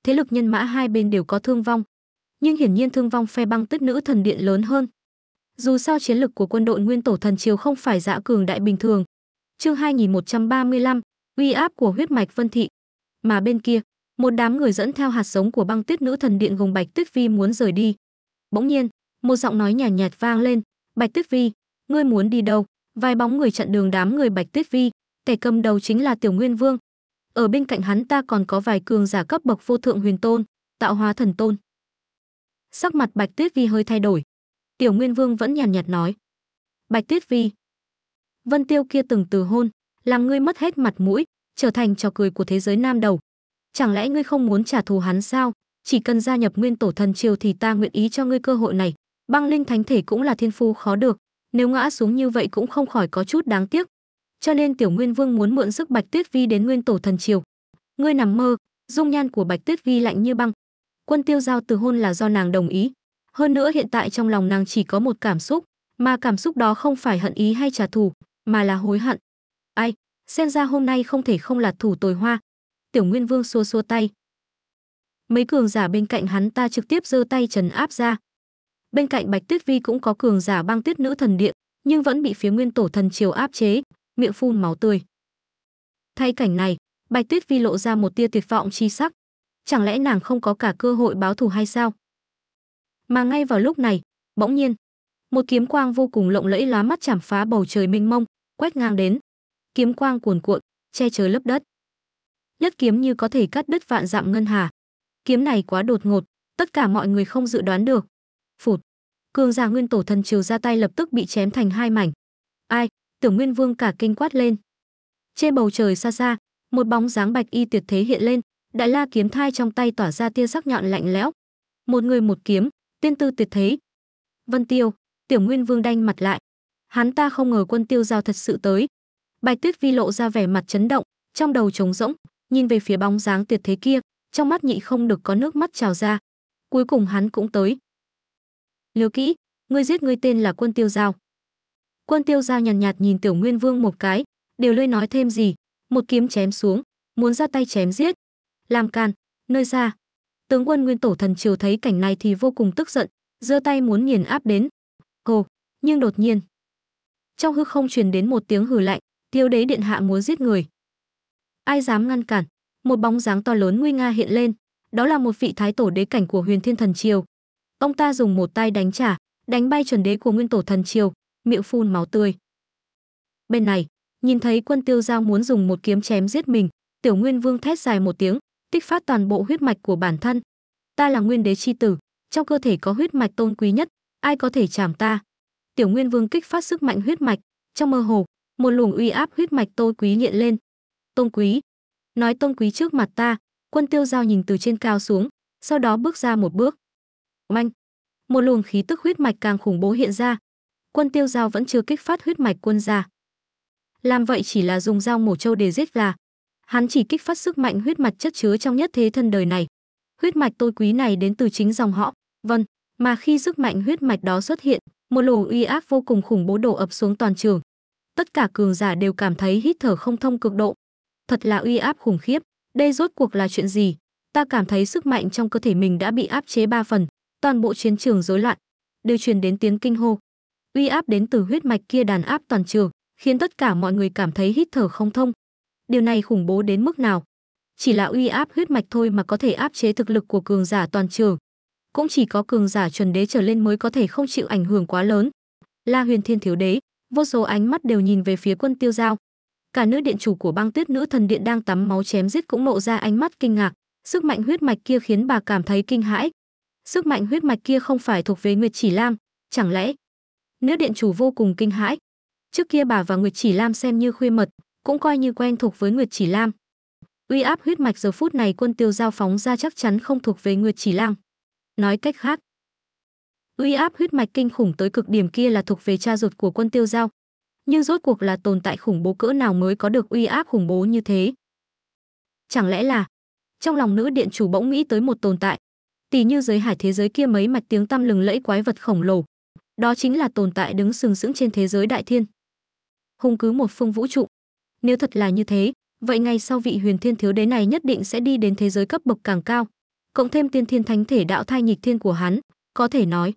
thế lực nhân mã hai bên đều có thương vong nhưng hiển nhiên thương vong phe băng tuyết nữ thần điện lớn hơn dù sao chiến lực của quân đội nguyên tổ thần triều không phải dạ cường đại bình thường chương 2135, uy áp của huyết mạch vân thị mà bên kia một đám người dẫn theo hạt giống của băng tuyết nữ thần điện gồm bạch tuyết vi muốn rời đi bỗng nhiên một giọng nói nhàn nhạt, nhạt vang lên bạch tuyết vi ngươi muốn đi đâu vài bóng người chặn đường đám người Bạch Tuyết Vi, kẻ cầm đầu chính là Tiểu Nguyên Vương. Ở bên cạnh hắn ta còn có vài cường giả cấp bậc vô thượng huyền tôn, tạo hóa thần tôn. Sắc mặt Bạch Tuyết Vi hơi thay đổi. Tiểu Nguyên Vương vẫn nhàn nhạt nói: "Bạch Tuyết Vi, Vân Tiêu kia từng từ hôn, làm ngươi mất hết mặt mũi, trở thành trò cười của thế giới nam đầu. Chẳng lẽ ngươi không muốn trả thù hắn sao? Chỉ cần gia nhập Nguyên Tổ Thần Triều thì ta nguyện ý cho ngươi cơ hội này. Băng Linh Thánh Thể cũng là thiên phú khó được, nếu ngã xuống như vậy cũng không khỏi có chút đáng tiếc. Cho nên Tiểu Nguyên Vương muốn mượn sức Bạch Tuyết Vi đến Nguyên Tổ thần triều. Ngươi nằm mơ, dung nhan của Bạch Tuyết Vi lạnh như băng. Quân Tiêu giao từ hôn là do nàng đồng ý. Hơn nữa hiện tại trong lòng nàng chỉ có một cảm xúc, mà cảm xúc đó không phải hận ý hay trả thù, mà là hối hận. Ai, xem ra hôm nay không thể không là thủ tồi hoa. Tiểu Nguyên Vương xua xua tay. Mấy cường giả bên cạnh hắn ta trực tiếp giơ tay trần áp ra, Bên cạnh Bạch Tuyết Vi cũng có cường giả băng tuyết nữ thần điện, nhưng vẫn bị phía nguyên tổ thần triều áp chế, miệng phun máu tươi. Thay cảnh này, Bạch Tuyết Vi lộ ra một tia tuyệt vọng chi sắc. Chẳng lẽ nàng không có cả cơ hội báo thù hay sao? Mà ngay vào lúc này, bỗng nhiên, một kiếm quang vô cùng lộng lẫy lóa mắt chảm phá bầu trời mênh mông, quét ngang đến. Kiếm quang cuồn cuộn, che trời lấp đất. Nhất kiếm như có thể cắt đứt vạn dặm ngân hà. Kiếm này quá đột ngột, tất cả mọi người không dự đoán được, Phụt. Cường giả nguyên tổ thần triều ra tay lập tức bị chém thành hai mảnh. Ai? Tưởng Nguyên Vương cả kinh quát lên. Trên bầu trời xa xa, một bóng dáng bạch y tuyệt thế hiện lên, đại la kiếm thai trong tay tỏa ra tia sắc nhọn lạnh lẽo. Một người một kiếm, tiên tư tuyệt thế. Vân Tiêu, Tiểu Nguyên Vương đanh mặt lại. Hắn ta không ngờ quân Tiêu Giao thật sự tới. Bạch Tuyết Vi lộ ra vẻ mặt chấn động, trong đầu trống rỗng, nhìn về phía bóng dáng tuyệt thế kia, trong mắt nhị không được có nước mắt trào ra. Cuối cùng hắn cũng tới. Nhớ kỹ, ngươi giết ngươi tên là Quân Tiêu Giao. Quân Tiêu Giao nhàn nhạt, nhạt nhìn Tiểu Nguyên Vương một cái, đều lơi nói thêm gì, một kiếm chém xuống, muốn ra tay chém giết. Làm can, nơi xa. Tướng quân Nguyên Tổ Thần Triều thấy cảnh này thì vô cùng tức giận, giơ tay muốn nghiền áp đến. Hồ, nhưng đột nhiên. Trong hư không truyền đến một tiếng hừ lạnh, thiếu đế điện hạ muốn giết người. Ai dám ngăn cản? Một bóng dáng to lớn nguy nga hiện lên, đó là một vị thái tổ đế cảnh của Huyền Thiên Thần Triều, Ông ta dùng một tay đánh trả, đánh bay chuẩn đế của nguyên tổ thần triều, miệng phun máu tươi. Bên này, nhìn thấy quân tiêu giao muốn dùng một kiếm chém giết mình, tiểu nguyên vương thét dài một tiếng, kích phát toàn bộ huyết mạch của bản thân. Ta là nguyên đế chi tử, trong cơ thể có huyết mạch tôn quý nhất, ai có thể chạm ta? Tiểu Nguyên Vương kích phát sức mạnh huyết mạch, trong mơ hồ, một luồng uy áp huyết mạch tôn quý hiện lên. Tôn quý, nói tôn quý trước mặt ta, Quân Tiêu Giao nhìn từ trên cao xuống, sau đó bước ra một bước. Oanh! Một luồng khí tức huyết mạch càng khủng bố hiện ra. Quân tiêu dao vẫn chưa kích phát huyết mạch quân gia. Làm vậy chỉ là dùng dao mổ trâu để giết gà. Hắn chỉ kích phát sức mạnh huyết mạch chất chứa trong nhất thế thân đời này. Huyết mạch tôi quý này đến từ chính dòng họ. Vâng, mà khi sức mạnh huyết mạch đó xuất hiện, một luồng uy áp vô cùng khủng bố đổ ập xuống toàn trường. Tất cả cường giả đều cảm thấy hít thở không thông cực độ. Thật là uy áp khủng khiếp, đây rốt cuộc là chuyện gì? Ta cảm thấy sức mạnh trong cơ thể mình đã bị áp chế ba phần, toàn bộ chiến trường rối loạn, đều truyền đến tiếng kinh hô. Uy áp đến từ huyết mạch kia đàn áp toàn trường, khiến tất cả mọi người cảm thấy hít thở không thông. Điều này khủng bố đến mức nào? Chỉ là uy áp huyết mạch thôi mà có thể áp chế thực lực của cường giả toàn trường. Cũng chỉ có cường giả chuẩn đế trở lên mới có thể không chịu ảnh hưởng quá lớn. La Huyền Thiên thiếu đế, vô số ánh mắt đều nhìn về phía Quân Tiêu Giao. Cả nữ điện chủ của băng tuyết nữ thần điện đang tắm máu chém giết cũng lộ ra ánh mắt kinh ngạc, sức mạnh huyết mạch kia khiến bà cảm thấy kinh hãi, sức mạnh huyết mạch kia không phải thuộc về Nguyệt Chỉ Lam, chẳng lẽ? Nữ điện chủ vô cùng kinh hãi. Trước kia bà và Nguyệt Chỉ Lam xem như khuya mật, cũng coi như quen thuộc với Nguyệt Chỉ Lam. Uy áp huyết mạch giờ phút này quân tiêu giao phóng ra chắc chắn không thuộc về Nguyệt Chỉ Lam. Nói cách khác, uy áp huyết mạch kinh khủng tới cực điểm kia là thuộc về cha ruột của quân tiêu giao. Nhưng rốt cuộc là tồn tại khủng bố cỡ nào mới có được uy áp khủng bố như thế? Chẳng lẽ là trong lòng nữ điện chủ bỗng nghĩ tới một tồn tại, tỉ như giới hải thế giới kia mấy mạch tiếng tăm lừng lẫy quái vật khổng lồ đó chính là tồn tại đứng sừng sững trên thế giới đại thiên hung cứ một phương vũ trụ nếu thật là như thế vậy ngay sau vị huyền thiên thiếu đế này nhất định sẽ đi đến thế giới cấp bậc càng cao cộng thêm tiên thiên thánh thể đạo thai nghịch thiên của hắn có thể nói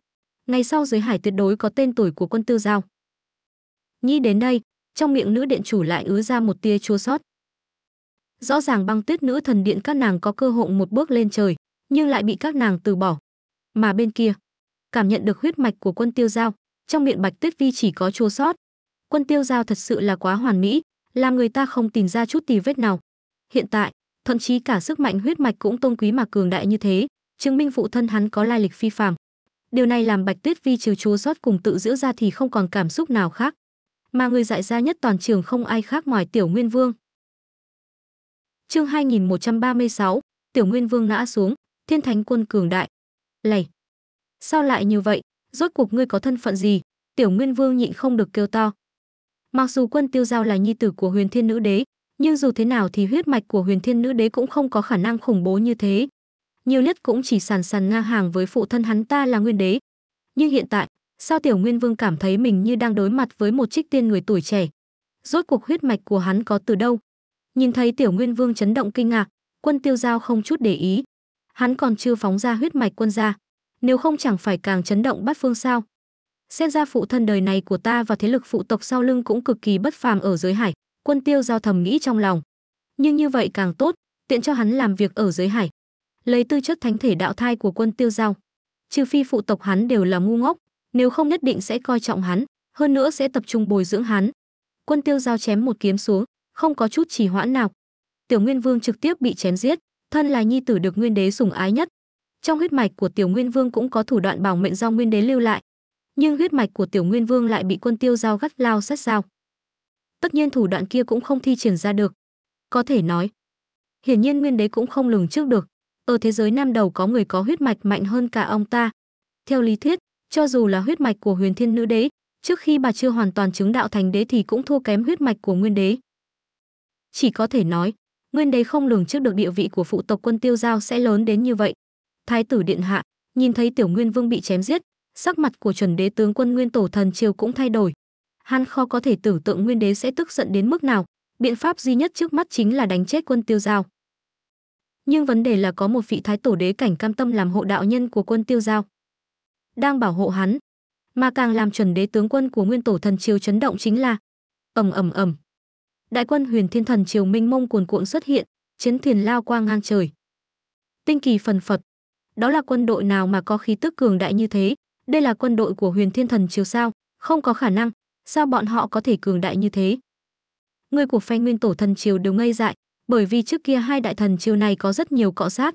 ngày sau giới hải tuyệt đối có tên tuổi của quân tư giao nghĩ đến đây trong miệng nữ điện chủ lại ứa ra một tia chua sót rõ ràng băng tuyết nữ thần điện các nàng có cơ hội một bước lên trời nhưng lại bị các nàng từ bỏ. Mà bên kia, cảm nhận được huyết mạch của quân tiêu giao, trong miệng Bạch Tuyết Vi chỉ có chua sót. Quân tiêu giao thật sự là quá hoàn mỹ, làm người ta không tìm ra chút tì vết nào. Hiện tại, thậm chí cả sức mạnh huyết mạch cũng tôn quý mà cường đại như thế, chứng minh phụ thân hắn có lai lịch phi phàm. Điều này làm Bạch Tuyết Vi trừ chua sót cùng tự giữa ra thì không còn cảm xúc nào khác. Mà người dạy ra nhất toàn trường không ai khác ngoài Tiểu Nguyên Vương. Chương 2136, Tiểu Nguyên Vương ngã xuống, thiên thánh quân cường đại. Lầy! Sao lại như vậy? Rốt cuộc ngươi có thân phận gì? Tiểu Nguyên Vương nhịn không được kêu to. Mặc dù quân tiêu giao là nhi tử của huyền thiên nữ đế, nhưng dù thế nào thì huyết mạch của huyền thiên nữ đế cũng không có khả năng khủng bố như thế. Nhiều nhất cũng chỉ sàn sàn ngang hàng với phụ thân hắn ta là nguyên đế. Nhưng hiện tại, sao tiểu nguyên vương cảm thấy mình như đang đối mặt với một trích tiên người tuổi trẻ? Rốt cuộc huyết mạch của hắn có từ đâu? Nhìn thấy tiểu nguyên vương chấn động kinh ngạc, quân tiêu giao không chút để ý hắn còn chưa phóng ra huyết mạch quân gia nếu không chẳng phải càng chấn động bát phương sao xem ra phụ thân đời này của ta và thế lực phụ tộc sau lưng cũng cực kỳ bất phàm ở giới hải quân tiêu giao thầm nghĩ trong lòng nhưng như vậy càng tốt tiện cho hắn làm việc ở giới hải lấy tư chất thánh thể đạo thai của quân tiêu giao trừ phi phụ tộc hắn đều là ngu ngốc nếu không nhất định sẽ coi trọng hắn hơn nữa sẽ tập trung bồi dưỡng hắn quân tiêu giao chém một kiếm xuống không có chút trì hoãn nào tiểu nguyên vương trực tiếp bị chém giết thân là nhi tử được nguyên đế sủng ái nhất. Trong huyết mạch của Tiểu Nguyên Vương cũng có thủ đoạn bảo mệnh do nguyên đế lưu lại, nhưng huyết mạch của Tiểu Nguyên Vương lại bị quân Tiêu Giao gắt lao sát sao. Tất nhiên thủ đoạn kia cũng không thi triển ra được. Có thể nói, hiển nhiên nguyên đế cũng không lường trước được, ở thế giới nam đầu có người có huyết mạch mạnh hơn cả ông ta. Theo lý thuyết, cho dù là huyết mạch của Huyền Thiên Nữ Đế, trước khi bà chưa hoàn toàn chứng đạo thành đế thì cũng thua kém huyết mạch của Nguyên Đế. Chỉ có thể nói, nguyên đế không lường trước được địa vị của phụ tộc quân tiêu giao sẽ lớn đến như vậy thái tử điện hạ nhìn thấy tiểu nguyên vương bị chém giết sắc mặt của chuẩn đế tướng quân nguyên tổ thần triều cũng thay đổi hắn khó có thể tưởng tượng nguyên đế sẽ tức giận đến mức nào biện pháp duy nhất trước mắt chính là đánh chết quân tiêu giao nhưng vấn đề là có một vị thái tổ đế cảnh cam tâm làm hộ đạo nhân của quân tiêu giao đang bảo hộ hắn mà càng làm chuẩn đế tướng quân của nguyên tổ thần triều chấn động chính là ầm ầm ầm đại quân huyền thiên thần triều minh mông cuồn cuộn xuất hiện chiến thuyền lao qua ngang trời tinh kỳ phần phật đó là quân đội nào mà có khí tức cường đại như thế đây là quân đội của huyền thiên thần triều sao không có khả năng sao bọn họ có thể cường đại như thế người của phe nguyên tổ thần triều đều ngây dại bởi vì trước kia hai đại thần triều này có rất nhiều cọ sát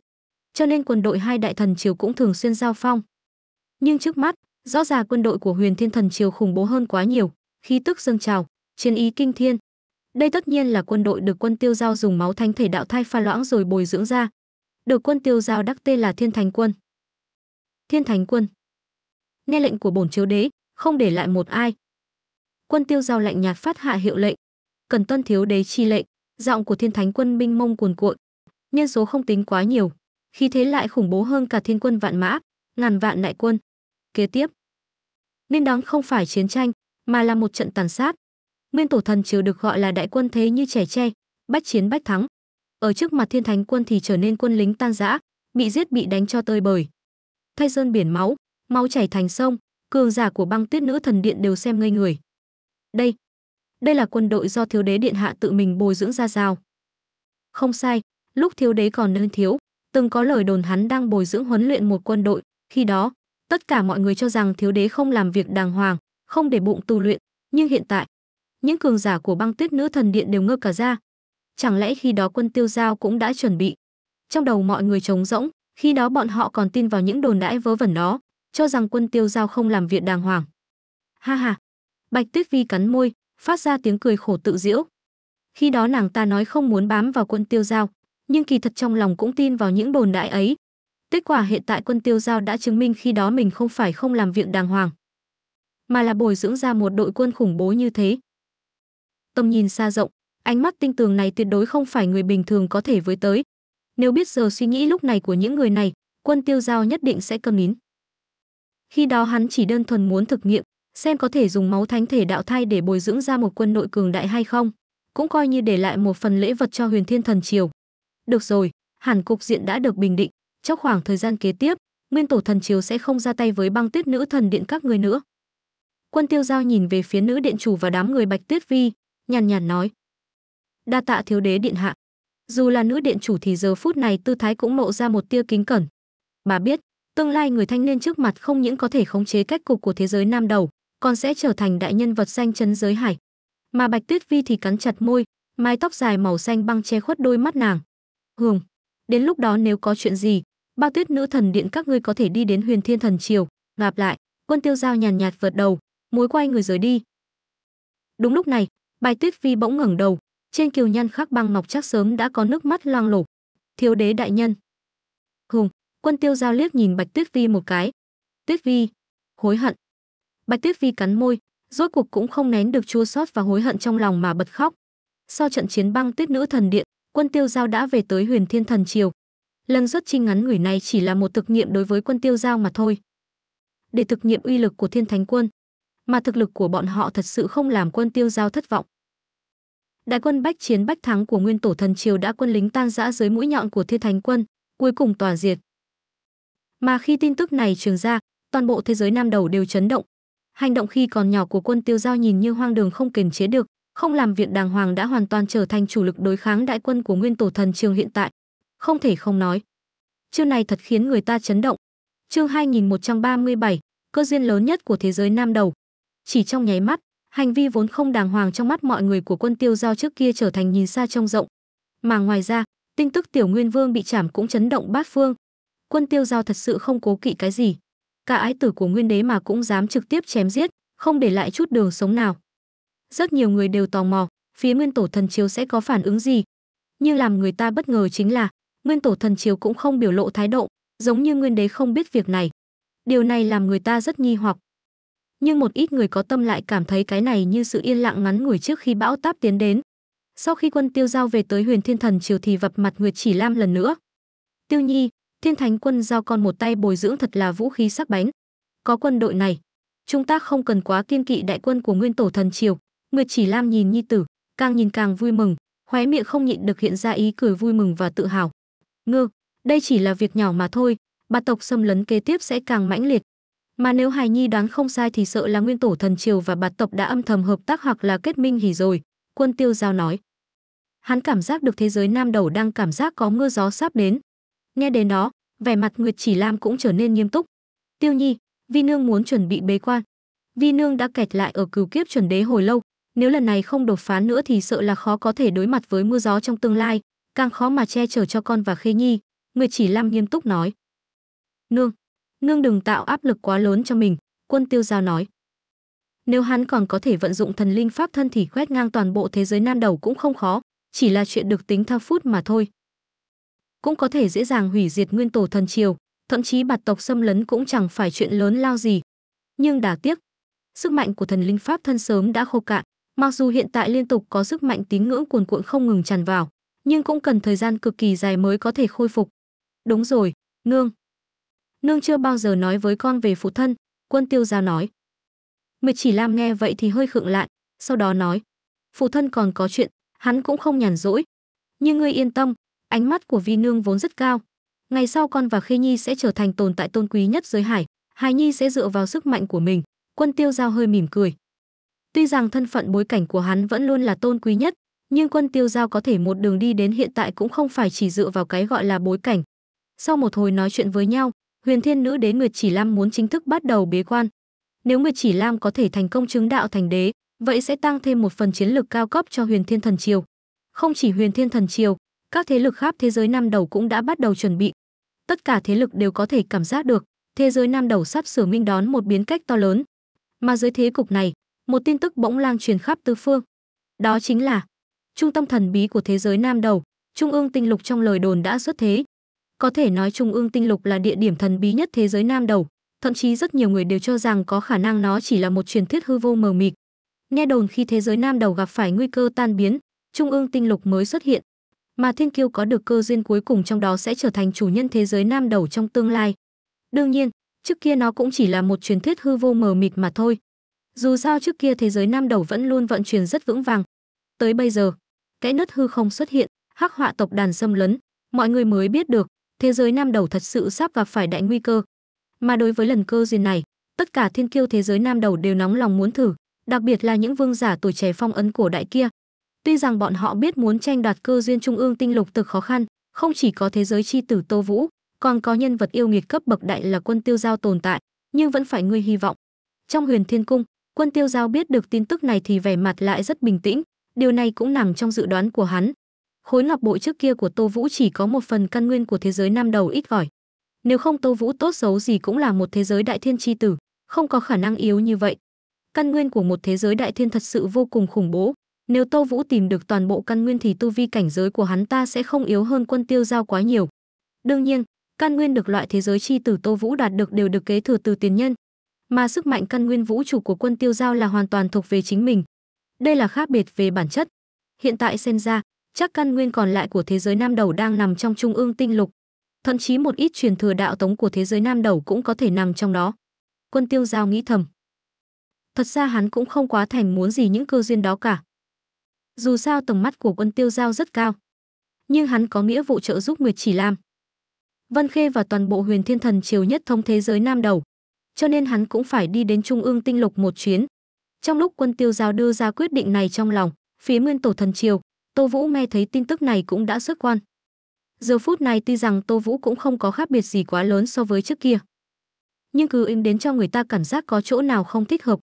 cho nên quân đội hai đại thần triều cũng thường xuyên giao phong nhưng trước mắt rõ ràng quân đội của huyền thiên thần triều khủng bố hơn quá nhiều khí tức dâng trào chiến ý kinh thiên đây tất nhiên là quân đội được quân tiêu giao dùng máu thánh thể đạo thai pha loãng rồi bồi dưỡng ra. Được quân tiêu giao đắc tên là Thiên Thánh Quân. Thiên Thánh Quân. Nghe lệnh của bổn chiếu đế, không để lại một ai. Quân tiêu giao lạnh nhạt phát hạ hiệu lệnh. Cần tuân thiếu đế chi lệnh, giọng của Thiên Thánh Quân binh mông cuồn cuộn. Nhân số không tính quá nhiều, khi thế lại khủng bố hơn cả thiên quân vạn mã, ngàn vạn đại quân. Kế tiếp, nên đón không phải chiến tranh, mà là một trận tàn sát, nguyên tổ thần triều được gọi là đại quân thế như trẻ tre bách chiến bách thắng ở trước mặt thiên thánh quân thì trở nên quân lính tan rã bị giết bị đánh cho tơi bời thay sơn biển máu máu chảy thành sông cường giả của băng tuyết nữ thần điện đều xem ngây người đây đây là quân đội do thiếu đế điện hạ tự mình bồi dưỡng ra sao không sai lúc thiếu đế còn nơi thiếu từng có lời đồn hắn đang bồi dưỡng huấn luyện một quân đội khi đó tất cả mọi người cho rằng thiếu đế không làm việc đàng hoàng không để bụng tu luyện nhưng hiện tại những cường giả của băng tuyết nữ thần điện đều ngơ cả ra. Chẳng lẽ khi đó quân tiêu giao cũng đã chuẩn bị? Trong đầu mọi người trống rỗng, khi đó bọn họ còn tin vào những đồn đãi vớ vẩn đó, cho rằng quân tiêu giao không làm việc đàng hoàng. Ha ha! Bạch Tuyết Vi cắn môi, phát ra tiếng cười khổ tự diễu. Khi đó nàng ta nói không muốn bám vào quân tiêu giao, nhưng kỳ thật trong lòng cũng tin vào những đồn đại ấy. Kết quả hiện tại quân tiêu giao đã chứng minh khi đó mình không phải không làm việc đàng hoàng, mà là bồi dưỡng ra một đội quân khủng bố như thế tầm nhìn xa rộng, ánh mắt tinh tường này tuyệt đối không phải người bình thường có thể với tới. Nếu biết giờ suy nghĩ lúc này của những người này, quân tiêu giao nhất định sẽ câm nín. Khi đó hắn chỉ đơn thuần muốn thực nghiệm, xem có thể dùng máu thánh thể đạo thai để bồi dưỡng ra một quân nội cường đại hay không, cũng coi như để lại một phần lễ vật cho huyền thiên thần triều. Được rồi, hẳn cục diện đã được bình định, trong khoảng thời gian kế tiếp, nguyên tổ thần triều sẽ không ra tay với băng tuyết nữ thần điện các người nữa. Quân tiêu giao nhìn về phía nữ điện chủ và đám người bạch tuyết vi, nhàn nhàn nói. Đa tạ thiếu đế điện hạ. Dù là nữ điện chủ thì giờ phút này tư thái cũng mộ ra một tia kính cẩn. Bà biết, tương lai người thanh niên trước mặt không những có thể khống chế cách cục của thế giới nam đầu, còn sẽ trở thành đại nhân vật danh chấn giới hải. Mà Bạch Tuyết Vi thì cắn chặt môi, mái tóc dài màu xanh băng che khuất đôi mắt nàng. Hừm, đến lúc đó nếu có chuyện gì, ba tuyết nữ thần điện các ngươi có thể đi đến huyền thiên thần triều. Ngạp lại, quân tiêu giao nhàn nhạt vượt đầu, mối quay người rời đi. Đúng lúc này, Bài Tuyết Vi bỗng ngẩng đầu, trên kiều nhân khắc băng ngọc chắc sớm đã có nước mắt loang lổ. Thiếu đế đại nhân. Hùng, quân tiêu giao liếc nhìn Bạch Tuyết Vi một cái. Tuyết Vi, hối hận. Bạch Tuyết Vi cắn môi, rốt cuộc cũng không nén được chua xót và hối hận trong lòng mà bật khóc. Sau trận chiến băng tuyết nữ thần điện, quân tiêu giao đã về tới huyền thiên thần triều. Lần xuất trinh ngắn ngủi này chỉ là một thực nghiệm đối với quân tiêu giao mà thôi. Để thực nghiệm uy lực của thiên thánh quân, mà thực lực của bọn họ thật sự không làm quân tiêu giao thất vọng. Đại quân bách chiến bách thắng của nguyên tổ thần triều đã quân lính tan rã dưới mũi nhọn của thiên thánh quân, cuối cùng tỏa diệt. Mà khi tin tức này truyền ra, toàn bộ thế giới nam đầu đều chấn động. Hành động khi còn nhỏ của quân tiêu giao nhìn như hoang đường không kiềm chế được, không làm việc đàng hoàng đã hoàn toàn trở thành chủ lực đối kháng đại quân của nguyên tổ thần trường hiện tại. Không thể không nói. Chiêu này thật khiến người ta chấn động. Chương 2137, cơ duyên lớn nhất của thế giới nam đầu, chỉ trong nháy mắt, hành vi vốn không đàng hoàng trong mắt mọi người của quân tiêu giao trước kia trở thành nhìn xa trông rộng. Mà ngoài ra, tin tức tiểu nguyên vương bị chảm cũng chấn động bát phương. Quân tiêu giao thật sự không cố kỵ cái gì. Cả ái tử của nguyên đế mà cũng dám trực tiếp chém giết, không để lại chút đường sống nào. Rất nhiều người đều tò mò, phía nguyên tổ thần chiếu sẽ có phản ứng gì. Nhưng làm người ta bất ngờ chính là, nguyên tổ thần chiếu cũng không biểu lộ thái độ, giống như nguyên đế không biết việc này. Điều này làm người ta rất nghi hoặc nhưng một ít người có tâm lại cảm thấy cái này như sự yên lặng ngắn ngủi trước khi bão táp tiến đến. Sau khi quân tiêu giao về tới huyền thiên thần triều thì vập mặt Nguyệt chỉ lam lần nữa. Tiêu nhi, thiên thánh quân giao con một tay bồi dưỡng thật là vũ khí sắc bánh. Có quân đội này, chúng ta không cần quá kiên kỵ đại quân của nguyên tổ thần triều. Nguyệt chỉ lam nhìn nhi tử, càng nhìn càng vui mừng, khóe miệng không nhịn được hiện ra ý cười vui mừng và tự hào. Ngư, đây chỉ là việc nhỏ mà thôi, bà tộc xâm lấn kế tiếp sẽ càng mãnh liệt, mà nếu hài Nhi đoán không sai thì sợ là nguyên tổ thần triều và bạt tộc đã âm thầm hợp tác hoặc là kết minh hỉ rồi, quân tiêu giao nói. Hắn cảm giác được thế giới nam đầu đang cảm giác có mưa gió sắp đến. Nghe đến đó, vẻ mặt Nguyệt Chỉ Lam cũng trở nên nghiêm túc. Tiêu Nhi, Vi Nương muốn chuẩn bị bế quan. Vi Nương đã kẹt lại ở cửu kiếp chuẩn đế hồi lâu, nếu lần này không đột phá nữa thì sợ là khó có thể đối mặt với mưa gió trong tương lai, càng khó mà che chở cho con và Khê Nhi. Nguyệt Chỉ Lam nghiêm túc nói. Nương, ngưng đừng tạo áp lực quá lớn cho mình quân tiêu giao nói nếu hắn còn có thể vận dụng thần linh pháp thân thì quét ngang toàn bộ thế giới Nam đầu cũng không khó chỉ là chuyện được tính theo phút mà thôi cũng có thể dễ dàng hủy diệt nguyên tổ thần triều thậm chí bạt tộc xâm lấn cũng chẳng phải chuyện lớn lao gì nhưng đả tiếc sức mạnh của thần linh pháp thân sớm đã khô cạn mặc dù hiện tại liên tục có sức mạnh tín ngưỡng cuồn cuộn không ngừng tràn vào nhưng cũng cần thời gian cực kỳ dài mới có thể khôi phục đúng rồi nương Nương chưa bao giờ nói với con về phụ thân, quân tiêu giao nói. Mịch chỉ làm nghe vậy thì hơi khựng lại, sau đó nói. Phụ thân còn có chuyện, hắn cũng không nhàn rỗi. Nhưng ngươi yên tâm, ánh mắt của vi nương vốn rất cao. Ngày sau con và Khê Nhi sẽ trở thành tồn tại tôn quý nhất giới hải, Hải Nhi sẽ dựa vào sức mạnh của mình. Quân tiêu giao hơi mỉm cười. Tuy rằng thân phận bối cảnh của hắn vẫn luôn là tôn quý nhất, nhưng quân tiêu giao có thể một đường đi đến hiện tại cũng không phải chỉ dựa vào cái gọi là bối cảnh. Sau một hồi nói chuyện với nhau, huyền thiên nữ đế Nguyệt Chỉ Lam muốn chính thức bắt đầu bế quan. Nếu Nguyệt Chỉ Lam có thể thành công chứng đạo thành đế, vậy sẽ tăng thêm một phần chiến lực cao cấp cho huyền thiên thần triều. Không chỉ huyền thiên thần triều, các thế lực khắp thế giới năm đầu cũng đã bắt đầu chuẩn bị. Tất cả thế lực đều có thể cảm giác được, thế giới năm đầu sắp sửa minh đón một biến cách to lớn. Mà dưới thế cục này, một tin tức bỗng lang truyền khắp tứ phương. Đó chính là trung tâm thần bí của thế giới nam đầu, trung ương tinh lục trong lời đồn đã xuất thế, có thể nói Trung ương tinh lục là địa điểm thần bí nhất thế giới nam đầu, thậm chí rất nhiều người đều cho rằng có khả năng nó chỉ là một truyền thuyết hư vô mờ mịt. Nghe đồn khi thế giới nam đầu gặp phải nguy cơ tan biến, Trung ương tinh lục mới xuất hiện, mà thiên kiêu có được cơ duyên cuối cùng trong đó sẽ trở thành chủ nhân thế giới nam đầu trong tương lai. Đương nhiên, trước kia nó cũng chỉ là một truyền thuyết hư vô mờ mịt mà thôi. Dù sao trước kia thế giới nam đầu vẫn luôn vận chuyển rất vững vàng. Tới bây giờ, cái nứt hư không xuất hiện, hắc họa tộc đàn xâm lấn, mọi người mới biết được, thế giới nam đầu thật sự sắp gặp phải đại nguy cơ. Mà đối với lần cơ duyên này, tất cả thiên kiêu thế giới nam đầu đều nóng lòng muốn thử, đặc biệt là những vương giả tuổi trẻ phong ấn cổ đại kia. Tuy rằng bọn họ biết muốn tranh đoạt cơ duyên trung ương tinh lục từ khó khăn, không chỉ có thế giới chi tử Tô Vũ, còn có nhân vật yêu nghiệt cấp bậc đại là quân tiêu giao tồn tại, nhưng vẫn phải ngươi hy vọng. Trong huyền thiên cung, quân tiêu giao biết được tin tức này thì vẻ mặt lại rất bình tĩnh, điều này cũng nằm trong dự đoán của hắn, khối ngọc bội trước kia của Tô Vũ chỉ có một phần căn nguyên của thế giới năm đầu ít vỏi. Nếu không Tô Vũ tốt xấu gì cũng là một thế giới đại thiên chi tử, không có khả năng yếu như vậy. Căn nguyên của một thế giới đại thiên thật sự vô cùng khủng bố. Nếu Tô Vũ tìm được toàn bộ căn nguyên thì tu vi cảnh giới của hắn ta sẽ không yếu hơn quân tiêu giao quá nhiều. Đương nhiên, căn nguyên được loại thế giới chi tử Tô Vũ đạt được đều được kế thừa từ tiền nhân, mà sức mạnh căn nguyên vũ trụ của quân tiêu giao là hoàn toàn thuộc về chính mình. Đây là khác biệt về bản chất. Hiện tại xem ra, Chắc căn nguyên còn lại của thế giới nam đầu đang nằm trong trung ương tinh lục. Thậm chí một ít truyền thừa đạo tống của thế giới nam đầu cũng có thể nằm trong đó. Quân tiêu giao nghĩ thầm. Thật ra hắn cũng không quá thành muốn gì những cơ duyên đó cả. Dù sao tầm mắt của quân tiêu giao rất cao. Nhưng hắn có nghĩa vụ trợ giúp Nguyệt Chỉ Lam. Vân Khê và toàn bộ huyền thiên thần triều nhất thống thế giới nam đầu. Cho nên hắn cũng phải đi đến trung ương tinh lục một chuyến. Trong lúc quân tiêu giao đưa ra quyết định này trong lòng, phía nguyên tổ thần triều, Tô Vũ nghe thấy tin tức này cũng đã xuất quan. Giờ phút này tuy rằng Tô Vũ cũng không có khác biệt gì quá lớn so với trước kia. Nhưng cứ im đến cho người ta cảm giác có chỗ nào không thích hợp.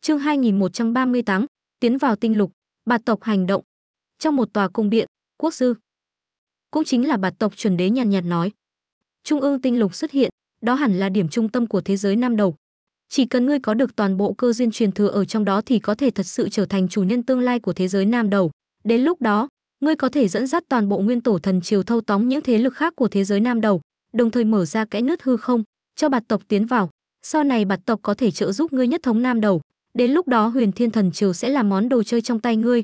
Chương 2138, tiến vào tinh lục, bạt tộc hành động. Trong một tòa cung điện, quốc sư. Cũng chính là bạt tộc chuẩn đế nhàn nhạt, nhạt nói. Trung ương tinh lục xuất hiện, đó hẳn là điểm trung tâm của thế giới năm đầu. Chỉ cần ngươi có được toàn bộ cơ duyên truyền thừa ở trong đó thì có thể thật sự trở thành chủ nhân tương lai của thế giới nam đầu. Đến lúc đó, ngươi có thể dẫn dắt toàn bộ nguyên tổ thần triều thâu tóm những thế lực khác của thế giới nam đầu, đồng thời mở ra kẽ nứt hư không, cho bạt tộc tiến vào. Sau này bạt tộc có thể trợ giúp ngươi nhất thống nam đầu. Đến lúc đó huyền thiên thần triều sẽ là món đồ chơi trong tay ngươi.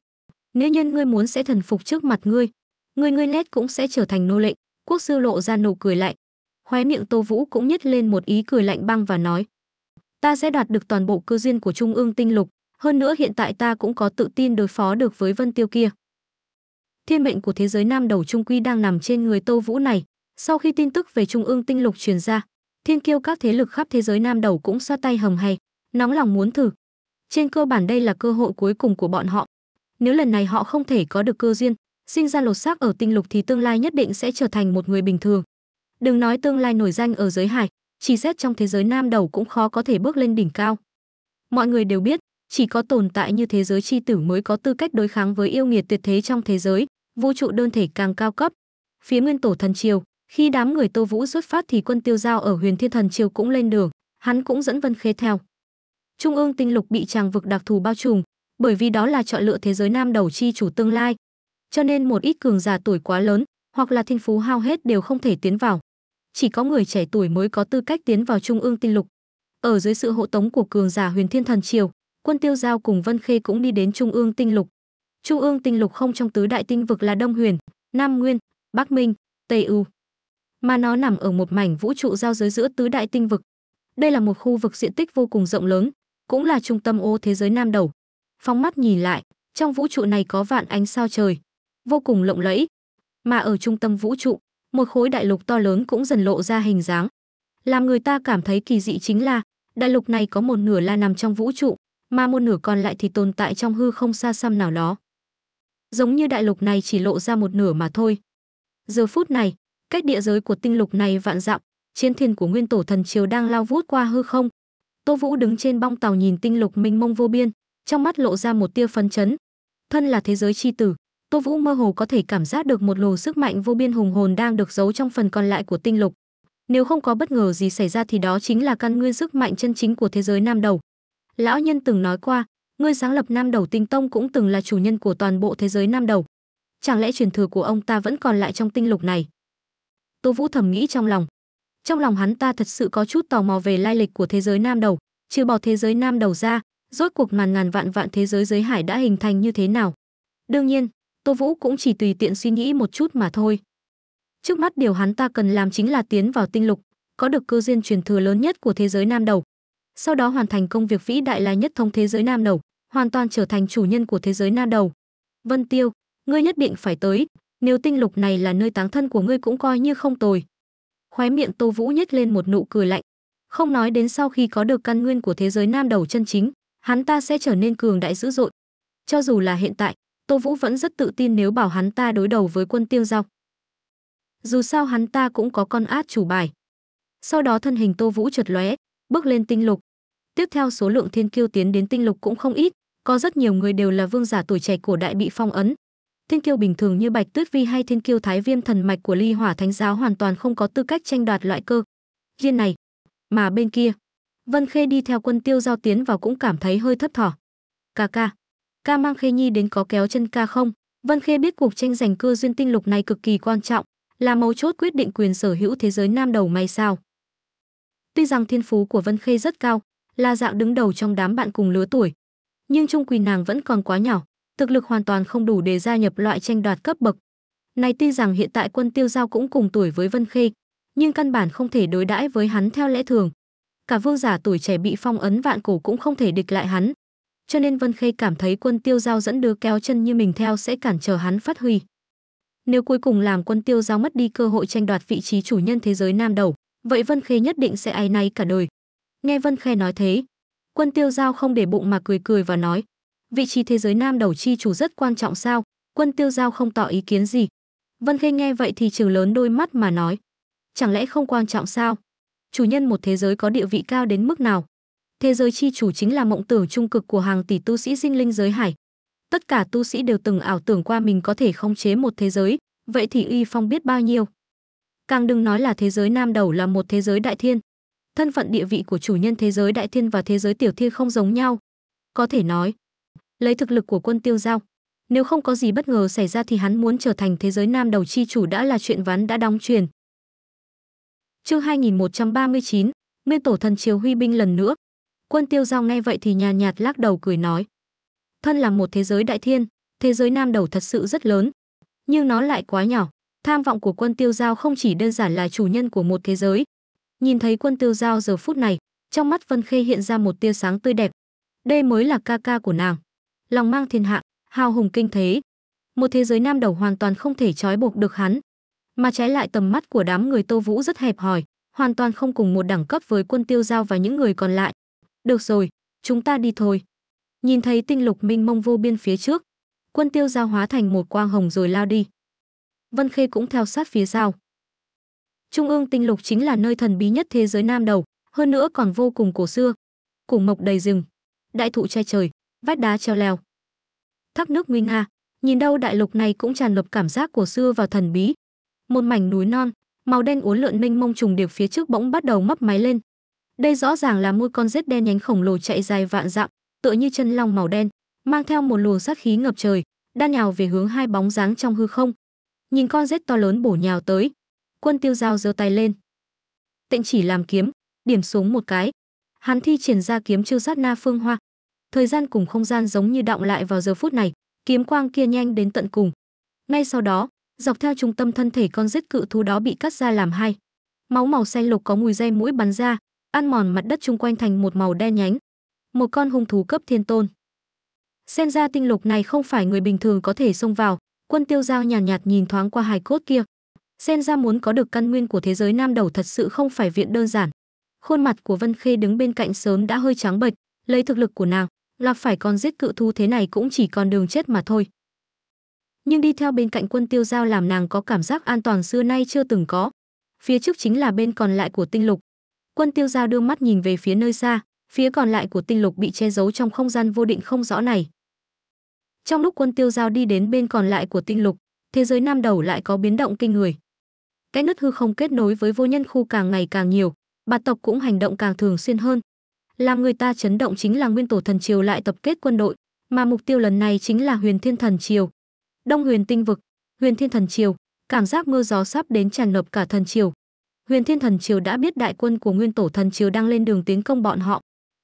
Nếu nhân ngươi muốn sẽ thần phục trước mặt ngươi, ngươi ngươi nét cũng sẽ trở thành nô lệ Quốc sư lộ ra nụ cười lạnh. Khóe miệng Tô Vũ cũng nhếch lên một ý cười lạnh băng và nói: "Ta sẽ đoạt được toàn bộ cơ duyên của Trung ương tinh lục, hơn nữa hiện tại ta cũng có tự tin đối phó được với Vân Tiêu kia. Thiên mệnh của thế giới nam đầu trung quy đang nằm trên người Tô Vũ này. Sau khi tin tức về Trung ương tinh lục truyền ra, thiên kiêu các thế lực khắp thế giới nam đầu cũng xoa tay hầm hay, nóng lòng muốn thử. Trên cơ bản đây là cơ hội cuối cùng của bọn họ. Nếu lần này họ không thể có được cơ duyên, sinh ra lột xác ở tinh lục thì tương lai nhất định sẽ trở thành một người bình thường. Đừng nói tương lai nổi danh ở giới hải, chỉ xét trong thế giới nam đầu cũng khó có thể bước lên đỉnh cao. Mọi người đều biết, chỉ có tồn tại như thế giới chi tử mới có tư cách đối kháng với yêu nghiệt tuyệt thế trong thế giới, vũ trụ đơn thể càng cao cấp. Phía Nguyên Tổ Thần Triều, khi đám người Tô Vũ xuất phát thì quân tiêu giao ở Huyền Thiên Thần Triều cũng lên đường, hắn cũng dẫn Vân Khê theo. Trung ương tinh lục bị tràng vực đặc thù bao trùm, bởi vì đó là chọn lựa thế giới nam đầu chi chủ tương lai. Cho nên một ít cường giả tuổi quá lớn, hoặc là thiên phú hao hết đều không thể tiến vào. Chỉ có người trẻ tuổi mới có tư cách tiến vào trung ương tinh lục. Ở dưới sự hộ tống của cường giả Huyền Thiên Thần Triều, quân tiêu giao cùng Vân Khê cũng đi đến Trung ương tinh lục. Trung ương tinh lục không trong tứ đại tinh vực là Đông Huyền, Nam Nguyên, Bắc Minh, Tây U. Mà nó nằm ở một mảnh vũ trụ giao giới giữa tứ đại tinh vực. Đây là một khu vực diện tích vô cùng rộng lớn, cũng là trung tâm ô thế giới nam đầu. Phóng mắt nhìn lại, trong vũ trụ này có vạn ánh sao trời, vô cùng lộng lẫy. Mà ở trung tâm vũ trụ, một khối đại lục to lớn cũng dần lộ ra hình dáng. Làm người ta cảm thấy kỳ dị chính là, đại lục này có một nửa là nằm trong vũ trụ, mà một nửa còn lại thì tồn tại trong hư không xa xăm nào đó. Giống như đại lục này chỉ lộ ra một nửa mà thôi. Giờ phút này, cách địa giới của tinh lục này vạn dặm, chiến thiên của nguyên tổ thần triều đang lao vút qua hư không. Tô Vũ đứng trên bong tàu nhìn tinh lục minh mông vô biên, trong mắt lộ ra một tia phấn chấn. Thân là thế giới chi tử, Tô Vũ mơ hồ có thể cảm giác được một luồng sức mạnh vô biên hùng hồn đang được giấu trong phần còn lại của tinh lục. Nếu không có bất ngờ gì xảy ra thì đó chính là căn nguyên sức mạnh chân chính của thế giới nam đầu. Lão nhân từng nói qua, ngươi sáng lập Nam Đầu Tinh Tông cũng từng là chủ nhân của toàn bộ thế giới Nam Đầu. Chẳng lẽ truyền thừa của ông ta vẫn còn lại trong tinh lục này? Tô Vũ thầm nghĩ trong lòng. Trong lòng hắn ta thật sự có chút tò mò về lai lịch của thế giới Nam Đầu, trừ bỏ thế giới Nam Đầu ra, rốt cuộc màn ngàn vạn vạn thế giới giới hải đã hình thành như thế nào. Đương nhiên, Tô Vũ cũng chỉ tùy tiện suy nghĩ một chút mà thôi. Trước mắt điều hắn ta cần làm chính là tiến vào tinh lục, có được cơ duyên truyền thừa lớn nhất của thế giới Nam Đầu, sau đó hoàn thành công việc vĩ đại là nhất thống thế giới nam đầu, hoàn toàn trở thành chủ nhân của thế giới nam đầu. Vân Tiêu, ngươi nhất định phải tới, nếu tinh lục này là nơi táng thân của ngươi cũng coi như không tồi. Khóe miệng Tô Vũ nhếch lên một nụ cười lạnh, không nói đến sau khi có được căn nguyên của thế giới nam đầu chân chính, hắn ta sẽ trở nên cường đại dữ dội. Cho dù là hiện tại, Tô Vũ vẫn rất tự tin nếu bảo hắn ta đối đầu với quân tiêu dọc. Dù sao hắn ta cũng có con át chủ bài. Sau đó thân hình Tô Vũ chợt lóe, bước lên tinh lục. Tiếp theo số lượng thiên kiêu tiến đến tinh lục cũng không ít, có rất nhiều người đều là vương giả tuổi trẻ cổ đại bị phong ấn. Thiên kiêu bình thường như Bạch Tuyết Vi hay thiên kiêu Thái Viêm thần mạch của Ly Hỏa Thánh giáo hoàn toàn không có tư cách tranh đoạt loại cơ duyên này. Mà bên kia, Vân Khê đi theo quân tiêu giao tiến vào cũng cảm thấy hơi thấp thỏ. Ca ca, ca mang Khê Nhi đến có kéo chân ca không? Vân Khê biết cuộc tranh giành cơ duyên tinh lục này cực kỳ quan trọng, là mấu chốt quyết định quyền sở hữu thế giới nam đầu may sao. Tuy rằng thiên phú của Vân Khê rất cao, là dạng đứng đầu trong đám bạn cùng lứa tuổi, nhưng trung quỳ nàng vẫn còn quá nhỏ, thực lực hoàn toàn không đủ để gia nhập loại tranh đoạt cấp bậc. Này tuy rằng hiện tại quân tiêu giao cũng cùng tuổi với Vân Khê, nhưng căn bản không thể đối đãi với hắn theo lẽ thường. Cả vương giả tuổi trẻ bị phong ấn vạn cổ cũng không thể địch lại hắn. Cho nên Vân Khê cảm thấy quân tiêu giao dẫn đưa kéo chân như mình theo sẽ cản trở hắn phát huy. Nếu cuối cùng làm quân tiêu giao mất đi cơ hội tranh đoạt vị trí chủ nhân thế giới nam đầu, vậy Vân Khê nhất định sẽ áy náy cả đời. Nghe Vân Khê nói thế, Quân Tiêu Giao không để bụng mà cười cười và nói, vị trí thế giới nam đầu chi chủ rất quan trọng sao? Quân Tiêu Giao không tỏ ý kiến gì. Vân Khê nghe vậy thì trừng lớn đôi mắt mà nói, chẳng lẽ không quan trọng sao? Chủ nhân một thế giới có địa vị cao đến mức nào? Thế giới chi chủ chính là mộng tưởng trung cực của hàng tỷ tu sĩ sinh linh giới hải. Tất cả tu sĩ đều từng ảo tưởng qua mình có thể khống chế một thế giới, vậy thì y phong biết bao nhiêu. Càng đừng nói là thế giới nam đầu là một thế giới đại thiên. Thân phận địa vị của chủ nhân thế giới đại thiên và thế giới tiểu thiên không giống nhau. Có thể nói, lấy thực lực của quân tiêu giao, nếu không có gì bất ngờ xảy ra thì hắn muốn trở thành thế giới nam đầu chi chủ đã là chuyện ván đã đóng truyền. Chương 2139, Nguyên tổ thần triều huy binh lần nữa. Quân Tiêu Giao nghe vậy thì nhàn nhạt lắc đầu cười nói: "Thân là một thế giới đại thiên, thế giới nam đầu thật sự rất lớn, nhưng nó lại quá nhỏ. Tham vọng của quân tiêu giao không chỉ đơn giản là chủ nhân của một thế giới. Nhìn thấy quân tiêu giao giờ phút này, trong mắt Vân Khê hiện ra một tia sáng tươi đẹp. Đây mới là ca ca của nàng. Lòng mang thiên hạ, hào hùng kinh thế. Một thế giới nam đầu hoàn toàn không thể trói buộc được hắn. Mà trái lại tầm mắt của đám người Tô Vũ rất hẹp hòi, hoàn toàn không cùng một đẳng cấp với quân tiêu giao và những người còn lại. Được rồi, chúng ta đi thôi. Nhìn thấy tinh lục minh mông vô biên phía trước, quân tiêu giao hóa thành một quang hồng rồi lao đi. Vân Khê cũng theo sát phía sau. Trung ương tinh lục chính là nơi thần bí nhất thế giới Nam đầu, hơn nữa còn vô cùng cổ xưa. Cùng mộc đầy rừng, đại thụ che trời, vách đá treo leo. Thác nước nguy nga, nhìn đâu đại lục này cũng tràn ngập cảm giác cổ xưa và thần bí. Một mảnh núi non, màu đen uốn lượn mênh mông trùng điệp phía trước bỗng bắt đầu mấp máy lên. Đây rõ ràng là một con rết đen nhánh khổng lồ chạy dài vạn dặm, tựa như chân long màu đen, mang theo một luồng sát khí ngập trời, đan nhào về hướng hai bóng dáng trong hư không, nhìn con rết to lớn bổ nhào tới. Quân tiêu dao giơ tay lên. Tịnh chỉ làm kiếm, điểm xuống một cái. Hắn thi triển ra kiếm chiêu sát na phương hoa. Thời gian cùng không gian giống như động lại vào giờ phút này, kiếm quang kia nhanh đến tận cùng. Ngay sau đó, dọc theo trung tâm thân thể con rết cự thú đó bị cắt ra làm hai. Máu màu xanh lục có mùi dây mũi bắn ra, ăn mòn mặt đất chung quanh thành một màu đen nhánh. Một con hung thú cấp thiên tôn. xen ra tinh lục này không phải người bình thường có thể xông vào, Quân tiêu giao nhàn nhạt, nhạt nhìn thoáng qua hài cốt kia. Xen ra muốn có được căn nguyên của thế giới nam đầu thật sự không phải viện đơn giản. Khuôn mặt của Vân Khê đứng bên cạnh sớm đã hơi trắng bệch, lấy thực lực của nàng, gặp phải con giết cự thú thế này cũng chỉ còn đường chết mà thôi. Nhưng đi theo bên cạnh quân tiêu giao làm nàng có cảm giác an toàn xưa nay chưa từng có. Phía trước chính là bên còn lại của tinh lục. Quân tiêu giao đưa mắt nhìn về phía nơi xa, phía còn lại của tinh lục bị che giấu trong không gian vô định không rõ này, trong lúc quân tiêu giao đi đến bên còn lại của tinh lục, thế giới nam đầu lại có biến động kinh người. Cái nứt hư không kết nối với vô nhân khu càng ngày càng nhiều, bạt tộc cũng hành động càng thường xuyên hơn. Làm người ta chấn động chính là nguyên tổ thần triều lại tập kết quân đội, mà mục tiêu lần này chính là huyền thiên thần triều. Đông huyền tinh vực, huyền thiên thần triều, cảm giác mưa gió sắp đến tràn ngập cả thần triều. Huyền thiên thần triều đã biết đại quân của nguyên tổ thần triều đang lên đường tiến công bọn họ.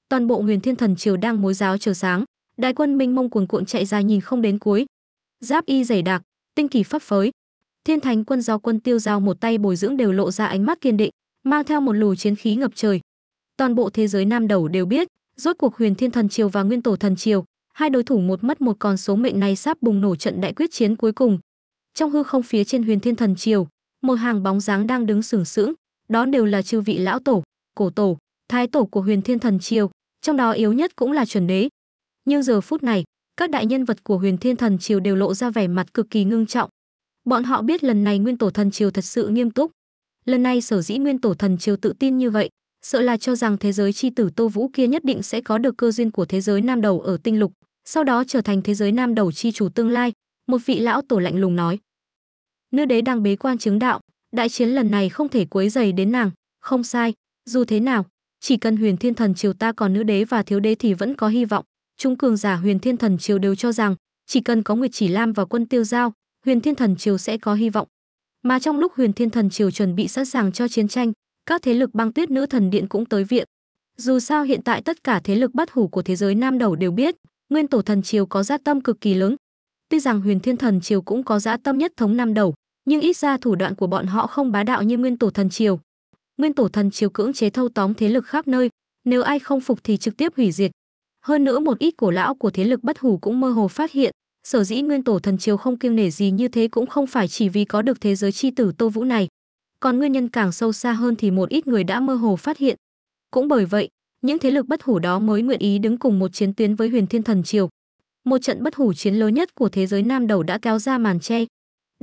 Toàn bộ huyền thiên thần triều đang mối giáo chờ sáng đại quân minh mông cuồn cuộn chạy dài nhìn không đến cuối giáp y dày đặc tinh kỳ phấp phới thiên Thánh quân do quân tiêu giao một tay bồi dưỡng đều lộ ra ánh mắt kiên định mang theo một lù chiến khí ngập trời toàn bộ thế giới nam đầu đều biết rốt cuộc huyền thiên thần triều và nguyên tổ thần triều hai đối thủ một mất một còn số mệnh này sắp bùng nổ trận đại quyết chiến cuối cùng trong hư không phía trên huyền thiên thần triều một hàng bóng dáng đang đứng sừng sững đó đều là chư vị lão tổ cổ tổ thái tổ của huyền thiên thần triều trong đó yếu nhất cũng là chuẩn đế nhưng giờ phút này, các đại nhân vật của Huyền Thiên Thần Triều đều lộ ra vẻ mặt cực kỳ ngưng trọng. Bọn họ biết lần này Nguyên Tổ Thần Triều thật sự nghiêm túc. Lần này sở dĩ Nguyên Tổ Thần Triều tự tin như vậy, sợ là cho rằng thế giới chi tử Tô Vũ kia nhất định sẽ có được cơ duyên của thế giới nam đầu ở tinh lục, sau đó trở thành thế giới nam đầu chi chủ tương lai, một vị lão tổ lạnh lùng nói. Nữ đế đang bế quan chứng đạo, đại chiến lần này không thể quấy dày đến nàng, không sai, dù thế nào, chỉ cần huyền thiên thần triều ta còn nữ đế và thiếu đế thì vẫn có hy vọng Trung cường giả Huyền Thiên Thần Triều đều cho rằng chỉ cần có Nguyệt Chỉ Lam và Quân Tiêu Giao, Huyền Thiên Thần Triều sẽ có hy vọng. Mà trong lúc Huyền Thiên Thần Triều chuẩn bị sẵn sàng cho chiến tranh, các thế lực băng tuyết nữ thần điện cũng tới viện. Dù sao hiện tại tất cả thế lực bất hủ của thế giới nam đầu đều biết, Nguyên Tổ Thần Triều có gia tâm cực kỳ lớn. Tuy rằng Huyền Thiên Thần Triều cũng có dã tâm nhất thống nam đầu, nhưng ít ra thủ đoạn của bọn họ không bá đạo như Nguyên Tổ Thần Triều. Nguyên Tổ Thần Triều cưỡng chế thâu tóm thế lực khắp nơi, nếu ai không phục thì trực tiếp hủy diệt. Hơn nữa một ít cổ lão của thế lực bất hủ cũng mơ hồ phát hiện, sở dĩ nguyên tổ thần triều không kiêng nể gì như thế cũng không phải chỉ vì có được thế giới chi tử Tô Vũ này, còn nguyên nhân càng sâu xa hơn thì một ít người đã mơ hồ phát hiện. Cũng bởi vậy, những thế lực bất hủ đó mới nguyện ý đứng cùng một chiến tuyến với Huyền Thiên Thần Triều. Một trận bất hủ chiến lớn nhất của thế giới Nam Đầu đã kéo ra màn che.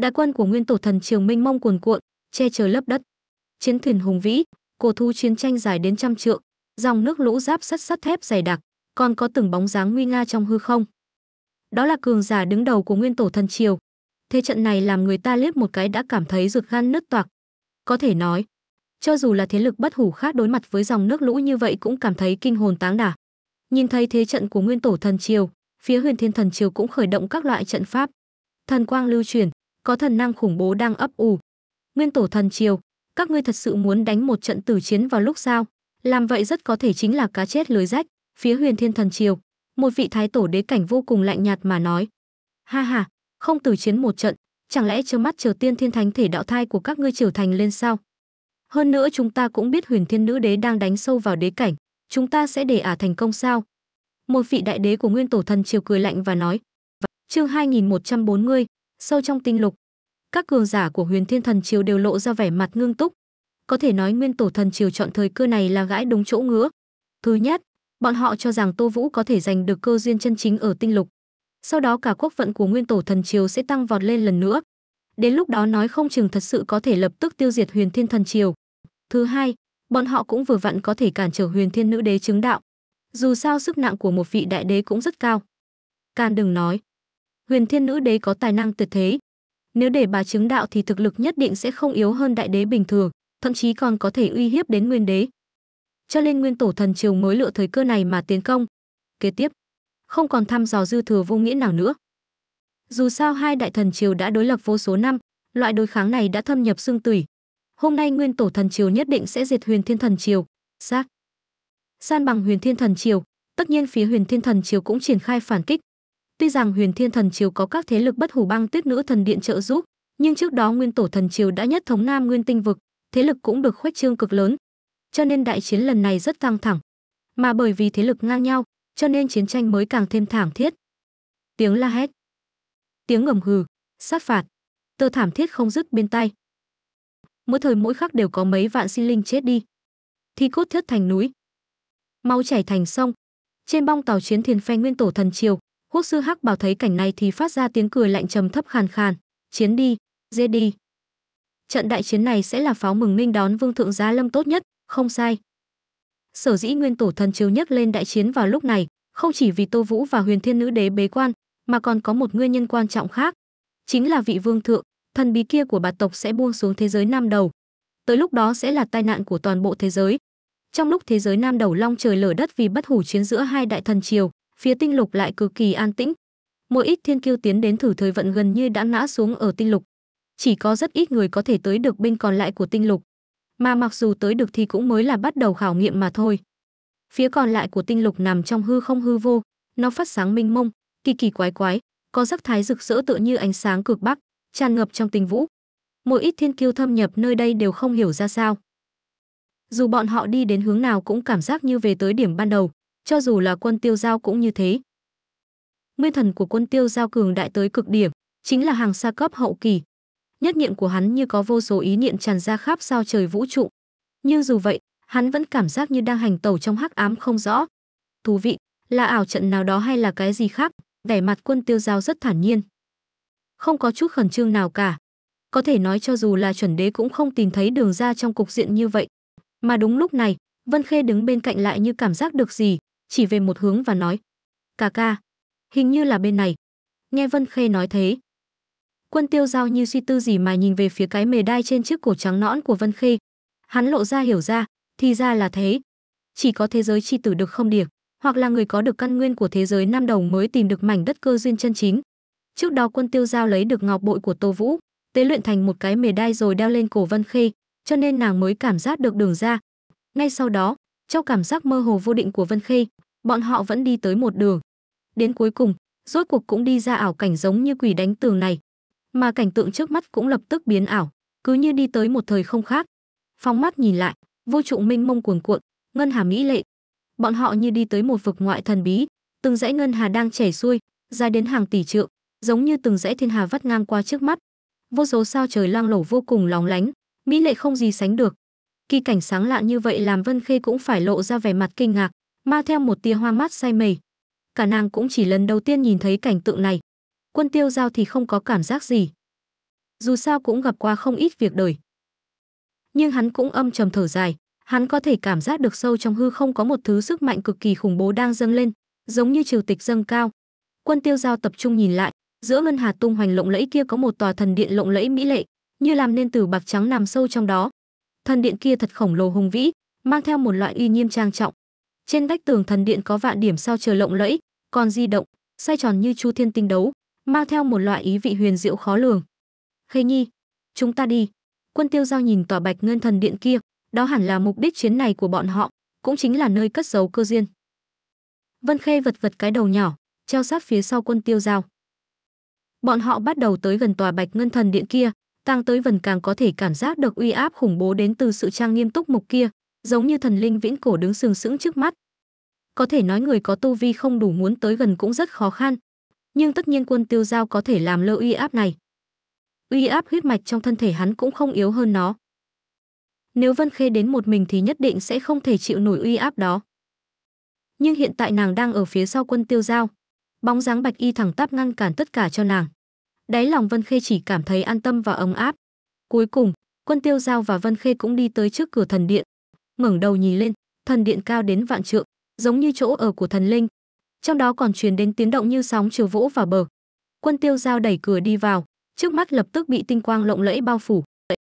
Đại quân của Nguyên Tổ Thần Triều minh mông cuồn cuộn, che trời lấp đất. Chiến thuyền hùng vĩ, cổ thu chiến tranh dài đến trăm trượng, dòng nước lũ giáp sắt sắt thép dày đặc còn có từng bóng dáng nguy nga trong hư không. Đó là cường giả đứng đầu của nguyên tổ thần triều. Thế trận này làm người ta liếc một cái đã cảm thấy rực gan nứt toạc. Có thể nói, cho dù là thế lực bất hủ khác đối mặt với dòng nước lũ như vậy cũng cảm thấy kinh hồn táng đả. Nhìn thấy thế trận của nguyên tổ thần triều, phía huyền thiên thần triều cũng khởi động các loại trận pháp. Thần quang lưu truyền, có thần năng khủng bố đang ấp ủ. Nguyên tổ thần triều, các ngươi thật sự muốn đánh một trận tử chiến vào lúc sao? Làm vậy rất có thể chính là cá chết lưới rách phía huyền thiên thần triều một vị thái tổ đế cảnh vô cùng lạnh nhạt mà nói ha ha không từ chiến một trận chẳng lẽ trơ mắt chờ tiên thiên thánh thể đạo thai của các ngươi trưởng thành lên sao hơn nữa chúng ta cũng biết huyền thiên nữ đế đang đánh sâu vào đế cảnh chúng ta sẽ để ả à thành công sao một vị đại đế của nguyên tổ thần triều cười lạnh và nói chương hai nghìn một trăm bốn mươi sâu trong tinh lục các cường giả của huyền thiên thần triều đều lộ ra vẻ mặt ngưng túc có thể nói nguyên tổ thần triều chọn thời cơ này là gãi đúng chỗ ngứa thứ nhất Bọn họ cho rằng Tô Vũ có thể giành được cơ duyên chân chính ở tinh lục. Sau đó cả quốc vận của nguyên tổ thần triều sẽ tăng vọt lên lần nữa. Đến lúc đó nói không chừng thật sự có thể lập tức tiêu diệt huyền thiên thần triều. Thứ hai, bọn họ cũng vừa vặn có thể cản trở huyền thiên nữ đế chứng đạo. Dù sao sức nặng của một vị đại đế cũng rất cao. Can đừng nói. Huyền thiên nữ đế có tài năng tuyệt thế. Nếu để bà chứng đạo thì thực lực nhất định sẽ không yếu hơn đại đế bình thường, thậm chí còn có thể uy hiếp đến nguyên đế cho nên nguyên tổ thần triều mới lựa thời cơ này mà tiến công kế tiếp không còn thăm dò dư thừa vô nghĩa nào nữa dù sao hai đại thần triều đã đối lập vô số năm loại đối kháng này đã thâm nhập xương tủy hôm nay nguyên tổ thần triều nhất định sẽ diệt huyền thiên thần triều xác san bằng huyền thiên thần triều tất nhiên phía huyền thiên thần triều cũng triển khai phản kích tuy rằng huyền thiên thần triều có các thế lực bất hủ băng tuyết nữ thần điện trợ giúp nhưng trước đó nguyên tổ thần triều đã nhất thống nam nguyên tinh vực thế lực cũng được khuếch trương cực lớn cho nên đại chiến lần này rất căng thẳng. Mà bởi vì thế lực ngang nhau, cho nên chiến tranh mới càng thêm thảm thiết. Tiếng la hét, tiếng ngầm hừ, sát phạt, tơ thảm thiết không dứt bên tai. Mỗi thời mỗi khắc đều có mấy vạn sinh linh chết đi. Thi cốt thiết thành núi. Máu chảy thành sông. Trên bong tàu chiến thiên phe nguyên tổ thần triều, quốc sư Hắc Bảo thấy cảnh này thì phát ra tiếng cười lạnh trầm thấp khàn khàn. Chiến đi, dê đi. Trận đại chiến này sẽ là pháo mừng minh đón vương thượng gia lâm tốt nhất, không sai. Sở dĩ nguyên tổ thần chiếu nhất lên đại chiến vào lúc này, không chỉ vì Tô Vũ và Huyền Thiên Nữ Đế bế quan, mà còn có một nguyên nhân quan trọng khác, chính là vị vương thượng, thần bí kia của bà tộc sẽ buông xuống thế giới Nam Đầu. Tới lúc đó sẽ là tai nạn của toàn bộ thế giới. Trong lúc thế giới Nam Đầu long trời lở đất vì bất hủ chiến giữa hai đại thần triều, phía tinh lục lại cực kỳ an tĩnh. mỗi ít thiên kiêu tiến đến thử thời vận gần như đã ngã xuống ở tinh lục. Chỉ có rất ít người có thể tới được bên còn lại của tinh lục mà mặc dù tới được thì cũng mới là bắt đầu khảo nghiệm mà thôi. Phía còn lại của tinh lục nằm trong hư không hư vô, nó phát sáng minh mông, kỳ kỳ quái quái, có sắc thái rực rỡ tựa như ánh sáng cực bắc, tràn ngập trong tinh vũ. Một ít thiên kiêu thâm nhập nơi đây đều không hiểu ra sao. Dù bọn họ đi đến hướng nào cũng cảm giác như về tới điểm ban đầu, cho dù là quân tiêu giao cũng như thế. Nguyên thần của quân tiêu giao cường đại tới cực điểm, chính là hàng xa cấp hậu kỳ, nhất niệm của hắn như có vô số ý niệm tràn ra khắp sao trời vũ trụ. Nhưng dù vậy, hắn vẫn cảm giác như đang hành tẩu trong hắc ám không rõ. Thú vị, là ảo trận nào đó hay là cái gì khác, vẻ mặt quân tiêu giao rất thản nhiên. Không có chút khẩn trương nào cả. Có thể nói cho dù là chuẩn đế cũng không tìm thấy đường ra trong cục diện như vậy. Mà đúng lúc này, Vân Khê đứng bên cạnh lại như cảm giác được gì, chỉ về một hướng và nói. Cà ca, hình như là bên này. Nghe Vân Khê nói thế, Quân tiêu giao như suy tư gì mà nhìn về phía cái mề đai trên chiếc cổ trắng nõn của Vân Khê. Hắn lộ ra hiểu ra, thì ra là thế. Chỉ có thế giới chi tử được không điểm, hoặc là người có được căn nguyên của thế giới Nam đầu mới tìm được mảnh đất cơ duyên chân chính. Trước đó quân tiêu giao lấy được ngọc bội của Tô Vũ, tế luyện thành một cái mề đai rồi đeo lên cổ Vân Khê, cho nên nàng mới cảm giác được đường ra. Ngay sau đó, trong cảm giác mơ hồ vô định của Vân Khê, bọn họ vẫn đi tới một đường. Đến cuối cùng, rốt cuộc cũng đi ra ảo cảnh giống như quỷ đánh tường này mà cảnh tượng trước mắt cũng lập tức biến ảo, cứ như đi tới một thời không khác. Phóng mắt nhìn lại, vô trụ minh mông cuồn cuộn, ngân hà mỹ lệ. Bọn họ như đi tới một vực ngoại thần bí, từng dãy ngân hà đang chảy xuôi, dài đến hàng tỷ trượng, giống như từng dãy thiên hà vắt ngang qua trước mắt. Vô số sao trời loang lổ vô cùng lóng lánh, mỹ lệ không gì sánh được. Kỳ cảnh sáng lạn như vậy làm Vân Khê cũng phải lộ ra vẻ mặt kinh ngạc, mang theo một tia hoa mắt say mê. Cả nàng cũng chỉ lần đầu tiên nhìn thấy cảnh tượng này, quân tiêu giao thì không có cảm giác gì. Dù sao cũng gặp qua không ít việc đời. Nhưng hắn cũng âm trầm thở dài, hắn có thể cảm giác được sâu trong hư không có một thứ sức mạnh cực kỳ khủng bố đang dâng lên, giống như triều tịch dâng cao. Quân tiêu giao tập trung nhìn lại, giữa ngân hà tung hoành lộng lẫy kia có một tòa thần điện lộng lẫy mỹ lệ, như làm nên từ bạc trắng nằm sâu trong đó. Thần điện kia thật khổng lồ hùng vĩ, mang theo một loại uy nghiêm trang trọng. Trên vách tường thần điện có vạn điểm sao trời lộng lẫy, còn di động, xoay tròn như chu thiên tinh đấu, mang theo một loại ý vị huyền diệu khó lường. Khê Nhi, chúng ta đi. Quân Tiêu Giao nhìn tòa bạch ngân thần điện kia, đó hẳn là mục đích chuyến này của bọn họ, cũng chính là nơi cất giấu cơ duyên. Vân Khê vật vật cái đầu nhỏ, treo sát phía sau quân Tiêu Giao. Bọn họ bắt đầu tới gần tòa bạch ngân thần điện kia, tăng tới gần càng có thể cảm giác được uy áp khủng bố đến từ sự trang nghiêm túc mục kia, giống như thần linh viễn cổ đứng sừng sững trước mắt. Có thể nói người có tu vi không đủ muốn tới gần cũng rất khó khăn, nhưng tất nhiên quân tiêu giao có thể làm lơ uy áp này. Uy áp huyết mạch trong thân thể hắn cũng không yếu hơn nó. Nếu Vân Khê đến một mình thì nhất định sẽ không thể chịu nổi uy áp đó. Nhưng hiện tại nàng đang ở phía sau quân tiêu giao. Bóng dáng bạch y thẳng tắp ngăn cản tất cả cho nàng. Đáy lòng Vân Khê chỉ cảm thấy an tâm và ấm áp. Cuối cùng, quân tiêu giao và Vân Khê cũng đi tới trước cửa thần điện. ngẩng đầu nhìn lên, thần điện cao đến vạn trượng, giống như chỗ ở của thần linh, trong đó còn truyền đến tiếng động như sóng chiều vỗ vào bờ. Quân Tiêu Giao đẩy cửa đi vào, trước mắt lập tức bị tinh quang lộng lẫy bao phủ.